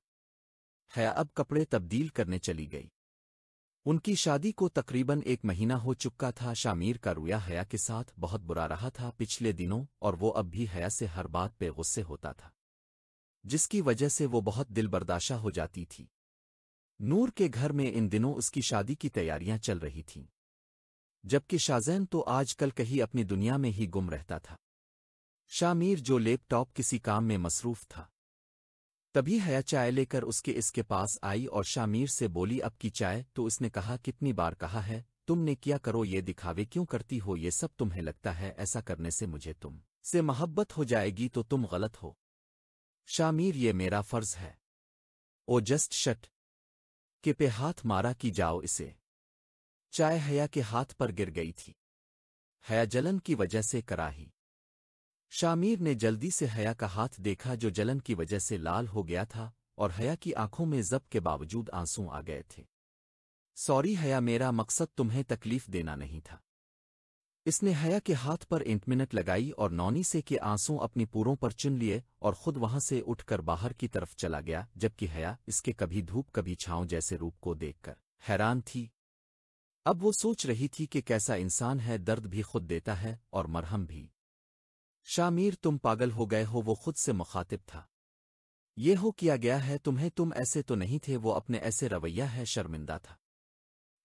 हया अब कपड़े तब्दील करने चली गई उनकी शादी को तकरीबन एक महीना हो चुका था शामीर का रुया हया के साथ बहुत बुरा रहा था पिछले दिनों और वो अब भी हया से हर बात पे गुस्से होता था जिसकी वजह से वो बहुत दिल बर्दाशा हो जाती थी नूर के घर में इन दिनों उसकी शादी की तैयारियां चल रही थीं जबकि शाहजैन तो आजकल कहीं अपनी दुनिया में ही गुम रहता था शामीर जो लैपटॉप किसी काम में मसरूफ था तभी हया चाय लेकर उसके इसके पास आई और शामीर से बोली अब की चाय तो उसने कहा कितनी बार कहा है तुमने किया करो ये दिखावे क्यों करती हो ये सब तुम्हें लगता है ऐसा करने से मुझे तुम से मोहब्बत हो जाएगी तो तुम गलत हो शामीर ये मेरा फर्ज है ओ जस्ट शट के पे हाथ मारा कि जाओ इसे चाय हया के हाथ पर गिर गई थी हया जलन की वजह से कराही शामिर ने जल्दी से हया का हाथ देखा जो जलन की वजह से लाल हो गया था और हया की आंखों में जब के बावजूद आंसू आ गए थे सॉरी हया मेरा मकसद तुम्हें तकलीफ देना नहीं था इसने हया के हाथ पर इंटमिनट लगाई और नौनी से के आंसू अपनी पूरों पर चुन लिए और खुद वहां से उठकर बाहर की तरफ चला गया जबकि हया इसके कभी धूप कभी छांव जैसे रूप को देखकर हैरान थी अब वो सोच रही थी कि कैसा इंसान है दर्द भी खुद देता है और मरहम भी शामीर तुम पागल हो गए हो वो खुद से मुखातिब था ये हो किया गया है तुम्हें तुम ऐसे तो नहीं थे वो अपने ऐसे रवैया है शर्मिंदा था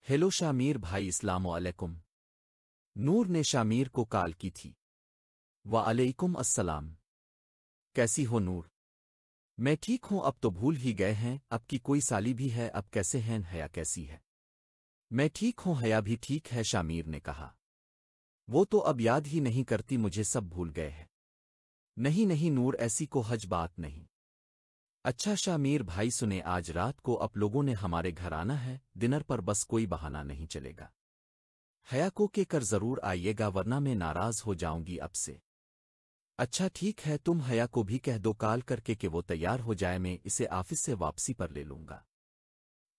हेलो शामीर भाई इस्लाम अलैकुम नूर ने शामीर को काल की थी वालेकुम अस्सलाम कैसी हो नूर मैं ठीक हूं अब तो भूल ही गए हैं अब की कोई साली भी है अब कैसे हैं हया कैसी है मैं ठीक हूं हया भी ठीक है शामीर ने कहा वो तो अब याद ही नहीं करती मुझे सब भूल गए हैं नहीं नहीं नूर ऐसी को हज बात नहीं अच्छा शामीर भाई सुने आज रात को आप लोगों ने हमारे घर आना है डिनर पर बस कोई बहाना नहीं चलेगा हया को के कर जरूर आइएगा वरना मैं नाराज हो जाऊंगी अब से अच्छा ठीक है तुम हया को भी कह दो काल करके कि वो तैयार हो जाए मैं इसे ऑफिस से वापसी पर ले लूंगा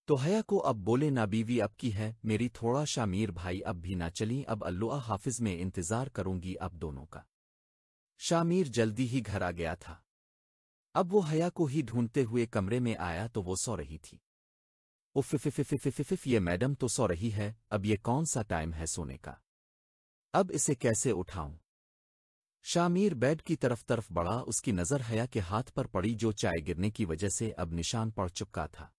तो हया को अब बोले ना बीवी अब की है मेरी थोड़ा शामीर भाई अब भी ना चली अब अल्लाह हाफिज में इंतजार करूंगी अब दोनों का शामीर जल्दी ही घर आ गया था अब वो हया को ही ढूंढते हुए कमरे में आया तो वो सो रही थी उफिफिफिफिफिफिफिफ ये मैडम तो सो रही है अब ये कौन सा टाइम है सोने का अब इसे कैसे उठाऊं शामीर बेड की तरफ तरफ बढ़ा उसकी नज़र हया के हाथ पर पड़ी जो चाय गिरने की वजह से अब निशान पड़ चुका था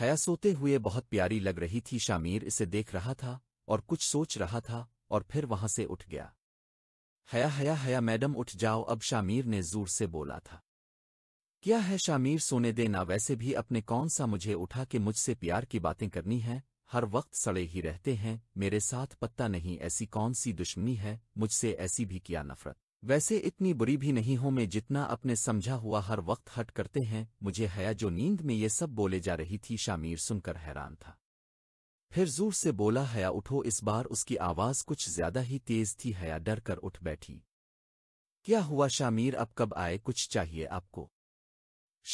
हया सोते हुए बहुत प्यारी लग रही थी शामीर इसे देख रहा था और कुछ सोच रहा था और फिर वहां से उठ गया हया हया हया मैडम उठ जाओ अब शामीर ने जोर से बोला था क्या है शामीर सोने देना वैसे भी अपने कौन सा मुझे उठा कि मुझसे प्यार की बातें करनी है हर वक्त सड़े ही रहते हैं मेरे साथ पत्ता नहीं ऐसी कौन सी दुश्मनी है मुझसे ऐसी भी किया नफरत वैसे इतनी बुरी भी नहीं हूं मैं जितना अपने समझा हुआ हर वक्त हट करते हैं मुझे हया जो नींद में ये सब बोले जा रही थी शामीर सुनकर हैरान था फिर जोर से बोला हया उठो इस बार उसकी आवाज़ कुछ ज्यादा ही तेज थी हया डर कर उठ बैठी क्या हुआ शामीर अब कब आए कुछ चाहिए आपको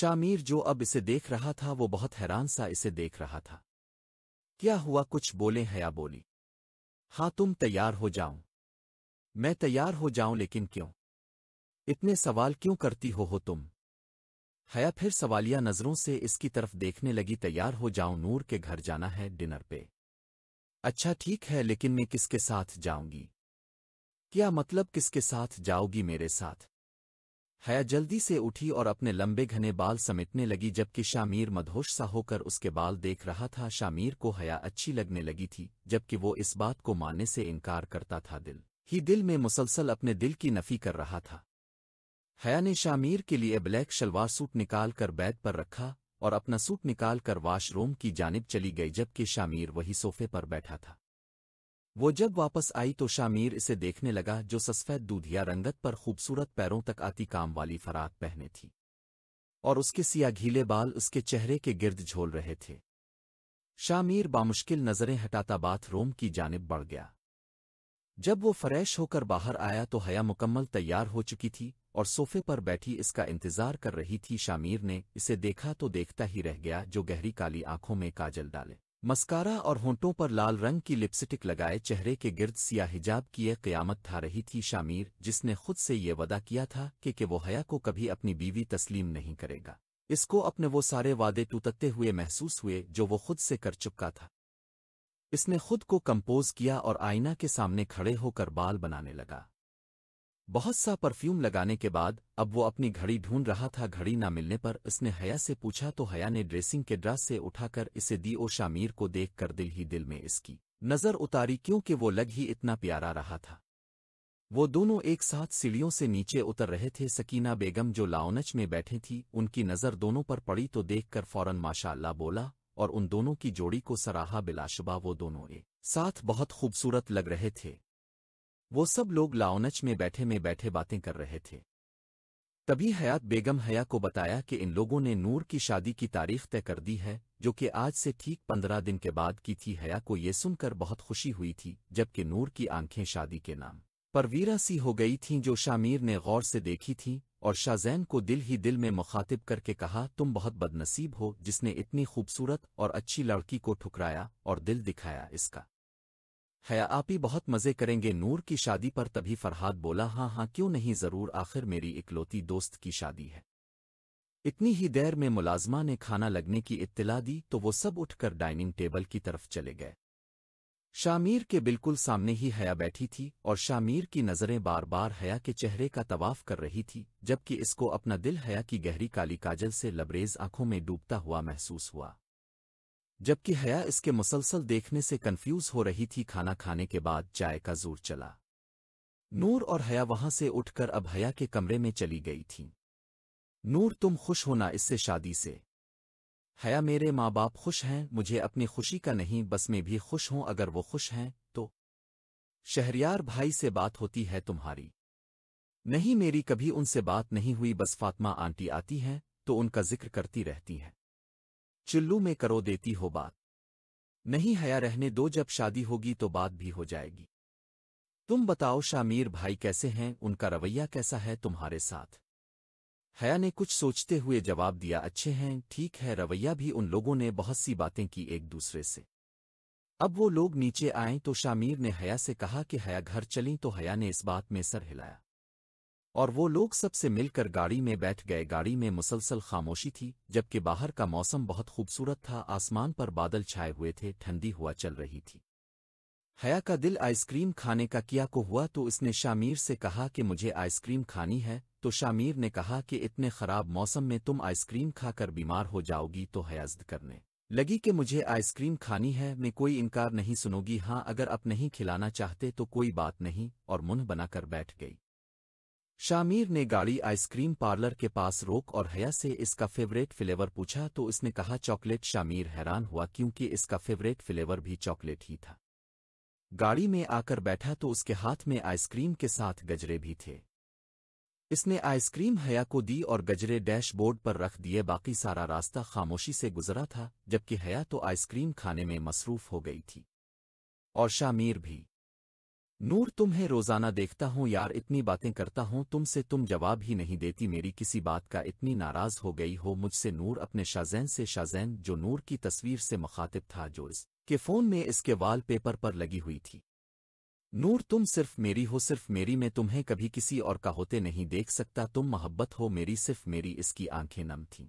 शामीर जो अब इसे देख रहा था वो बहुत हैरान सा इसे देख रहा था क्या हुआ कुछ बोले हया बोली हाँ तुम तैयार हो जाऊं मैं तैयार हो जाऊं लेकिन क्यों इतने सवाल क्यों करती हो हो तुम हया फिर सवालिया नज़रों से इसकी तरफ देखने लगी तैयार हो जाऊं नूर के घर जाना है डिनर पे अच्छा ठीक है लेकिन मैं किसके साथ जाऊंगी क्या मतलब किसके साथ जाओगी मेरे साथ हया जल्दी से उठी और अपने लंबे घने बाल समेटने लगी जबकि शामीर मधोश सा होकर उसके बाल देख रहा था शामीर को हया अच्छी लगने लगी थी जबकि वो इस बात को मानने से इनकार करता था दिल ही दिल में मुसलसल अपने दिल की नफ़ी कर रहा था हया ने शामीर के लिए ब्लैक शलवार सूट निकाल कर बैग पर रखा और अपना सूट निकाल कर वाशरूम की जानब चली गई जबकि शामीर वही सोफे पर बैठा था वो जब वापस आई तो शामीर इसे देखने लगा जो सस्फेद दूधिया रंगत पर खूबसूरत पैरों तक आती काम वाली फराक पहने थी और उसके सिया घीले बाल उसके चेहरे के गिर्द झोल रहे थे शामीर बामुश्किल नज़रें हटाता बाथरूम की जानब बढ़ गया जब वो फ्रैश होकर बाहर आया तो हया मुकम्मल तैयार हो चुकी थी और सोफे पर बैठी इसका इंतजार कर रही थी शामीर ने इसे देखा तो देखता ही रह गया जो गहरी काली आंखों में काजल डाले मस्कारा और होंटों पर लाल रंग की लिपस्टिक लगाए चेहरे के गिर्द सिया हिजाब एक कयामत था रही थी शामिर जिसने खुद से ये वदा किया था कि, कि वो हया को कभी अपनी बीवी तस्लीम नहीं करेगा इसको अपने वो सारे वादे टूतते हुए महसूस हुए जो वो खुद से कर चुका था इसने खुद को कंपोज किया और आईना के सामने खड़े होकर बाल बनाने लगा बहुत सा परफ्यूम लगाने के बाद अब वो अपनी घड़ी ढूंढ रहा था घड़ी ना मिलने पर उसने हया से पूछा तो हया ने ड्रेसिंग के ड्रास से उठाकर इसे दी ओ शामीर को देखकर दिल ही दिल में इसकी नज़र उतारी क्योंकि वो लग ही इतना प्यारा रहा था वो दोनों एक साथ सीढ़ियों से नीचे उतर रहे थे सकीना बेगम जो लाउनच में बैठी थी उनकी नज़र दोनों पर पड़ी तो देखकर फौरन माशाला बोला और उन दोनों की जोड़ी को सराहा बिलाशुबा वो दोनों एक साथ बहुत खूबसूरत लग रहे थे वो सब लोग लाउनच में बैठे में बैठे बातें कर रहे थे तभी हयात बेगम हया को बताया कि इन लोगों ने नूर की शादी की तारीख तय कर दी है जो कि आज से ठीक पंद्रह दिन के बाद की थी हया को ये सुनकर बहुत खुशी हुई थी जबकि नूर की आंखें शादी के नाम पर वीरा सी हो गई थीं जो शामीर ने गौर से देखी थीं और शाहजैन को दिल ही दिल में मुखातिब करके कहा तुम बहुत बदनसीब हो जिसने इतनी खूबसूरत और अच्छी लड़की को ठुकराया और दिल दिखाया इसका हया आप ही बहुत मज़े करेंगे नूर की शादी पर तभी फरहाद बोला हाँ हाँ क्यों नहीं ज़रूर आखिर मेरी इकलौती दोस्त की शादी है इतनी ही देर में मुलाजमा ने खाना लगने की इत्तला दी तो वो सब उठकर डाइनिंग टेबल की तरफ चले गए शामीर के बिल्कुल सामने ही हया बैठी थी और शामीर की नज़रें बार बार हया के चेहरे का तवाफ कर रही थी जबकि इसको अपना दिल हया की गहरी काली काजल से लबरेज आंखों में डूबता हुआ महसूस हुआ जबकि हया इसके मुसलसल देखने से कन्फ्यूज हो रही थी खाना खाने के बाद चाय का जोर चला नूर और हया वहां से उठकर अब हया के कमरे में चली गई थी नूर तुम खुश होना इससे शादी से हया मेरे माँ बाप खुश हैं मुझे अपनी खुशी का नहीं बस में भी खुश हों अगर वो खुश हैं तो शहरियार भाई से बात होती है तुम्हारी नहीं मेरी कभी उनसे बात नहीं हुई बस फातमा आंटी आती हैं तो उनका जिक्र करती रहती हैं चिल्लू में करो देती हो बात नहीं हया रहने दो जब शादी होगी तो बात भी हो जाएगी तुम बताओ शामीर भाई कैसे हैं उनका रवैया कैसा है तुम्हारे साथ हया ने कुछ सोचते हुए जवाब दिया अच्छे हैं ठीक है रवैया भी उन लोगों ने बहुत सी बातें की एक दूसरे से अब वो लोग नीचे आए तो शामीर ने हया से कहा कि हया घर चली तो हया ने इस बात में सर हिलाया और वो लोग सबसे मिलकर गाड़ी में बैठ गए गाड़ी में मुसलसल खामोशी थी जबकि बाहर का मौसम बहुत खूबसूरत था आसमान पर बादल छाए हुए थे ठंडी हुआ चल रही थी हया का दिल आइसक्रीम खाने का किया को हुआ तो उसने शामीर से कहा कि मुझे आइसक्रीम खानी है तो शामीर ने कहा कि इतने ख़राब मौसम में तुम आइसक्रीम खाकर बीमार हो जाओगी तो हयाजद करने लगी कि मुझे आइसक्रीम खानी है मैं कोई इनकार नहीं सुनोगी हाँ अगर अब नहीं खिलाना चाहते तो कोई बात नहीं और मुंह बनाकर बैठ गई शामीर ने गाड़ी आइसक्रीम पार्लर के पास रोक और हया से इसका फेवरेट फ्लेवर पूछा तो उसने कहा चॉकलेट शामीर हैरान हुआ क्योंकि इसका फेवरेट फ्लेवर भी चॉकलेट ही था गाड़ी में आकर बैठा तो उसके हाथ में आइसक्रीम के साथ गजरे भी थे इसने आइसक्रीम हया को दी और गजरे डैशबोर्ड पर रख दिए बाकी सारा रास्ता खामोशी से गुजरा था जबकि हया तो आइसक्रीम खाने में मसरूफ हो गई थी और शामीर भी नूर तुम्हें रोजाना देखता हूं यार इतनी बातें करता हूं तुमसे तुम जवाब ही नहीं देती मेरी किसी बात का इतनी नाराज हो गई हो मुझसे नूर अपने शाजैन से शाजैन जो नूर की तस्वीर से मुखातिब था जो इस कि फ़ोन में इसके पेपर पर लगी हुई थी नूर तुम सिर्फ मेरी हो सिर्फ मेरी मैं तुम्हें कभी किसी और का होते नहीं देख सकता तुम मोहब्बत हो मेरी सिर्फ मेरी इसकी आंखें नम थीं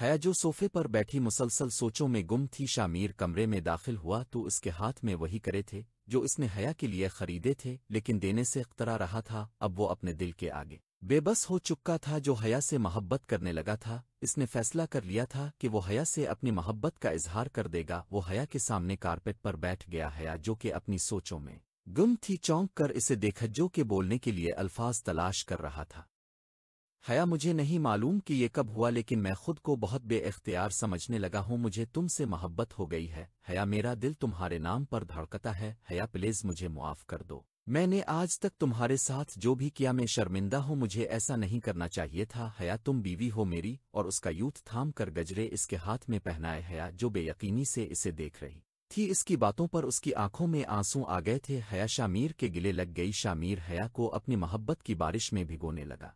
हया जो सोफे पर बैठी मुसलसल सोचों में गुम थी शामीर कमरे में दाखिल हुआ तो उसके हाथ में वही करे थे जो इसने हया के लिए खरीदे थे लेकिन देने से अख्तरा रहा था अब वो अपने दिल के आगे बेबस हो चुका था जो हया से मोहब्बत करने लगा था इसने फैसला कर लिया था कि वो हया से अपनी मोहब्बत का इजहार कर देगा वो हया के सामने कारपेट पर बैठ गया हया जो कि अपनी सोचों में गुम थी चौंक कर इसे देखज्जो के बोलने के लिए अल्फाज तलाश कर रहा था हया मुझे नहीं मालूम कि ये कब हुआ लेकिन मैं खुद को बहुत बेख्तियार समझने लगा हूं मुझे तुमसे मोहब्बत हो गई है हया मेरा दिल तुम्हारे नाम पर धड़कता है हया प्लीज़ मुझे मुआफ़ कर दो मैंने आज तक तुम्हारे साथ जो भी किया मैं शर्मिंदा हूं मुझे ऐसा नहीं करना चाहिए था हया तुम बीवी हो मेरी और उसका यूथ थाम कर गजरे इसके हाथ में पहनाए हया जो बेयकीनी से इसे देख रही थी इसकी बातों पर उसकी आंखों में आंसू आ गए थे हया शामीर के गिले लग गई शामीर हया को अपनी मोहब्बत की बारिश में भिगोने लगा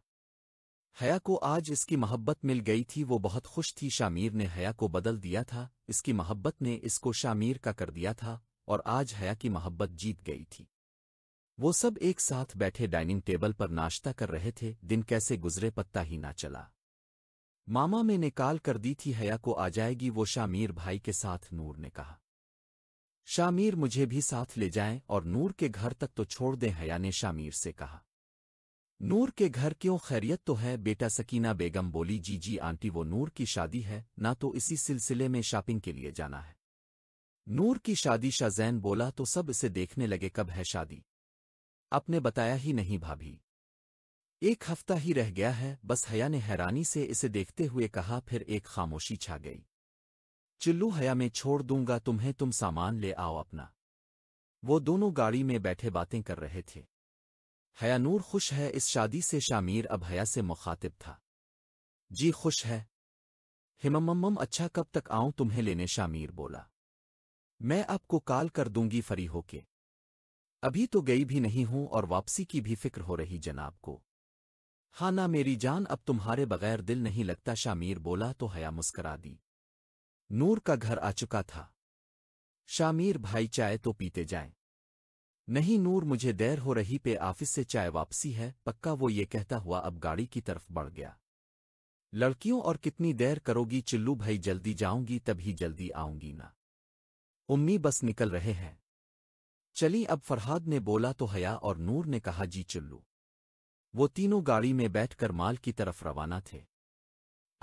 हया को आज इसकी मोहब्बत मिल गई थी वो बहुत खुश थी शामीर ने हया को बदल दिया था इसकी मोहब्बत ने इसको शामीर का कर दिया था और आज हया की मोहब्बत जीत गई थी वो सब एक साथ बैठे डाइनिंग टेबल पर नाश्ता कर रहे थे दिन कैसे गुजरे पत्ता ही ना चला मामा में निकाल कर दी थी हया को आ जाएगी वो शामीर भाई के साथ नूर ने कहा शामीर मुझे भी साथ ले जाएं और नूर के घर तक तो छोड़ दें हया ने शामीर से कहा नूर के घर क्यों खैरियत तो है बेटा सकीना बेगम बोली जी जी आंटी वो नूर की शादी है ना तो इसी सिलसिले में शॉपिंग के लिए जाना है नूर की शादी शाहजैन बोला तो सब इसे देखने लगे कब है शादी आपने बताया ही नहीं भाभी एक हफ्ता ही रह गया है बस हया ने हैरानी से इसे देखते हुए कहा फिर एक खामोशी छा गई चिल्लू हया में छोड़ दूंगा तुम्हें तुम सामान ले आओ अपना वो दोनों गाड़ी में बैठे बातें कर रहे थे हया नूर खुश है इस शादी से शामीर अब हया से मुखातिब था जी खुश है हिमम्मम अच्छा कब तक आऊं तुम्हें लेने शामीर बोला मैं आपको कॉल कर दूंगी फरी होके अभी तो गई भी नहीं हूं और वापसी की भी फिक्र हो रही जनाब को हाँ ना मेरी जान अब तुम्हारे बगैर दिल नहीं लगता शामीर बोला तो हया मुस्करा दी नूर का घर आ चुका था शामीर भाई चाय तो पीते जाए नहीं नूर मुझे देर हो रही पे ऑफिस से चाय वापसी है पक्का वो ये कहता हुआ अब गाड़ी की तरफ बढ़ गया लड़कियों और कितनी देर करोगी चिल्लू भाई जल्दी जाऊंगी तभी जल्दी आऊंगी ना उम्मी बस निकल रहे हैं चली अब फरहाद ने बोला तो हया और नूर ने कहा जी चुल्लू वो तीनों गाड़ी में बैठकर माल की तरफ रवाना थे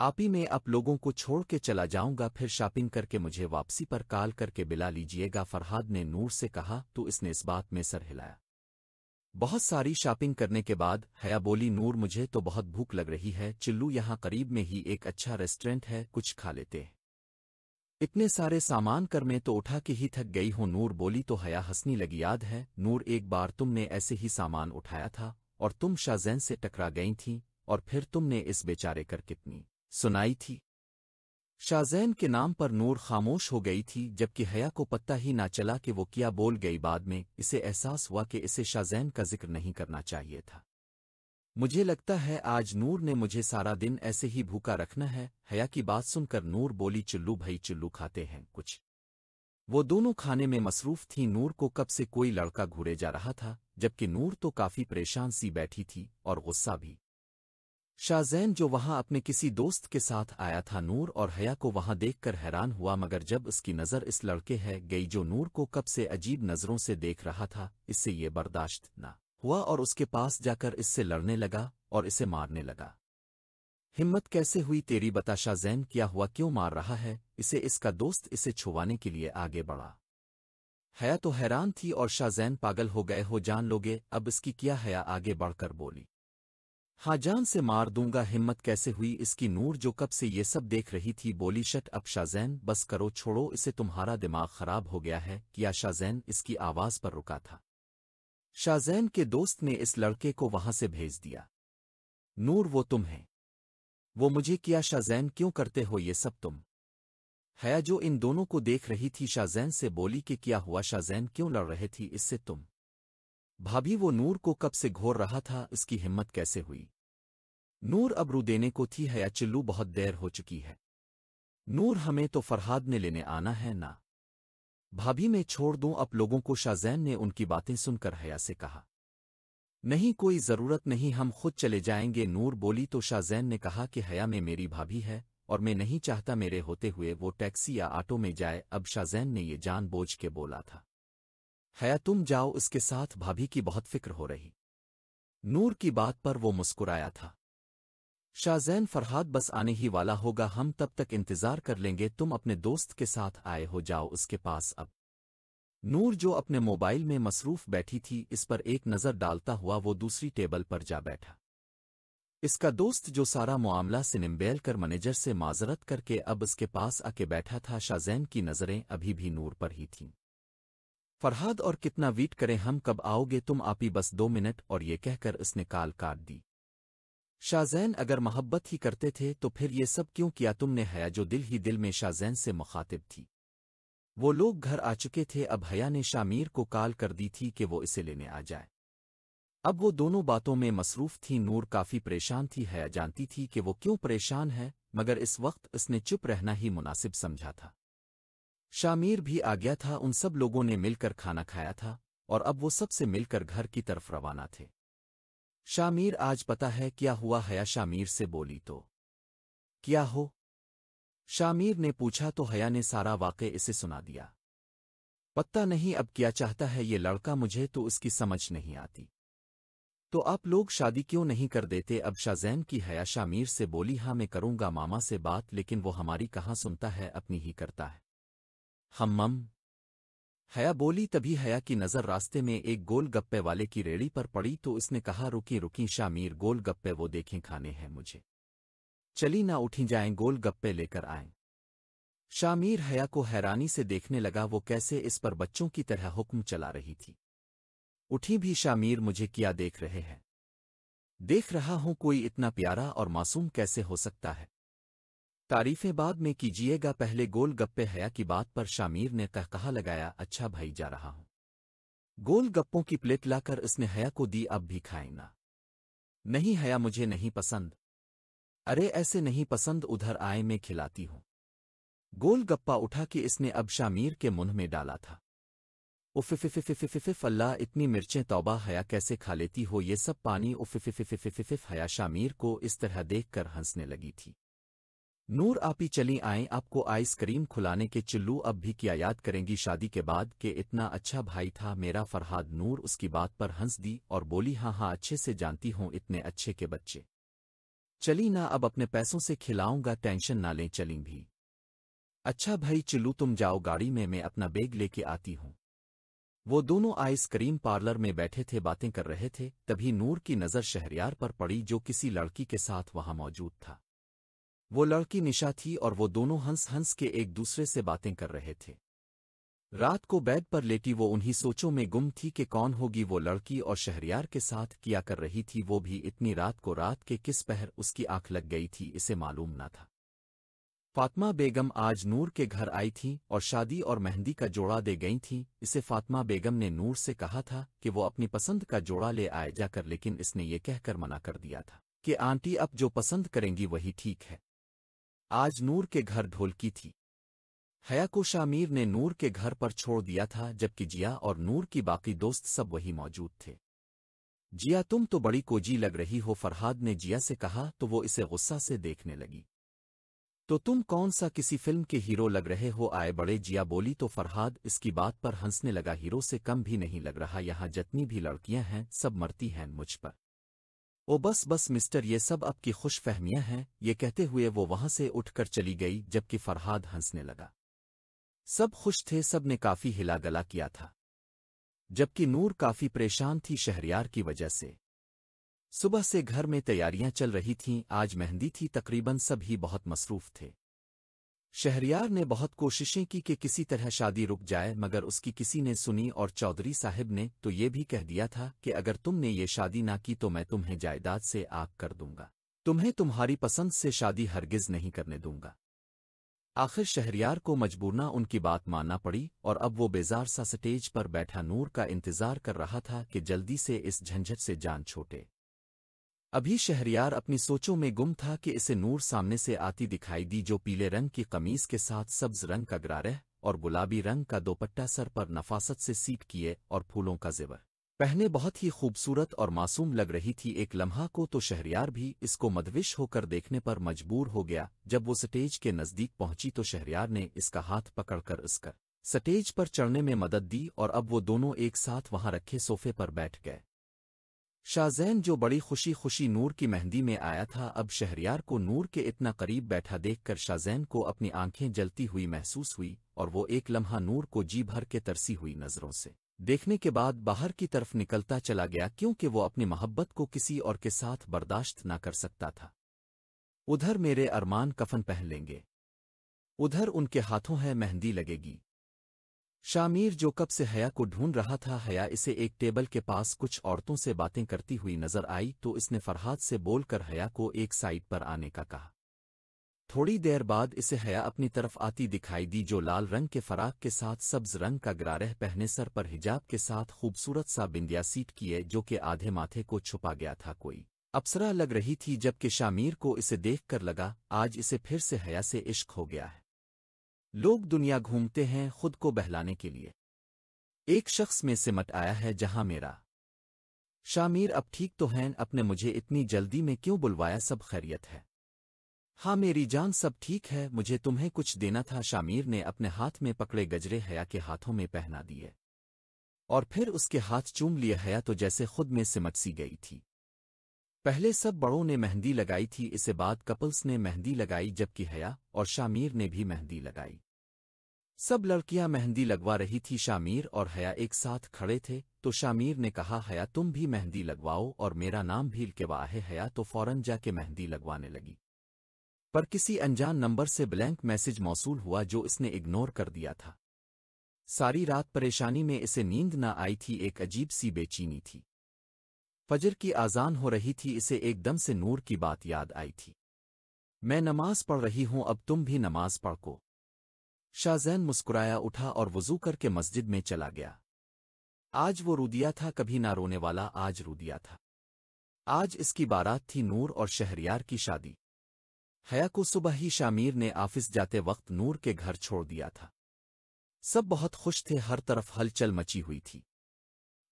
आप ही में आप लोगों को छोड़ के चला जाऊंगा फिर शॉपिंग करके मुझे वापसी पर कॉल करके बिला लीजिएगा फरहाद ने नूर से कहा तो इसने इस बात में सर हिलाया बहुत सारी शॉपिंग करने के बाद हया बोली नूर मुझे तो बहुत भूख लग रही है चिल्लू यहाँ करीब में ही एक अच्छा रेस्टोरेंट है कुछ खा लेते हैं इतने सारे सामान कर मैं तो उठा के ही थक गई हूँ नूर बोली तो हया हंसनी लगी याद है नूर एक बार तुमने ऐसे ही सामान उठाया था और तुम शाहजैन से टकरा गई थी और फिर तुमने इस बेचारे कर कितनी सुनाई थी शाहजैन के नाम पर नूर खामोश हो गई थी जबकि हया को पता ही ना चला कि वो क्या बोल गई बाद में इसे एहसास हुआ कि इसे शाहजैन का जिक्र नहीं करना चाहिए था मुझे लगता है आज नूर ने मुझे सारा दिन ऐसे ही भूखा रखना है हया की बात सुनकर नूर बोली चुल्लू भाई चुल्लू खाते हैं कुछ वो दोनों खाने में मसरूफ थी नूर को कब से कोई लड़का घूरे जा रहा था जबकि नूर तो काफ़ी परेशान सी बैठी थी और गुस्सा भी शाहजैन जो वहां अपने किसी दोस्त के साथ आया था नूर और हया को वहां देखकर हैरान हुआ मगर जब उसकी नज़र इस लड़के है गई जो नूर को कब से अजीब नज़रों से देख रहा था इससे ये बर्दाश्त ना हुआ और उसके पास जाकर इससे लड़ने लगा और इसे मारने लगा हिम्मत कैसे हुई तेरी बताशा जैन क्या हुआ क्यों मार रहा है इसे इसका दोस्त इसे छुवाने के लिए आगे बढ़ा हया तो हैरान थी और शाहजैन पागल हो गए हो जान लोगे अब इसकी क्या हया आगे बढ़कर बोली हाँ जान से मार दूंगा हिम्मत कैसे हुई इसकी नूर जो कब से ये सब देख रही थी बोली शट अब शाहजैन बस करो छोड़ो इसे तुम्हारा दिमाग खराब हो गया है किया शाहजैन इसकी आवाज़ पर रुका था शाहजैन के दोस्त ने इस लड़के को वहां से भेज दिया नूर वो तुम हैं वो मुझे किया शाहजैन क्यों करते हो ये सब तुम हया जो इन दोनों को देख रही थी शाहजैन से बोली कि क्या हुआ शाहजैन क्यों लड़ रहे थी इससे तुम भाभी वो नूर को कब से घोर रहा था इसकी हिम्मत कैसे हुई नूर अब रू देने को थी हया चिल्लू बहुत देर हो चुकी है नूर हमें तो फरहाद ने लेने आना है ना भाभी मैं छोड़ दूं अप लोगों को शाहजैन ने उनकी बातें सुनकर हया से कहा नहीं कोई ज़रूरत नहीं हम खुद चले जाएंगे नूर बोली तो शाहजैन ने कहा कि हया में मेरी भाभी है और मैं नहीं चाहता मेरे होते हुए वो टैक्सी या ऑटो में जाए अब शाहजैन ने ये बोझ के बोला था हया तुम जाओ उसके साथ भाभी की बहुत फिक्र हो रही नूर की बात पर वो मुस्कुराया था शाहजैन फरहाद बस आने ही वाला होगा हम तब तक इंतज़ार कर लेंगे तुम अपने दोस्त के साथ आए हो जाओ उसके पास अब नूर जो अपने मोबाइल में मसरूफ बैठी थी इस पर एक नज़र डालता हुआ वो दूसरी टेबल पर जा बैठा इसका दोस्त जो सारा मामला से निम्बेल कर मैनेजर से माजरत करके अब इसके पास आके बैठा था शाहजैन की नज़रें अभी भी नूर पर ही थीं फरहाद और कितना वीट करें हम कब आओगे तुम आप ही बस दो मिनट और ये कहकर इसने काल काट दी शाहजैन अगर मोहब्बत ही करते थे तो फिर ये सब क्यों किया तुमने हया जो दिल ही दिल में शाहजैन से मुखातिब थी वो लोग घर आ चुके थे अब हया ने शामीर को कॉल कर दी थी कि वो इसे लेने आ जाए अब वो दोनों बातों में मसरूफ थी नूर काफ़ी परेशान थी हया जानती थी कि वो क्यों परेशान है मगर इस वक्त उसने चुप रहना ही मुनासिब समझा था शामीर भी आ गया था उन सब लोगों ने मिलकर खाना खाया था और अब वो सबसे मिलकर घर की तरफ रवाना थे शामीर आज पता है क्या हुआ हया शामीर से बोली तो क्या हो शामीर ने पूछा तो हया ने सारा वाक इसे सुना दिया पता नहीं अब क्या चाहता है ये लड़का मुझे तो उसकी समझ नहीं आती तो आप लोग शादी क्यों नहीं कर देते अब शाजैन की हया शामीर से बोली हाँ मैं करूंगा मामा से बात लेकिन वो हमारी कहाँ सुनता है अपनी ही करता है हम हया बोली तभी हया की नज़र रास्ते में एक गोल गप्पे वाले की रेड़ी पर पड़ी तो उसने कहा रुकी रुकी शामीर गोल गप्पे वो देखें खाने हैं मुझे चली ना उठी जाएं गोल गप्पे लेकर आएं शामीर हया को हैरानी से देखने लगा वो कैसे इस पर बच्चों की तरह हुक्म चला रही थी उठी भी शामीर मुझे क्या देख रहे हैं देख रहा हूं कोई इतना प्यारा और मासूम कैसे हो सकता है तारीफें बाद में कीजिएगा पहले गोल गप्पे हया की बात पर शामिर ने कहकहा लगाया अच्छा भाई जा रहा हूं गोल गप्पों की प्लेट लाकर उसने हया को दी अब भी खाएंगा नहीं हया मुझे नहीं पसंद अरे ऐसे नहीं पसंद उधर आए मैं खिलाती हूं गोल गप्पा उठा कि इसने अब शामीर के मुंह में डाला था उफिफिफिफिफिफिफ अल्लाह इतनी मिर्चें तौबा हया कैसे खा लेती हो ये सब पानी उफिफिफिफिफिफ हया शामीर को इस तरह देखकर हंसने लगी थी नूर आपी चली आए आपको आइसक्रीम खुलाने के चिल्लू अब भी किया याद करेंगी शादी के बाद के इतना अच्छा भाई था मेरा फरहाद नूर उसकी बात पर हंस दी और बोली हाँ हाँ अच्छे से जानती हूँ इतने अच्छे के बच्चे चली ना अब अपने पैसों से खिलाऊंगा टेंशन ना लें चली भी अच्छा भाई चिल्लू तुम जाओ गाड़ी में मैं अपना बैग लेके आती हूँ वो दोनों आइसक्रीम पार्लर में बैठे थे बातें कर रहे थे तभी नूर की नज़र शहरियार पर पड़ी जो किसी लड़की के साथ वहां मौजूद था वो लड़की निशा थी और वो दोनों हंस हंस के एक दूसरे से बातें कर रहे थे रात को बेड पर लेटी वो उन्हीं सोचों में गुम थी कि कौन होगी वो लड़की और शहरियार के साथ किया कर रही थी वो भी इतनी रात को रात के किस पहर उसकी आंख लग गई थी इसे मालूम न था फातिमा बेगम आज नूर के घर आई थी और शादी और मेहंदी का जोड़ा दे गई थी इसे फातिमा बेगम ने नूर से कहा था कि वो अपनी पसंद का जोड़ा ले आए जाकर लेकिन इसने ये कहकर मना कर दिया था कि आंटी अब जो पसंद करेंगी वही ठीक है आज नूर के घर ढोलकी थी हया को शामीर ने नूर के घर पर छोड़ दिया था जबकि जिया और नूर की बाकी दोस्त सब वही मौजूद थे जिया तुम तो बड़ी कोजी लग रही हो फरहाद ने जिया से कहा तो वो इसे गुस्सा से देखने लगी तो तुम कौन सा किसी फिल्म के हीरो लग रहे हो आए बड़े जिया बोली तो फरहाद इसकी बात पर हंसने लगा हीरो से कम भी नहीं लग रहा यहां जितनी भी लड़कियां हैं सब मरती हैं मुझ पर ओ बस बस मिस्टर ये सब की खुश फहमियां हैं ये कहते हुए वो वहां से उठकर चली गई जबकि फरहाद हंसने लगा सब खुश थे सब ने काफ़ी हिला गला किया था जबकि नूर काफ़ी परेशान थी शहरियार की वजह से सुबह से घर में तैयारियां चल रही थीं आज मेहंदी थी तकरीबन सब ही बहुत मसरूफ थे शहरियार ने बहुत कोशिशें की कि किसी तरह शादी रुक जाए मगर उसकी किसी ने सुनी और चौधरी साहिब ने तो ये भी कह दिया था कि अगर तुमने ये शादी ना की तो मैं तुम्हें जायदाद से आग कर दूंगा तुम्हें तुम्हारी पसंद से शादी हरगिज नहीं करने दूंगा आखिर शहरियार को मजबूरना उनकी बात मानना पड़ी और अब वो बेजार सा स्टेज पर बैठा नूर का इंतजार कर रहा था कि जल्दी से इस झंझट से जान छोटे अभी शहरियार अपनी सोचों में गुम था कि इसे नूर सामने से आती दिखाई दी जो पीले रंग की कमीज के साथ सब्ज रंग का गरारह और गुलाबी रंग का दोपट्टा सर पर नफासत से सीट किए और फूलों का जेवर पहने बहुत ही खूबसूरत और मासूम लग रही थी एक लम्हा को तो शहरियार भी इसको मदविश होकर देखने पर मजबूर हो गया जब वो स्टेज के नज़दीक पहुंची तो शहरियार ने इसका हाथ पकड़कर इसका स्टेज पर चढ़ने में मदद दी और अब वो दोनों एक साथ वहां रखे सोफे पर बैठ गए शाहजैन जो बड़ी खुशी खुशी नूर की मेहंदी में आया था अब शहरियार को नूर के इतना करीब बैठा देखकर शाहजैन को अपनी आंखें जलती हुई महसूस हुई और वो एक लम्हा नूर को जी भर के तरसी हुई नज़रों से देखने के बाद बाहर की तरफ निकलता चला गया क्योंकि वो अपनी मोहब्बत को किसी और के साथ बर्दाश्त न कर सकता था उधर मेरे अरमान कफन पहन लेंगे उधर उनके हाथों है मेहंदी लगेगी शामीर जो कब से हया को ढूंढ रहा था हया इसे एक टेबल के पास कुछ औरतों से बातें करती हुई नजर आई तो इसने फरहाद से बोलकर हया को एक साइड पर आने का कहा थोड़ी देर बाद इसे हया अपनी तरफ आती दिखाई दी जो लाल रंग के फराक के साथ सब्ज रंग का गरारह पहने सर पर हिजाब के साथ खूबसूरत सा बिंदिया सीट किए जो कि आधे माथे को छुपा गया था कोई अप्सरा लग रही थी जबकि शामीर को इसे देखकर लगा आज इसे फिर से हया से इश्क हो गया है लोग दुनिया घूमते हैं खुद को बहलाने के लिए एक शख्स में सिमट आया है जहां मेरा शामिर अब ठीक तो हैं अपने मुझे इतनी जल्दी में क्यों बुलवाया सब खैरियत है हाँ मेरी जान सब ठीक है मुझे तुम्हें कुछ देना था शामीर ने अपने हाथ में पकड़े गजरे हया के हाथों में पहना दिए और फिर उसके हाथ चूम लिए हया तो जैसे खुद में सिमट सी गई थी पहले सब बड़ों ने मेहंदी लगाई थी इसे बाद कपल्स ने मेहंदी लगाई जबकि हया और शामीर ने भी मेहंदी लगाई सब लड़कियां मेहंदी लगवा रही थी शामीर और हया एक साथ खड़े थे तो शामीर ने कहा हया तुम भी मेहंदी लगवाओ और मेरा नाम भील के वाह है हया तो फौरन जाके मेहंदी लगवाने लगी पर किसी अनजान नंबर से ब्लैंक मैसेज मौसूल हुआ जो इसने इग्नोर कर दिया था सारी रात परेशानी में इसे नींद न आई थी एक अजीब सी बेचीनी थी फजर की आज़ान हो रही थी इसे एकदम से नूर की बात याद आई थी मैं नमाज पढ़ रही हूं अब तुम भी नमाज पढ़को शाहजैन मुस्कुराया उठा और वजू करके मस्जिद में चला गया आज वो रूदिया था कभी ना रोने वाला आज रूदिया था आज इसकी बारात थी नूर और शहरियार की शादी हया को सुबह ही शामीर ने ऑफिस जाते वक्त नूर के घर छोड़ दिया था सब बहुत खुश थे हर तरफ हलचल मची हुई थी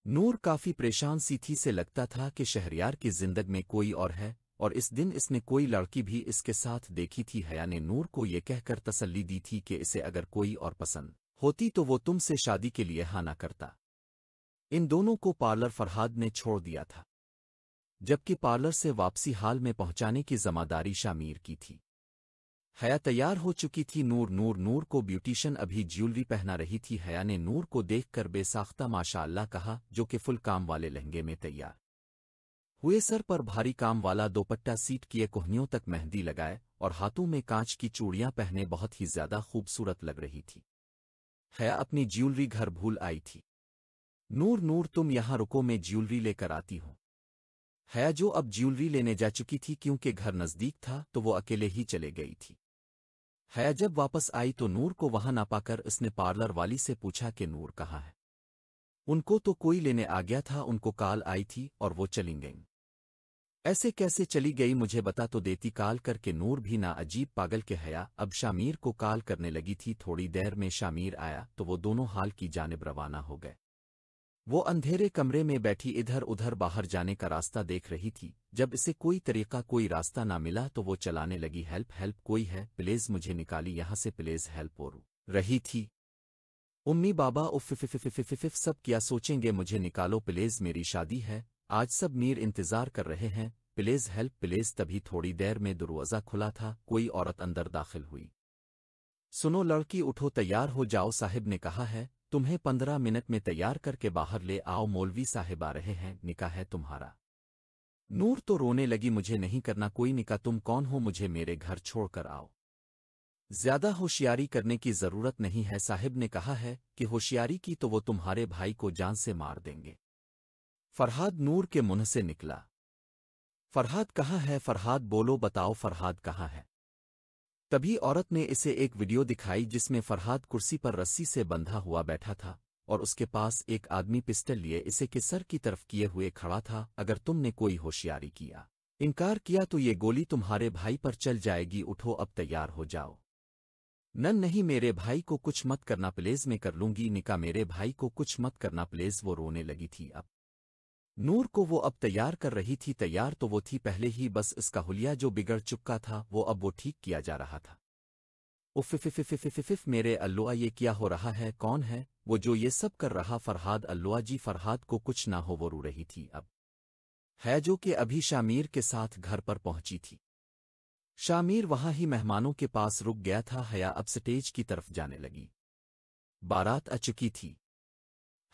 नूर काफ़ी परेशान सी थी से लगता था कि शहरियार की जिंदगी में कोई और है और इस दिन इसने कोई लड़की भी इसके साथ देखी थी हया ने नूर को ये कहकर तसल्ली दी थी कि इसे अगर कोई और पसंद होती तो वो तुमसे शादी के लिए हाना करता इन दोनों को पार्लर फरहाद ने छोड़ दिया था जबकि पार्लर से वापसी हाल में पहुंचाने की जमादारी शामीर की थी हया तैयार हो चुकी थी नूर नूर नूर को ब्यूटिशन अभी ज्वेलरी पहना रही थी हया ने नूर को देखकर बेसाख्ता माशाल्लाह कहा जो कि फुल काम वाले लहंगे में तैयार हुए सर पर भारी काम वाला दोपट्टा सीट किए कोहनियों तक मेहंदी लगाए और हाथों में कांच की चूड़ियां पहने बहुत ही ज्यादा खूबसूरत लग रही थी हया अपनी ज्वेलरी घर भूल आई थी नूर नूर तुम यहां रुको मैं ज्वेलरी लेकर आती हूं हया जो अब ज्वेलरी लेने जा चुकी थी क्योंकि घर नजदीक था तो वो अकेले ही चले गई थी है जब वापस आई तो नूर को वहां ना पाकर उसने पार्लर वाली से पूछा कि नूर कहाँ है उनको तो कोई लेने आ गया था उनको काल आई थी और वो चली गईं ऐसे कैसे चली गई मुझे बता तो देती काल करके नूर भी ना अजीब पागल के हया अब शामीर को काल करने लगी थी थोड़ी देर में शामीर आया तो वो दोनों हाल की जानब रवाना हो गए वो अंधेरे कमरे में बैठी इधर उधर बाहर जाने का रास्ता देख रही थी जब इसे कोई तरीका कोई रास्ता ना मिला तो वो चलाने लगी हेल्प हेल्प कोई है प्लेज मुझे निकाली यहां से प्लेज हेल्प और रही थी उम्मी बाबा उफ सब क्या सोचेंगे मुझे निकालो प्लेज मेरी शादी है आज सब मीर इंतजार कर रहे हैं प्लेज हेल्प प्लेज तभी थोड़ी देर में दरवाजा खुला था कोई औरत अंदर दाखिल हुई सुनो लड़की उठो तैयार हो जाओ साहिब ने कहा है तुम्हें पंद्रह मिनट में तैयार करके बाहर ले आओ मौलवी साहेब आ रहे हैं निका है तुम्हारा नूर तो रोने लगी मुझे नहीं करना कोई निका तुम कौन हो मुझे मेरे घर छोड़कर आओ ज्यादा होशियारी करने की जरूरत नहीं है साहिब ने कहा है कि होशियारी की तो वो तुम्हारे भाई को जान से मार देंगे फरहाद नूर के मुंह से निकला फरहाद कहाँ है फरहाद बोलो बताओ फरहाद कहाँ है तभी औरत ने इसे एक वीडियो दिखाई जिसमें फरहाद कुर्सी पर रस्सी से बंधा हुआ बैठा था और उसके पास एक आदमी पिस्टल लिए इसे के सर की तरफ किए हुए खड़ा था अगर तुमने कोई होशियारी किया इनकार किया तो ये गोली तुम्हारे भाई पर चल जाएगी उठो अब तैयार हो जाओ नन नहीं मेरे भाई को कुछ मत करना प्लेज मैं कर लूंगी निका मेरे भाई को कुछ मत करना प्लेज वो रोने लगी थी अब नूर को वो अब तैयार कर रही थी तैयार तो वो थी पहले ही बस इसका हुलिया जो बिगड़ चुका था वो अब वो ठीक किया जा रहा था उफ़िफ़िफ़िफ़िफ़िफ़ मेरे अल्लुआ ये क्या हो रहा है कौन है वो जो ये सब कर रहा फरहाद अल्लुआ जी फरहाद को कुछ ना हो वो रू रही थी अब है जो कि अभी शामीर के साथ घर पर पहुंची थी शामीर वहां ही मेहमानों के पास रुक गया था हया अब स्टेज की तरफ जाने लगी बारात आ चुकी थी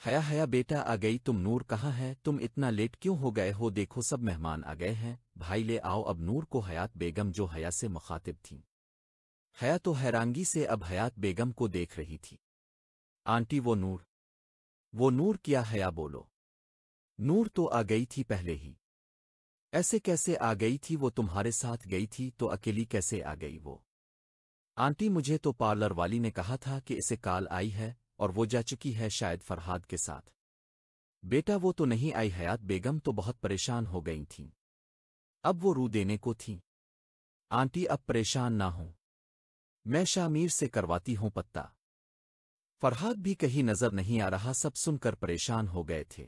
हया हया बेटा आ गई तुम नूर कहाँ है तुम इतना लेट क्यों हो गए हो देखो सब मेहमान आ गए हैं भाई ले आओ अब नूर को हयात बेगम जो हया से मुखातिब थीं हया तो हैरानगी से अब हयात बेगम को देख रही थी आंटी वो नूर वो नूर क्या हया बोलो नूर तो आ गई थी पहले ही ऐसे कैसे आ गई थी वो तुम्हारे साथ गई थी तो अकेली कैसे आ गई वो आंटी मुझे तो पार्लर वाली ने कहा था कि इसे काल आई है और वो जा चुकी है शायद फरहाद के साथ बेटा वो तो नहीं आई हयात बेगम तो बहुत परेशान हो गई थीं अब वो रू देने को थीं आंटी अब परेशान ना हो मैं शामीर से करवाती हूं पत्ता फरहाद भी कहीं नजर नहीं आ रहा सब सुनकर परेशान हो गए थे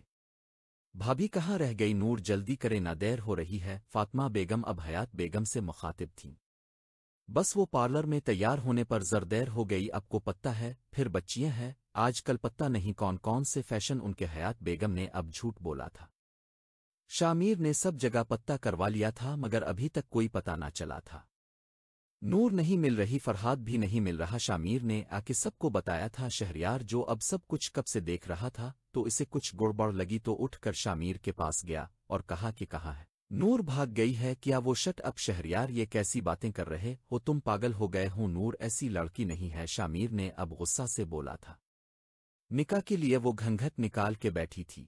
भाभी कहाँ रह गई नूर जल्दी करे ना देर हो रही है फातिमा बेगम अब हयात बेगम से मुखातिब थीं बस वो पार्लर में तैयार होने पर जरदेर हो गई अब को पत्ता है फिर बच्चियां हैं आजकल पता नहीं कौन कौन से फैशन उनके हयात बेगम ने अब झूठ बोला था शामीर ने सब जगह पत्ता करवा लिया था मगर अभी तक कोई पता ना चला था नूर नहीं मिल रही फरहाद भी नहीं मिल रहा शामीर ने आके सबको बताया था शहरियार जो अब सब कुछ कब से देख रहा था तो इसे कुछ गुड़बड़ लगी तो उठकर शामीर के पास गया और कहा कि कहाँ है नूर भाग गई है क्या वो शट अब शहरियार ये कैसी बातें कर रहे हो तुम पागल हो गए हो नूर ऐसी लड़की नहीं है शामीर ने अब गुस्सा से बोला था निका के लिए वो घंघट निकाल के बैठी थी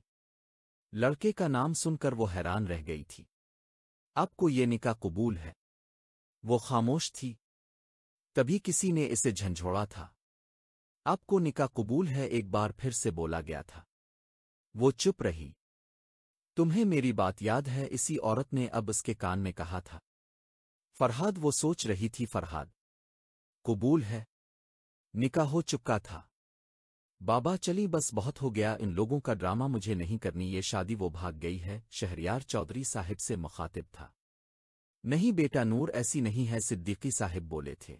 लड़के का नाम सुनकर वो हैरान रह गई थी आपको ये निका कबूल है वो खामोश थी तभी किसी ने इसे झंझोड़ा था आपको निका कबूल है एक बार फिर से बोला गया था वो चुप रही तुम्हें मेरी बात याद है इसी औरत ने अब उसके कान में कहा था फरहाद वो सोच रही थी फरहाद कबूल है निका हो चुका था बाबा चली बस बहुत हो गया इन लोगों का ड्रामा मुझे नहीं करनी ये शादी वो भाग गई है शहरियार चौधरी साहिब से मुखातिब था नहीं बेटा नूर ऐसी नहीं है सिद्दीकी साहिब बोले थे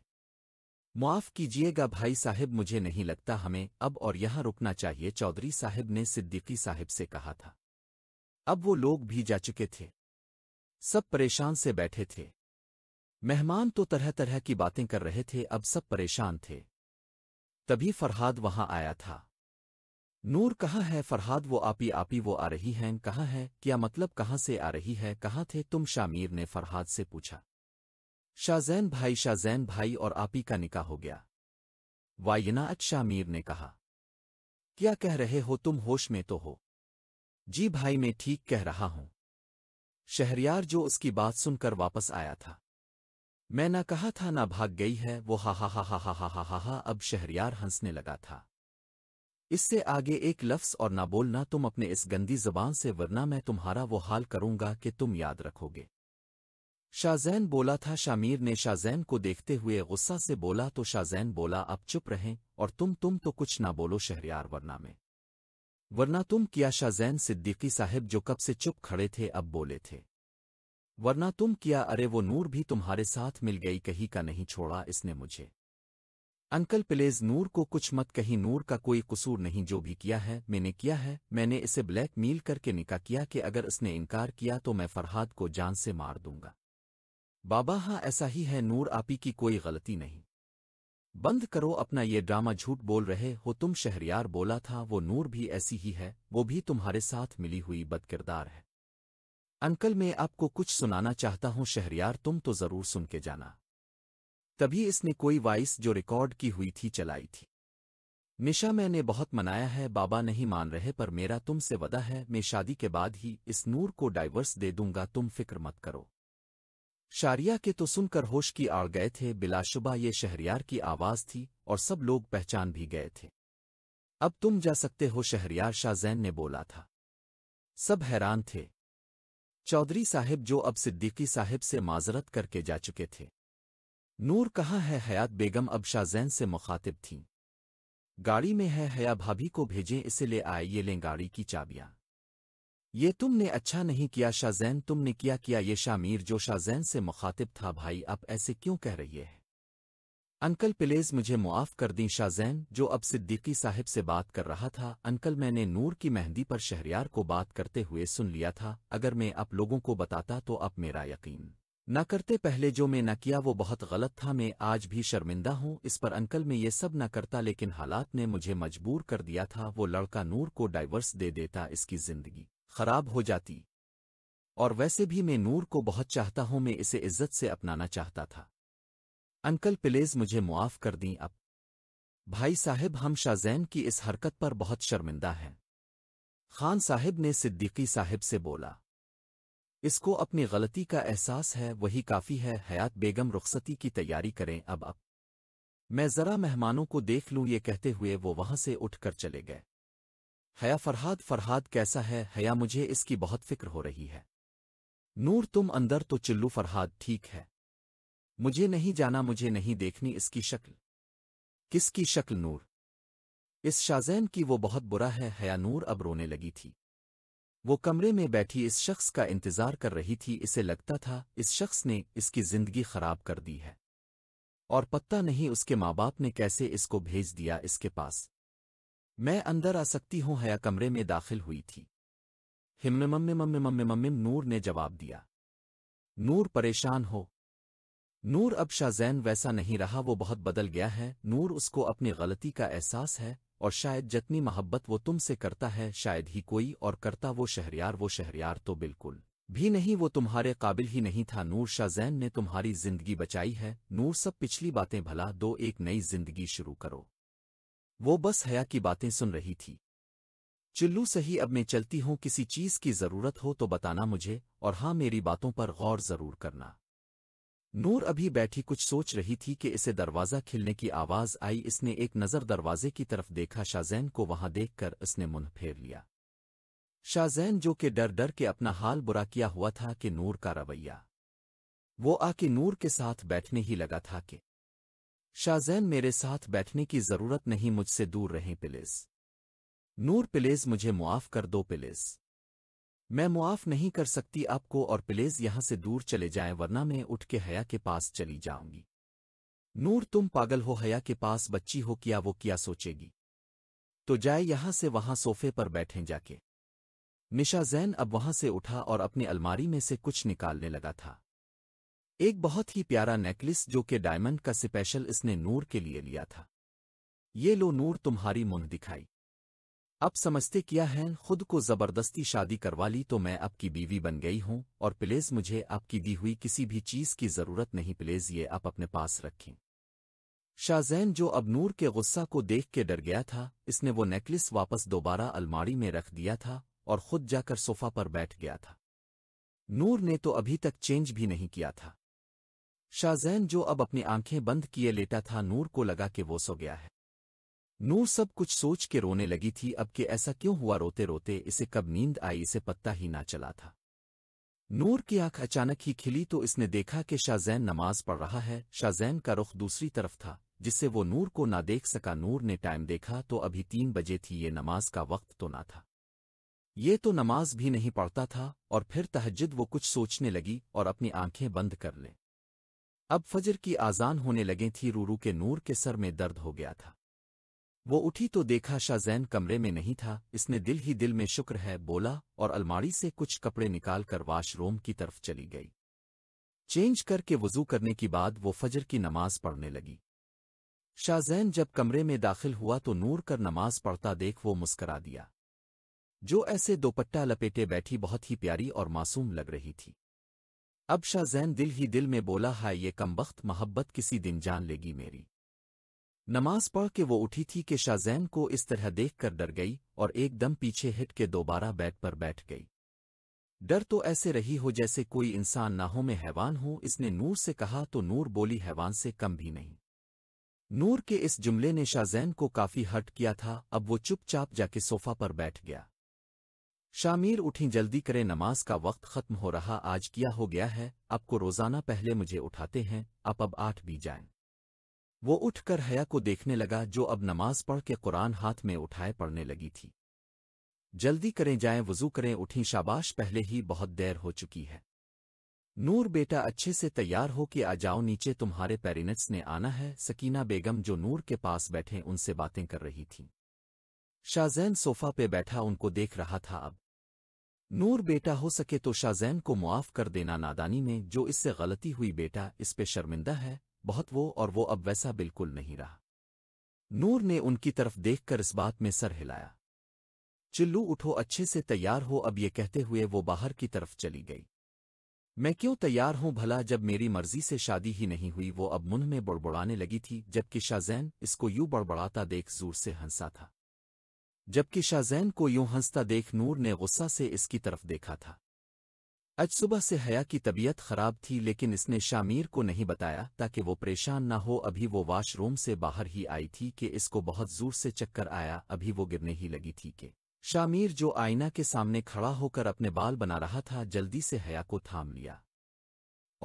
मुआफ़ कीजिएगा भाई साहिब मुझे नहीं लगता हमें अब और यहाँ रुकना चाहिए चौधरी साहिब ने सिद्दीकी साहिब से कहा था अब वो लोग भी जा चुके थे सब परेशान से बैठे थे मेहमान तो तरह तरह की बातें कर रहे थे अब सब परेशान थे तभी फरहाद वहां आया था नूर कहाँ है फरहाद वो आपी आपी वो आ रही हैं कहाँ है क्या मतलब कहाँ से आ रही है कहाँ थे तुम शामीर ने फरहाद से पूछा शाहजैन भाई शाहजैन भाई और आपी का निकाह हो गया वायनात शामीर ने कहा क्या कह रहे हो तुम होश में तो हो जी भाई मैं ठीक कह रहा हूं शहरयार जो उसकी बात सुनकर वापस आया था मैं न कहा था ना भाग गई है वो हा हा हा हा हा हा हा हा हा अब शहरियार हंसने लगा था इससे आगे एक लफ्स और ना बोलना तुम अपने इस गंदी जबान से वरना मैं तुम्हारा वो हाल करूंगा कि तुम याद रखोगे शाहजैन बोला था शामीर ने शाहजैन को देखते हुए गुस्सा से बोला तो शाहजैन बोला अब चुप रहें और तुम तुम तो कुछ ना बोलो शहरियार वरना में वरना तुम किया शाहजैन सिद्दीकी साहब जो कब से चुप खड़े थे अब बोले थे वरना तुम किया अरे वो नूर भी तुम्हारे साथ मिल गई कहीं का नहीं छोड़ा इसने मुझे अंकल प्लेज नूर को कुछ मत कहीं नूर का कोई कसूर नहीं जो भी किया है मैंने किया है मैंने इसे ब्लैक मील करके निका किया कि अगर इसने इनकार किया तो मैं फरहाद को जान से मार दूंगा बाबा हाँ ऐसा ही है नूर आपी की कोई गलती नहीं बंद करो अपना ये ड्रामा झूठ बोल रहे हो तुम शहरियार बोला था वो नूर भी ऐसी ही है वो भी तुम्हारे साथ मिली हुई बदकिरदार है अंकल मैं आपको कुछ सुनाना चाहता हूँ शहरियार तुम तो ज़रूर सुन के जाना तभी इसने कोई वॉइस जो रिकॉर्ड की हुई थी चलाई थी निशा मैंने बहुत मनाया है बाबा नहीं मान रहे पर मेरा तुमसे वदा है मैं शादी के बाद ही इस नूर को डाइवर्स दे दूंगा तुम फिक्र मत करो शारिया के तो सुनकर होश की आड़ गए थे बिलाशुबा ये शहरियार की आवाज़ थी और सब लोग पहचान भी गए थे अब तुम जा सकते हो शहरियार शाहजैन ने बोला था सब हैरान थे चौधरी साहिब जो अब सिद्दीकी साहिब से माजरत करके जा चुके थे नूर कहाँ है हयात बेगम अब शाहजैन से मुखातिब थीं गाड़ी में है हया भाभी को भेजें इसे ले आए ये लें गाड़ी की चाबियां ये तुमने अच्छा नहीं किया शाहजैन तुमने किया किया ये शामीर जो शाहजैन से मुखातिब था भाई अब ऐसे क्यों कह रही है अंकल प्लेज मुझे मुआफ़ कर दी शाहजैन जो अब सिद्दीकी साहिब से बात कर रहा था अंकल मैंने नूर की मेहंदी पर शहरियार को बात करते हुए सुन लिया था अगर मैं आप लोगों को बताता तो अब मेरा यकीन न करते पहले जो मैं न किया वो बहुत गलत था मैं आज भी शर्मिंदा हूँ इस पर अंकल मैं ये सब न करता लेकिन हालात ने मुझे मजबूर कर दिया था वो लड़का नूर को डाइवर्स दे देता इसकी जिंदगी खराब हो जाती और वैसे भी मैं नूर को बहुत चाहता हूँ मैं इसे इज्जत से अपनाना चाहता था अंकल प्लेज मुझे मुआफ़ कर दी अब भाई साहब हम शाहजैन की इस हरकत पर बहुत शर्मिंदा हैं खान साहब ने सिद्दीकी साहब से बोला इसको अपनी गलती का एहसास है वही काफ़ी है हयात बेगम रुखसती की तैयारी करें अब अब मैं ज़रा मेहमानों को देख लूं ये कहते हुए वो वहां से उठकर चले गए हया फरहाद फरहाद कैसा है हया मुझे इसकी बहुत फिक्र हो रही है नूर तुम अंदर तो चिल्लू फरहाद ठीक है मुझे नहीं जाना मुझे नहीं देखनी इसकी शक्ल किसकी शक्ल नूर इस शाजैन की वो बहुत बुरा है हया नूर अब रोने लगी थी वो कमरे में बैठी इस शख्स का इंतजार कर रही थी इसे लगता था इस शख्स ने इसकी जिंदगी खराब कर दी है और पता नहीं उसके माँ बाप ने कैसे इसको भेज दिया इसके पास मैं अंदर आ सकती हूँ हया कमरे में दाखिल हुई थी हिम्म नूर ने जवाब दिया नूर परेशान हो नूर अब शाहजैन वैसा नहीं रहा वो बहुत बदल गया है नूर उसको अपनी गलती का एहसास है और शायद जितनी मोहब्बत वो तुमसे करता है शायद ही कोई और करता वो शहरियार वो शहरियार तो बिल्कुल भी नहीं वो तुम्हारे काबिल ही नहीं था नूर शाहजैन ने तुम्हारी जिंदगी बचाई है नूर सब पिछली बातें भला दो एक नई जिंदगी शुरू करो वो बस हया की बातें सुन रही थी चिल्लू सही अब मैं चलती हूँ किसी चीज़ की ज़रूरत हो तो बताना मुझे और हाँ मेरी बातों पर गौर ज़रूर करना नूर अभी बैठी कुछ सोच रही थी कि इसे दरवाज़ा खिलने की आवाज़ आई इसने एक नज़र दरवाजे की तरफ देखा शाहजैन को वहां देखकर उसने मुंह फेर लिया शाहजैन जो कि डर डर के अपना हाल बुरा किया हुआ था कि नूर का रवैया वो आके नूर के साथ बैठने ही लगा था कि शाहजैन मेरे साथ बैठने की ज़रूरत नहीं मुझसे दूर रहें पिलेस नूर पिलेस मुझे मुआफ़ कर दो पिलेस मैं मुआफ़ नहीं कर सकती आपको और प्लेज यहां से दूर चले जाए वरना मैं उठ के हया के पास चली जाऊंगी नूर तुम पागल हो हया के पास बच्ची हो क्या वो क्या सोचेगी तो जाए यहां से वहां सोफे पर बैठें जाके निशा जैन अब वहां से उठा और अपनी अलमारी में से कुछ निकालने लगा था एक बहुत ही प्यारा नेकलेस जो कि डायमंड का स्पेशल इसने नूर के लिए लिया था ये लो नूर तुम्हारी मुंह दिखाई अब समझते किया है खुद को जबरदस्ती शादी करवा ली तो मैं आपकी बीवी बन गई हूँ और प्लेज मुझे आपकी दी हुई किसी भी चीज़ की ज़रूरत नहीं प्लेज ये आप अपने पास रखें शाहजैन जो अब नूर के गुस्सा को देख के डर गया था इसने वो नेकलेस वापस दोबारा अलमारी में रख दिया था और खुद जाकर सोफा पर बैठ गया था नूर ने तो अभी तक चेंज भी नहीं किया था शाहजैन जो अब अपनी आंखें बंद किए लेटा था नूर को लगा कि वो सो गया है नूर सब कुछ सोच के रोने लगी थी अब कि ऐसा क्यों हुआ रोते रोते इसे कब नींद आई इसे पत्ता ही ना चला था नूर की आंख अचानक ही खिली तो इसने देखा कि शाहजैन नमाज पढ़ रहा है शाहजैन का रुख दूसरी तरफ था जिससे वो नूर को ना देख सका नूर ने टाइम देखा तो अभी तीन बजे थी ये नमाज का वक्त तो ना था ये तो नमाज भी नहीं पढ़ता था और फिर तहजद वो कुछ सोचने लगी और अपनी आंखें बंद कर ले अब फजर की आजान होने लगे थी रूरू के नूर के सर में दर्द हो गया था वो उठी तो देखा शाहजैन कमरे में नहीं था इसने दिल ही दिल में शुक्र है बोला और अलमारी से कुछ कपड़े निकालकर वॉशरूम की तरफ चली गई चेंज करके वजू करने के बाद वो फजर की नमाज पढ़ने लगी शाहजैन जब कमरे में दाखिल हुआ तो नूर कर नमाज पढ़ता देख वो मुस्करा दिया जो ऐसे दोपट्टा लपेटे बैठी बहुत ही प्यारी और मासूम लग रही थी अब शाहजैन दिल ही दिल में बोला है ये कमबख्त मोहब्बत किसी दिन जान लेगी मेरी नमाज पढ़ के वो उठी थी कि शाहजैन को इस तरह देख कर डर गई और एकदम पीछे हिट के दोबारा बेड पर बैठ गई डर तो ऐसे रही हो जैसे कोई इंसान ना हो में हैवान हो इसने नूर से कहा तो नूर बोली हैवान से कम भी नहीं नूर के इस जुमले ने शाहजैन को काफी हर्ट किया था अब वो चुपचाप जाके सोफा पर बैठ गया शामीर उठी जल्दी करे नमाज का वक्त खत्म हो रहा आज किया हो गया है आपको रोजाना पहले मुझे उठाते हैं आप अब आठ भी जाएं वो उठकर हया को देखने लगा जो अब नमाज पढ़ के कुरान हाथ में उठाए पढ़ने लगी थी जल्दी करें जाएं वजू करें उठी शाबाश पहले ही बहुत देर हो चुकी है नूर बेटा अच्छे से तैयार हो कि आ जाओ नीचे तुम्हारे पेरेंट्स ने आना है सकीना बेगम जो नूर के पास बैठे उनसे बातें कर रही थीं शाहजैन सोफा पे बैठा उनको देख रहा था अब नूर बेटा हो सके तो शाहजैन को मुआफ कर देना नादानी में जो इससे गलती हुई बेटा इस पे शर्मिंदा है बहुत वो और वो अब वैसा बिल्कुल नहीं रहा नूर ने उनकी तरफ देखकर इस बात में सर हिलाया चिल्लू उठो अच्छे से तैयार हो अब ये कहते हुए वो बाहर की तरफ चली गई मैं क्यों तैयार हूं भला जब मेरी मर्जी से शादी ही नहीं हुई वो अब मुंह में बड़बड़ाने लगी थी जबकि शाहजैन इसको यूं बड़बड़ाता देख जोर से हंसा था जबकि शाहजैन को यूं हंसता देख नूर ने गुस्सा से इसकी तरफ देखा था आज सुबह से हया की तबीयत खराब थी लेकिन इसने शामीर को नहीं बताया ताकि वो परेशान ना हो अभी वो वॉशरूम से बाहर ही आई थी कि इसको बहुत जोर से चक्कर आया अभी वो गिरने ही लगी थी कि शामीर जो आईना के सामने खड़ा होकर अपने बाल बना रहा था जल्दी से हया को थाम लिया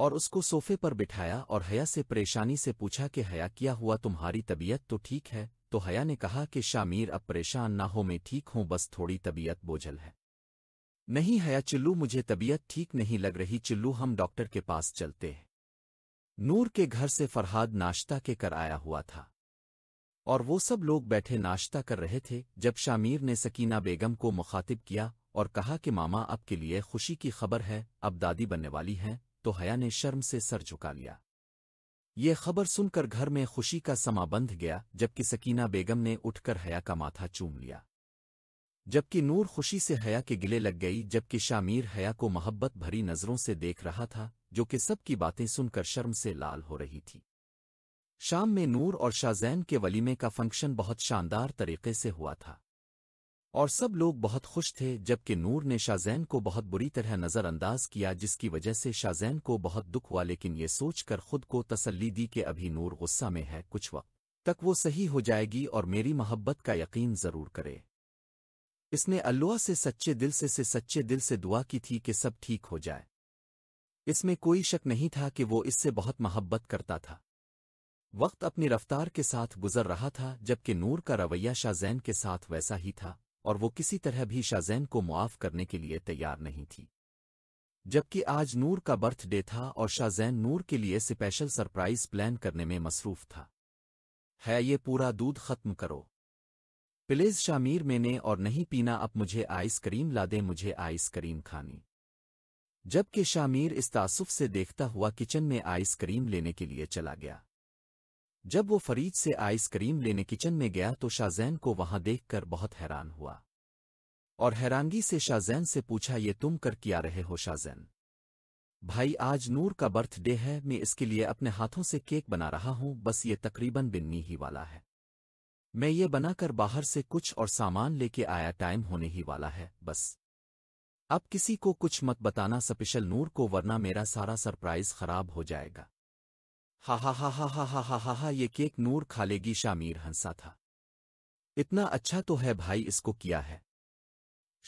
और उसको सोफे पर बिठाया और हया से परेशानी से पूछा कि हया किया हुआ तुम्हारी तबीयत तो ठीक है तो हया ने कहा कि शामीर अब परेशान ना हो मैं ठीक हूं बस थोड़ी तबीयत बोझल है नहीं हया चिल्लू मुझे तबीयत ठीक नहीं लग रही चिल्लू हम डॉक्टर के पास चलते हैं नूर के घर से फरहाद नाश्ता के कर आया हुआ था और वो सब लोग बैठे नाश्ता कर रहे थे जब शामीर ने सकीना बेगम को मुखातिब किया और कहा कि मामा अब के लिए खुशी की खबर है अब दादी बनने वाली हैं तो हया ने शर्म से सर झुका लिया ये खबर सुनकर घर में खुशी का समा बंध गया जबकि सकीना बेगम ने उठकर हया का माथा चूम लिया जबकि नूर खुशी से हया के गिले लग गई जबकि शामीर हया को मोहब्बत भरी नज़रों से देख रहा था जो कि सब की बातें सुनकर शर्म से लाल हो रही थी शाम में नूर और शाहजैन के वलीमे का फंक्शन बहुत शानदार तरीके से हुआ था और सब लोग बहुत खुश थे जबकि नूर ने शाहजैन को बहुत बुरी तरह नज़रअंदाज किया जिसकी वजह से शाहजैन को बहुत दुख हुआ लेकिन ये सोचकर खुद को तसल्ली दी कि अभी नूर गुस्सा में है कुछ वक्त तक वो सही हो जाएगी और मेरी मोहब्बत का यकीन ज़रूर करे इसने अल्लाह से सच्चे दिल से से सच्चे दिल से दुआ की थी कि सब ठीक हो जाए इसमें कोई शक नहीं था कि वो इससे बहुत मोहब्बत करता था वक्त अपनी रफ्तार के साथ गुजर रहा था जबकि नूर का रवैया शाहजैन के साथ वैसा ही था और वो किसी तरह भी शाहजैन को मुआफ़ करने के लिए तैयार नहीं थी जबकि आज नूर का बर्थडे था और शाहजैन नूर के लिए स्पेशल सरप्राइज प्लान करने में मसरूफ था है ये पूरा दूध खत्म करो प्लीज शामीर मैंने और नहीं पीना अब मुझे आइसक्रीम ला दे मुझे आइसक्रीम खानी जबकि शामिर इस तासुफ से देखता हुआ किचन में आइसक्रीम लेने के लिए चला गया जब वो फरीज से आइसक्रीम लेने किचन में गया तो शाहजैन को वहां देखकर बहुत हैरान हुआ और हैरानगी से शाहजैन से पूछा ये तुम कर क्या रहे हो शाहजैन भाई आज नूर का बर्थडे है मैं इसके लिए अपने हाथों से केक बना रहा हूं बस ये तकरीबन बिन्नी ही वाला है मैं ये बनाकर बाहर से कुछ और सामान लेके आया टाइम होने ही वाला है बस अब किसी को कुछ मत बताना स्पेशल नूर को वरना मेरा सारा सरप्राइज खराब हो जाएगा हा हा हा हा हा हा हा हा हा ये केक नूर खा लेगी शामीर हंसा था इतना अच्छा तो है भाई इसको किया है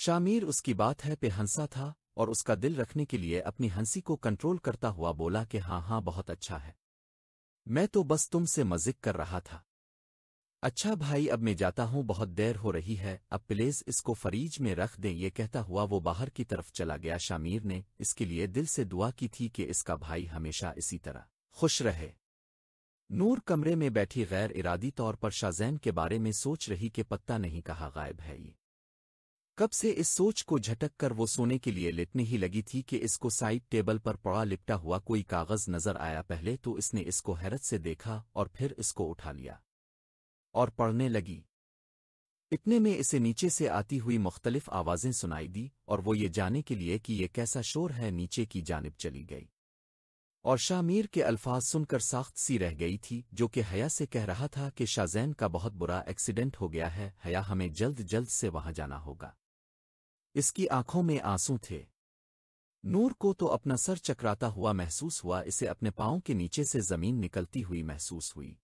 शामीर उसकी बात है पे हंसा था और उसका दिल रखने के लिए अपनी हंसी को कंट्रोल करता हुआ बोला कि हाँ हाँ बहुत अच्छा है मैं तो बस तुमसे मजिक कर रहा था अच्छा भाई अब मैं जाता हूँ बहुत देर हो रही है अब प्लेज इसको फरीज में रख दें ये कहता हुआ वो बाहर की तरफ चला गया शामिर ने इसके लिए दिल से दुआ की थी कि इसका भाई हमेशा इसी तरह खुश रहे नूर कमरे में बैठी गैर इरादी तौर पर शाहजैन के बारे में सोच रही कि पत्ता नहीं कहा गायब है ये कब से इस सोच को झटक कर वो सोने के लिए लिटने ही लगी थी कि इसको साइड टेबल पर पड़ा लिपटा हुआ कोई कागज नजर आया पहले तो इसने इसको हैरत से देखा और फिर इसको उठा लिया और पढ़ने लगी इतने में इसे नीचे से आती हुई मुख्तलिफ आवाज़ें सुनाई दी और वो ये जाने के लिए कि यह कैसा शोर है नीचे की जानब चली गई और शामीर के अल्फाज सुनकर साख्त सी रह गई थी जो कि हया से कह रहा था कि शाहजैन का बहुत बुरा एक्सीडेंट हो गया है हया हमें जल्द जल्द से वहां जाना होगा इसकी आंखों में आंसू थे नूर को तो अपना सर चकराता हुआ महसूस हुआ इसे अपने पाओं के नीचे से जमीन निकलती हुई महसूस हुई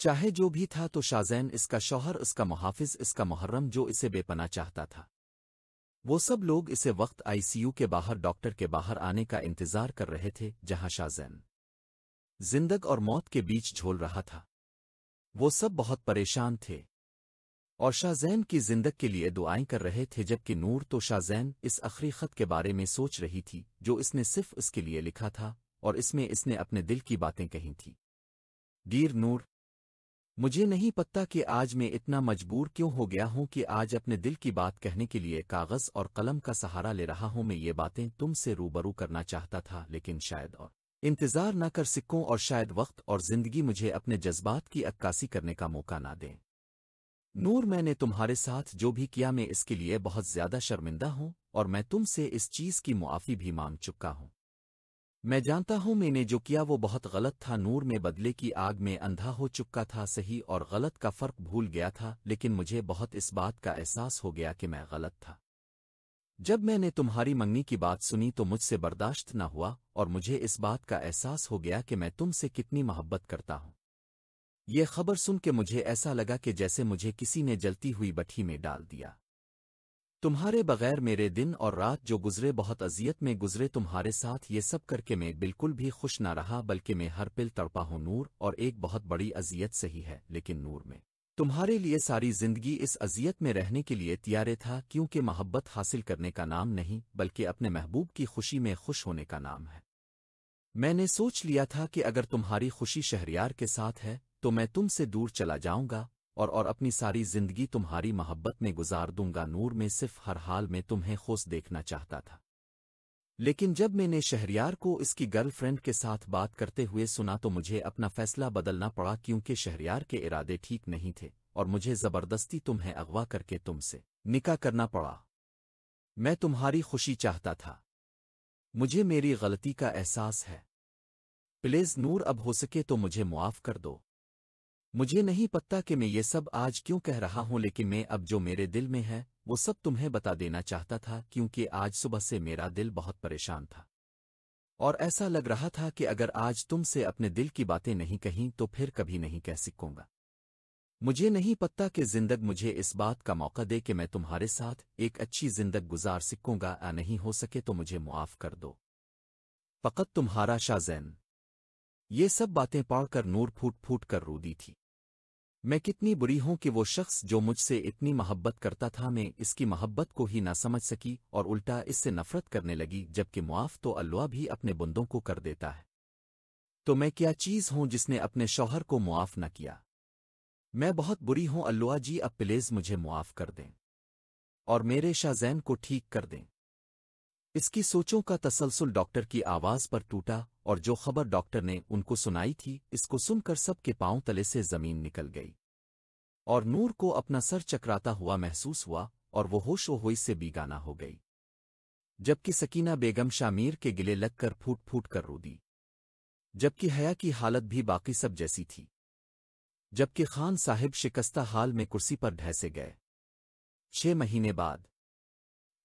चाहे जो भी था तो शाहजैन इसका शौहर इसका मुहाफिज इसका मुहर्रम जो इसे बेपना चाहता था वो सब लोग इसे वक्त आईसीयू के बाहर डॉक्टर के बाहर आने का इंतजार कर रहे थे जहां शाहजैन जिंदग और मौत के बीच झोल रहा था वो सब बहुत परेशान थे और शाहजैन की जिंदग के लिए दुआएं कर रहे थे जबकि नूर तो शाहजैन इस अखरी खत के बारे में सोच रही थी जो इसने सिर्फ इसके लिए लिखा था और इसमें इसने अपने दिल की बातें कही थी डीर नूर मुझे नहीं पता कि आज मैं इतना मजबूर क्यों हो गया हूं कि आज अपने दिल की बात कहने के लिए कागज और कलम का सहारा ले रहा हूं मैं ये बातें तुमसे रूबरू करना चाहता था लेकिन शायद और इंतजार न कर सिक्कों और शायद वक्त और जिंदगी मुझे अपने जज्बात की अक्कासी करने का मौका ना दें नूर मैंने तुम्हारे साथ जो भी किया मैं इसके लिए बहुत ज्यादा शर्मिंदा हूं और मैं तुमसे इस चीज की मुआफ़ी भी मांग चुका हूं मैं जानता हूं मैंने जो किया वो बहुत गलत था नूर में बदले की आग में अंधा हो चुका था सही और गलत का फर्क भूल गया था लेकिन मुझे बहुत इस बात का एहसास हो गया कि मैं गलत था जब मैंने तुम्हारी मंगनी की बात सुनी तो मुझसे बर्दाश्त न हुआ और मुझे इस बात का एहसास हो गया कि मैं तुमसे कितनी मोहब्बत करता हूं ये खबर सुन के मुझे ऐसा लगा कि जैसे मुझे किसी ने जलती हुई बठी में डाल दिया तुम्हारे बगैर मेरे दिन और रात जो गुजरे बहुत अजियत में गुजरे तुम्हारे साथ ये सब करके मैं बिल्कुल भी खुश न रहा बल्कि मैं हर पिल तड़पा हूँ नूर और एक बहुत बड़ी अजियत सही है लेकिन नूर में तुम्हारे लिए सारी जिंदगी इस अजियत में रहने के लिए तैयारे था क्योंकि मोहब्बत हासिल करने का नाम नहीं बल्कि अपने महबूब की खुशी में खुश होने का नाम है मैंने सोच लिया था कि अगर तुम्हारी खुशी शहरियार के साथ है तो मैं तुमसे दूर चला जाऊंगा और और अपनी सारी जिंदगी तुम्हारी मोहब्बत में गुजार दूंगा नूर में सिर्फ हर हाल में तुम्हें खुश देखना चाहता था लेकिन जब मैंने शहरियार को इसकी गर्लफ्रेंड के साथ बात करते हुए सुना तो मुझे अपना फैसला बदलना पड़ा क्योंकि शहरियार के इरादे ठीक नहीं थे और मुझे ज़बरदस्ती तुम्हें अगवा करके तुमसे निका करना पड़ा मैं तुम्हारी खुशी चाहता था मुझे मेरी गलती का एहसास है प्लीज़ नूर अब हो सके तो मुझे मुआफ़ कर दो मुझे नहीं पता कि मैं ये सब आज क्यों कह रहा हूं लेकिन मैं अब जो मेरे दिल में है वो सब तुम्हें बता देना चाहता था क्योंकि आज सुबह से मेरा दिल बहुत परेशान था और ऐसा लग रहा था कि अगर आज तुमसे अपने दिल की बातें नहीं कहीं तो फिर कभी नहीं कह सकूंगा मुझे नहीं पता कि जिंदग मुझे इस बात का मौका दे कि मैं तुम्हारे साथ एक अच्छी जिंदग गुजार सकूंगा या नहीं हो सके तो मुझे मुआफ कर दो फ़कत तुम्हारा शाहजैन ये सब बातें पढ़कर नूर फूट फूट कर रो दी थी मैं कितनी बुरी हूं कि वो शख्स जो मुझसे इतनी मोहब्बत करता था मैं इसकी मोहब्बत को ही ना समझ सकी और उल्टा इससे नफरत करने लगी जबकि मुआफ तो अल्लाह भी अपने बुंदों को कर देता है तो मैं क्या चीज़ हूं जिसने अपने शौहर को मुआफ न किया मैं बहुत बुरी हूं अल्लाह जी अब प्लेज मुझे मुआफ कर दें और मेरे शाहजैन को ठीक कर दें इसकी सोचों का तसलसल डॉक्टर की आवाज़ पर टूटा और जो खबर डॉक्टर ने उनको सुनाई थी इसको सुनकर सबके पांव तले से जमीन निकल गई और नूर को अपना सर चकराता हुआ महसूस हुआ और वो होश होई से बीगाना हो गई जबकि सकीना बेगम शामीर के गिले लगकर फूट फूट कर रो दी जबकि हया की हालत भी बाकी सब जैसी थी जबकि खान साहिब शिकस्ता हाल में कुर्सी पर ढहसे गए छह महीने बाद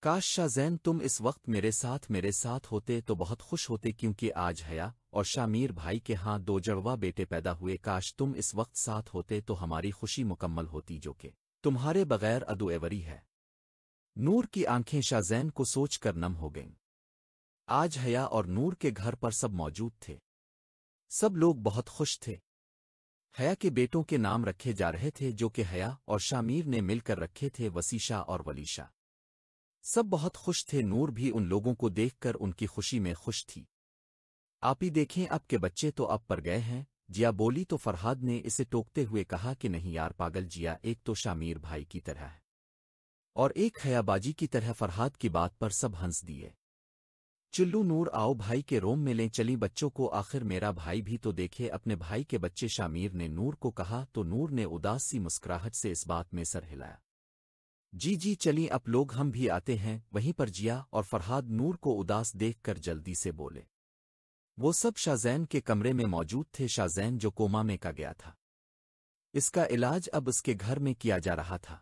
काश शाहजैन तुम इस वक्त मेरे साथ मेरे साथ होते तो बहुत खुश होते क्योंकि आज हया और शामीर भाई के हाँ दो जड़वा बेटे पैदा हुए काश तुम इस वक्त साथ होते तो हमारी खुशी मुकम्मल होती जो कि तुम्हारे बगैर एवरी है नूर की आंखें शाहजैन को सोच कर नम हो गईं आज हया और नूर के घर पर सब मौजूद थे सब लोग बहुत खुश थे हया के बेटों के नाम रखे जा रहे थे जो कि हया और शामीर ने मिलकर रखे थे वसीशा और वलीशा सब बहुत खुश थे नूर भी उन लोगों को देखकर उनकी खुशी में खुश थी आप ही देखें अब के बच्चे तो अब पर गए हैं जिया बोली तो फरहाद ने इसे टोकते हुए कहा कि नहीं यार पागल जिया एक तो शामीर भाई की तरह है और एक हयाबाजी की तरह फरहाद की बात पर सब हंस दिए चुल्लू नूर आओ भाई के रोम में लें चली बच्चों को आखिर मेरा भाई भी तो देखे अपने भाई के बच्चे शामीर ने नूर को कहा तो नूर ने उदासी मुस्कुराहट से इस बात में सर हिलाया जी जी चली अब लोग हम भी आते हैं वहीं पर जिया और फरहाद नूर को उदास देखकर जल्दी से बोले वो सब शाहजैन के कमरे में मौजूद थे शाहजैन जो कोमा में का गया था इसका इलाज अब उसके घर में किया जा रहा था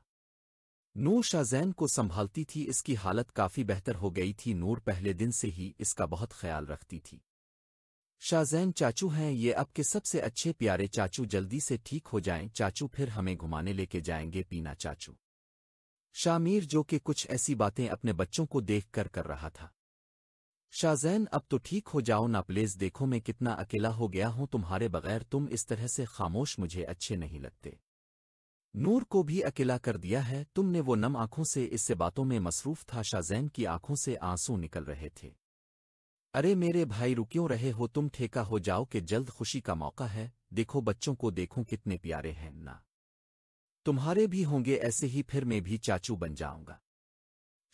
नूर शाहजैन को संभालती थी इसकी हालत काफी बेहतर हो गई थी नूर पहले दिन से ही इसका बहुत ख्याल रखती थी शाहजैन चाचू हैं ये अब के सबसे अच्छे प्यारे चाचू जल्दी से ठीक हो जाएं चाचू फिर हमें घुमाने लेके जाएंगे पीना चाचू शामीर जो कि कुछ ऐसी बातें अपने बच्चों को देख कर कर रहा था शाहजैन अब तो ठीक हो जाओ ना प्लेज देखो मैं कितना अकेला हो गया हूं तुम्हारे बगैर तुम इस तरह से खामोश मुझे अच्छे नहीं लगते नूर को भी अकेला कर दिया है तुमने वो नम आंखों से इससे बातों में मसरूफ था शाहजैन की आंखों से आंसू निकल रहे थे अरे मेरे भाई रुक्यों रहे हो तुम ठेका हो जाओ कि जल्द खुशी का मौका है देखो बच्चों को देखो कितने प्यारे हैं ना तुम्हारे भी होंगे ऐसे ही फिर मैं भी चाचू बन जाऊंगा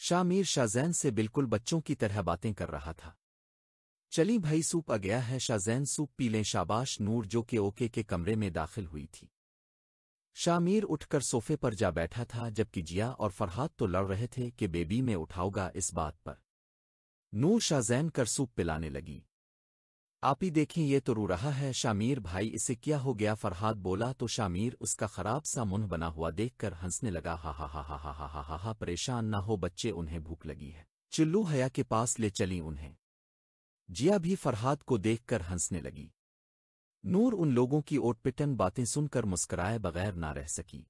शामीर शाहजैन से बिल्कुल बच्चों की तरह बातें कर रहा था चली भाई सूप आ गया है शाहजैन सूप पी लें शाबाश नूर जो के ओके के कमरे में दाखिल हुई थी शामीर उठकर सोफे पर जा बैठा था जबकि जिया और फरहाद तो लड़ रहे थे कि बेबी में उठाऊगा इस बात पर नूर शाहजैन कर सूप पिलाने लगी आप ही देखें ये तो रू रहा है शामीर भाई इसे क्या हो गया फरहाद बोला तो शामीर उसका खराब सा मुंह बना हुआ देखकर हंसने लगा हा हा हा हा हा हा हा हा परेशान ना हो बच्चे उन्हें भूख लगी है चिल्लू हया के पास ले चली उन्हें जिया भी फरहाद को देखकर हंसने लगी नूर उन लोगों की ओटपिटन बातें सुनकर मुस्कराए बगैर ना रह सकी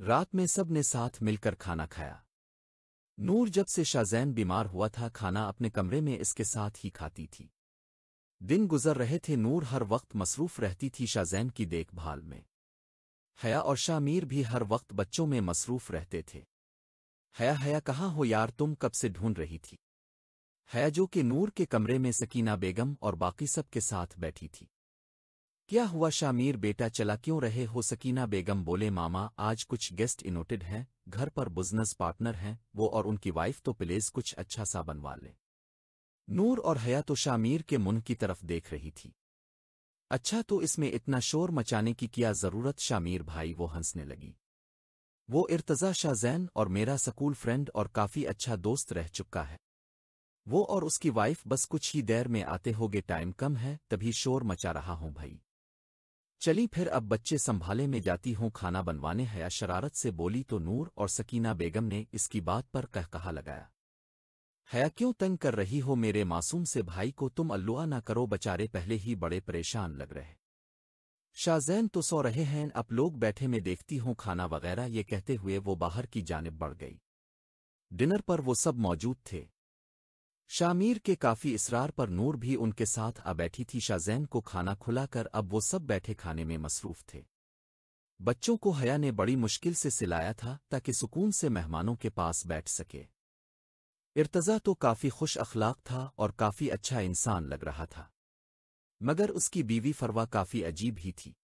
रात में सब ने साथ मिलकर खाना खाया नूर जब से शाहजैन बीमार हुआ था खाना अपने कमरे में इसके साथ ही खाती थी दिन गुजर रहे थे नूर हर वक्त मसरूफ़ रहती थी शाहजैन की देखभाल में हया और शामीर भी हर वक्त बच्चों में मसरूफ़ रहते थे हया हया कहाँ हो यार तुम कब से ढूंढ रही थी हया जो कि नूर के कमरे में सकीना बेगम और बाकी सब के साथ बैठी थी क्या हुआ शामीर बेटा चला क्यों रहे हो सकीना बेगम बोले मामा आज कुछ गेस्ट इनोटेड हैं घर पर बिजनेस पार्टनर हैं वो और उनकी वाइफ तो प्लेज कुछ अच्छा सा बनवा लें नूर और हया तो शामीर के मुन की तरफ देख रही थी अच्छा तो इसमें इतना शोर मचाने की क्या जरूरत शामीर भाई वो हंसने लगी वो इर्तज़ा शाहजैन और मेरा स्कूल फ्रेंड और काफ़ी अच्छा दोस्त रह चुका है वो और उसकी वाइफ बस कुछ ही देर में आते होगे टाइम कम है तभी शोर मचा रहा हूं भाई चली फिर अब बच्चे संभाले में जाती हूं खाना बनवाने हया शरारत से बोली तो नूर और सकीना बेगम ने इसकी बात पर कह कहा लगाया हया क्यों तंग कर रही हो मेरे मासूम से भाई को तुम अल्लुआ ना करो बचारे पहले ही बड़े परेशान लग रहे शाहजैन तो सो रहे हैं अब लोग बैठे में देखती हूँ खाना वगैरह ये कहते हुए वो बाहर की जानब बढ़ गई डिनर पर वो सब मौजूद थे शामीर के काफ़ी इसरार पर नूर भी उनके साथ आ बैठी थी शाहजैन को खाना खुलाकर अब वो सब बैठे खाने में मसरूफ थे बच्चों को हया ने बड़ी मुश्किल से सिलाया था ताकि सुकून से मेहमानों के पास बैठ सके इर्तज़ा तो काफ़ी खुश अखलाक था और काफ़ी अच्छा इंसान लग रहा था मगर उसकी बीवी फरवा काफ़ी अजीब ही थी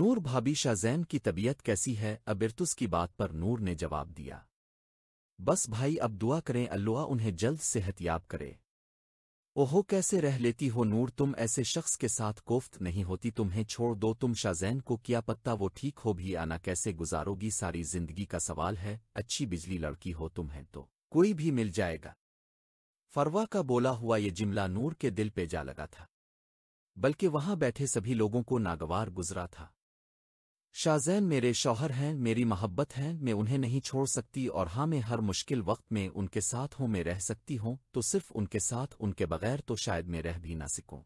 नूर भाभी शाहजैन की तबीयत कैसी है अब इर्तुस की बात पर नूर ने जवाब दिया बस भाई अब दुआ करें अल्लाह उन्हें जल्द सेहतियाब करे ओहो कैसे रह लेती हो नूर तुम ऐसे शख्स के साथ कोफ्त नहीं होती तुम्हें छोड़ दो तुम शाहजैन को किया पत्ता वो ठीक हो भी आना कैसे गुजारोगी सारी जिंदगी का सवाल है अच्छी बिजली लड़की हो तुम्हें तो कोई भी मिल जाएगा फरवा का बोला हुआ ये जिमला नूर के दिल पे जा लगा था बल्कि वहां बैठे सभी लोगों को नागवार गुजरा था शाहजैन मेरे शौहर हैं मेरी मोहब्बत हैं मैं उन्हें नहीं छोड़ सकती और हाँ मैं हर मुश्किल वक्त में उनके साथ हूं मैं रह सकती हूँ तो सिर्फ उनके साथ उनके बगैर तो शायद मैं रह भी ना सकूँ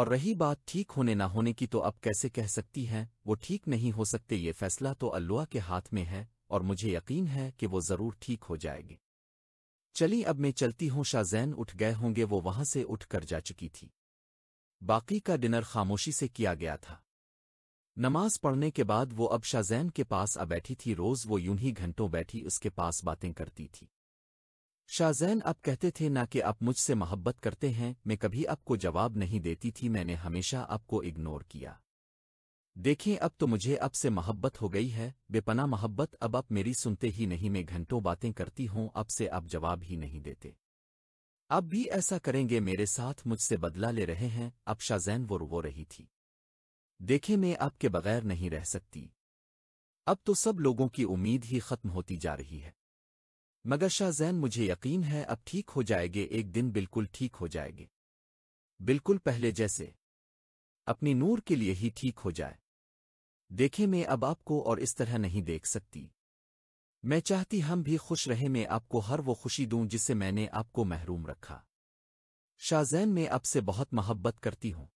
और रही बात ठीक होने ना होने की तो अब कैसे कह सकती हैं वो ठीक नहीं हो सकते ये फैसला तो अल्लाह के हाथ में है और मुझे यकीन है कि वो ज़रूर ठीक हो जाएगी चली अब मैं चलती हूँ शाहजैन उठ गए होंगे वो वहां से उठ कर जा चुकी थी बाकी का डिनर खामोशी से किया गया था नमाज पढ़ने के बाद वो अब शाहजैन के पास आ बैठी थी रोज़ वो यूं ही घंटों बैठी उसके पास बातें करती थी शाहजैन अब कहते थे ना कि आप मुझसे मोहब्बत करते हैं मैं कभी आपको जवाब नहीं देती थी मैंने हमेशा आपको इग्नोर किया देखें अब तो मुझे अब से मोहब्बत हो गई है बेपना मोहब्बत अब आप मेरी सुनते ही नहीं मैं घंटों बातें करती हूं अब से आप जवाब ही नहीं देते अब भी ऐसा करेंगे मेरे साथ मुझसे बदला ले रहे हैं अब शाजैन वो रो रही थी देखे मैं आपके बगैर नहीं रह सकती अब तो सब लोगों की उम्मीद ही खत्म होती जा रही है मगर शाहजैन मुझे यकीन है अब ठीक हो जाएंगे एक दिन बिल्कुल ठीक हो जाएंगे बिल्कुल पहले जैसे अपनी नूर के लिए ही ठीक हो जाए देखे मैं अब आपको और इस तरह नहीं देख सकती मैं चाहती हम भी खुश रहे मैं आपको हर वो खुशी दूं जिससे मैंने आपको महरूम रखा शाहजैन मैं आपसे बहुत मोहब्बत करती हूं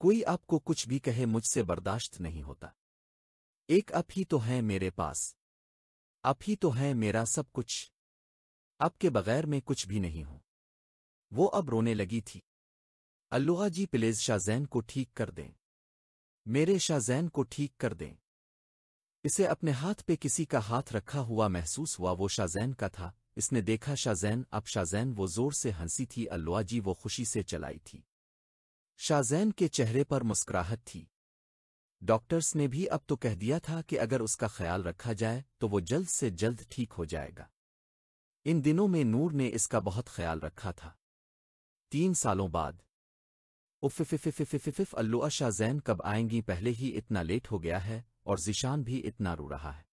कोई आपको कुछ भी कहे मुझसे बर्दाश्त नहीं होता एक आप ही तो हैं मेरे पास आप ही तो हैं मेरा सब कुछ आपके बगैर मैं कुछ भी नहीं हूं वो अब रोने लगी थी अल्लुआ जी प्लेज शाहजैन को ठीक कर दें मेरे शाहजैन को ठीक कर दें इसे अपने हाथ पे किसी का हाथ रखा हुआ महसूस हुआ वो शाहजैन का था इसने देखा शाहजैन अब शाहजैन वो जोर से हंसी थी अल्लुआ जी वो खुशी से चलाई थी शाहजैन के चेहरे पर मुस्कुराहट थी डॉक्टर्स ने भी अब तो कह दिया था कि अगर उसका ख्याल रखा जाए तो वो जल्द से जल्द ठीक हो जाएगा इन दिनों में नूर ने इसका बहुत ख्याल रखा था तीन सालों बाद उफ अल्लुआ शाहजैन कब आएंगी पहले ही इतना लेट हो गया है और जिशान भी इतना रो रहा है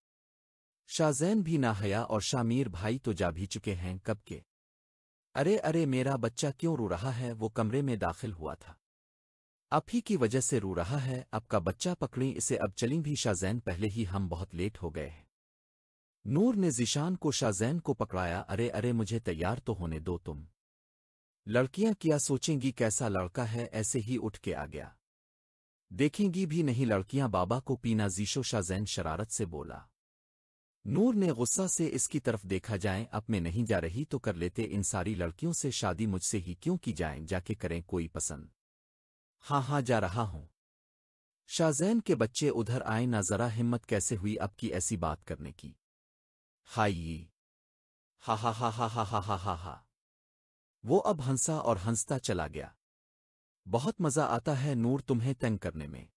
शाहजैन भी नाहया और शामीर भाई तो जा भी चुके हैं कब के अरे अरे मेरा बच्चा क्यों रो रहा है वो कमरे में दाखिल हुआ था आप ही की वजह से रो रहा है आपका बच्चा पकड़ी इसे अब चलें भी शाहजैन पहले ही हम बहुत लेट हो गए हैं नूर ने जिशान को शाहजैन को पकड़ाया अरे अरे मुझे तैयार तो होने दो तुम लड़कियां क्या सोचेंगी कैसा लड़का है ऐसे ही उठ के आ गया देखेंगी भी नहीं लड़कियां बाबा को पीना जीशो शाहजैन शरारत से बोला नूर ने गुस्सा से इसकी तरफ देखा जाए अब मैं नहीं जा रही तो कर लेते इन सारी लड़कियों से शादी मुझसे ही क्यों की जाए जाके करें कोई पसंद हाँ हाँ जा रहा हूं शाहजैन के बच्चे उधर आए ना जरा हिम्मत कैसे हुई अब की ऐसी बात करने की हाई हा हा हा हा हा हा हा हा हा वो अब हंसा और हंसता चला गया बहुत मज़ा आता है नूर तुम्हें तंग करने में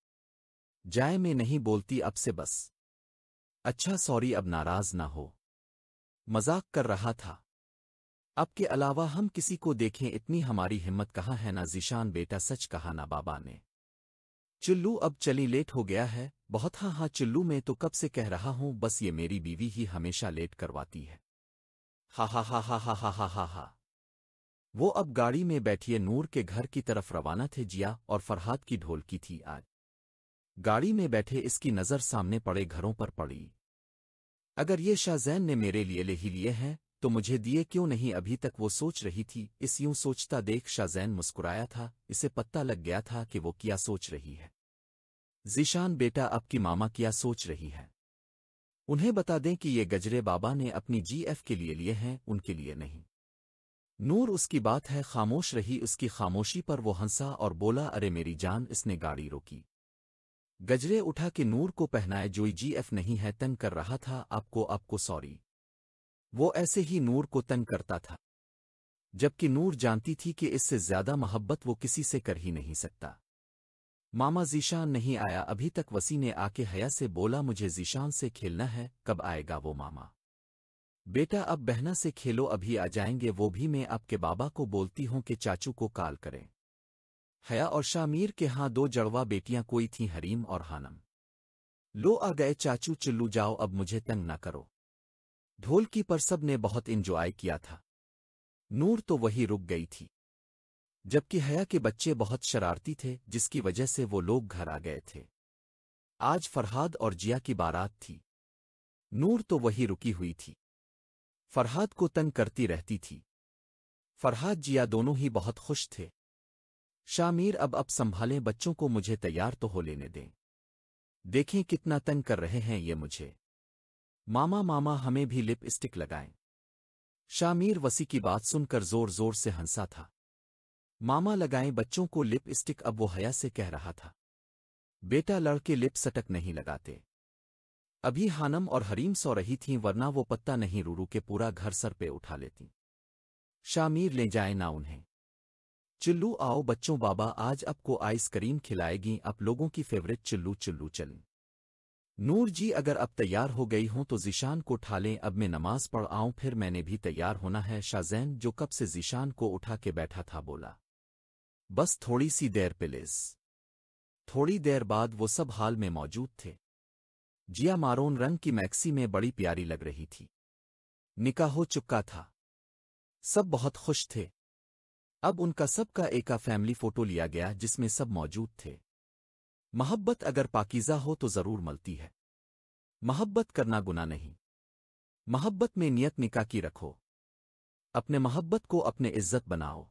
जाए में नहीं बोलती अब से बस अच्छा सॉरी अब नाराज ना हो मजाक कर रहा था अब के अलावा हम किसी को देखें इतनी हमारी हिम्मत कहाँ है ना जीशान बेटा सच कहा ना बाबा ने चुल्लू अब चली लेट हो गया है बहुत हाँ हाँ चुल्लू मैं तो कब से कह रहा हूं बस ये मेरी बीवी ही हमेशा लेट करवाती है हा हा हा हा हा हा हा हा हा वो अब गाड़ी में बैठिए नूर के घर की तरफ रवाना थे जिया और फरहाद की ढोल की थी आज गाड़ी में बैठे इसकी नज़र सामने पड़े घरों पर पड़ी अगर ये शाहजैन ने मेरे लिए ले ही लिए हैं तो मुझे दिए क्यों नहीं अभी तक वो सोच रही थी इस यूं सोचता देख शाहजैन मुस्कुराया था इसे पत्ता लग गया था कि वो क्या सोच रही है जीशान बेटा अब की मामा क्या सोच रही है उन्हें बता दें कि ये गजरे बाबा ने अपनी जीएफ के लिए लिए हैं उनके लिए नहीं नूर उसकी बात है खामोश रही उसकी खामोशी पर वो हंसा और बोला अरे मेरी जान इसने गाड़ी रोकी गजरे उठा के नूर को पहनाए जोई जी e एफ नहीं है तंग कर रहा था आपको आपको सॉरी वो ऐसे ही नूर को तंग करता था जबकि नूर जानती थी कि इससे ज्यादा मोहब्बत वो किसी से कर ही नहीं सकता मामा जीशान नहीं आया अभी तक वसी ने आके हया से बोला मुझे जीशान से खेलना है कब आएगा वो मामा बेटा अब बहना से खेलो अभी आ जाएंगे वो भी मैं आपके बाबा को बोलती हूँ कि चाचू को काल करें हया और शामीर के हाँ दो जड़वा बेटियां कोई थीं हरीम और हानम लो आ गए चाचू चिल्लू जाओ अब मुझे तंग न करो ढोल की पर सब ने बहुत इंजॉय किया था नूर तो वही रुक गई थी जबकि हया के बच्चे बहुत शरारती थे जिसकी वजह से वो लोग घर आ गए थे आज फरहाद और जिया की बारात थी नूर तो वही रुकी हुई थी फरहाद को तंग करती रहती थी फरहाद जिया दोनों ही बहुत खुश थे शामीर अब अब संभालें बच्चों को मुझे तैयार तो हो लेने दें देखें कितना तंग कर रहे हैं ये मुझे मामा मामा हमें भी लिप स्टिक लगाएं शामीर वसी की बात सुनकर जोर जोर से हंसा था मामा लगाएं बच्चों को लिप स्टिक अब वो हया से कह रहा था बेटा लड़के लिप सटक नहीं लगाते अभी हानम और हरीम सो रही थीं वरना वो पत्ता नहीं रूरू के पूरा घर सर पे उठा लेती शामीर ले जाए ना उन्हें चिल्लू आओ बच्चों बाबा आज आपको आइसक्रीम खिलाएगी आप लोगों की फेवरेट चिल्लू चिल्लू चलें नूर जी अगर अब तैयार हो गई हों तो जिशान को उठा लें अब मैं नमाज पढ़ आऊं फिर मैंने भी तैयार होना है शाहजैन जो कब से जिशान को उठा के बैठा था बोला बस थोड़ी सी देर पिलेस थोड़ी देर बाद वो सब हाल में मौजूद थे जिया मारोन रंग की मैक्सी में बड़ी प्यारी लग रही थी निका हो चुका था सब बहुत खुश थे अब उनका सबका एका फैमिली फोटो लिया गया जिसमें सब मौजूद थे मोहब्बत अगर पाकिजा हो तो जरूर मलती है मोहब्बत करना गुना नहीं मोहब्बत में नियत निका की रखो अपने मोहब्बत को अपने इज्जत बनाओ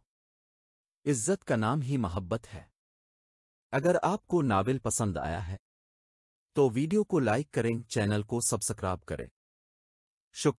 इज्जत का नाम ही मोहब्बत है अगर आपको नावल पसंद आया है तो वीडियो को लाइक करें चैनल को सब्सक्राइब करें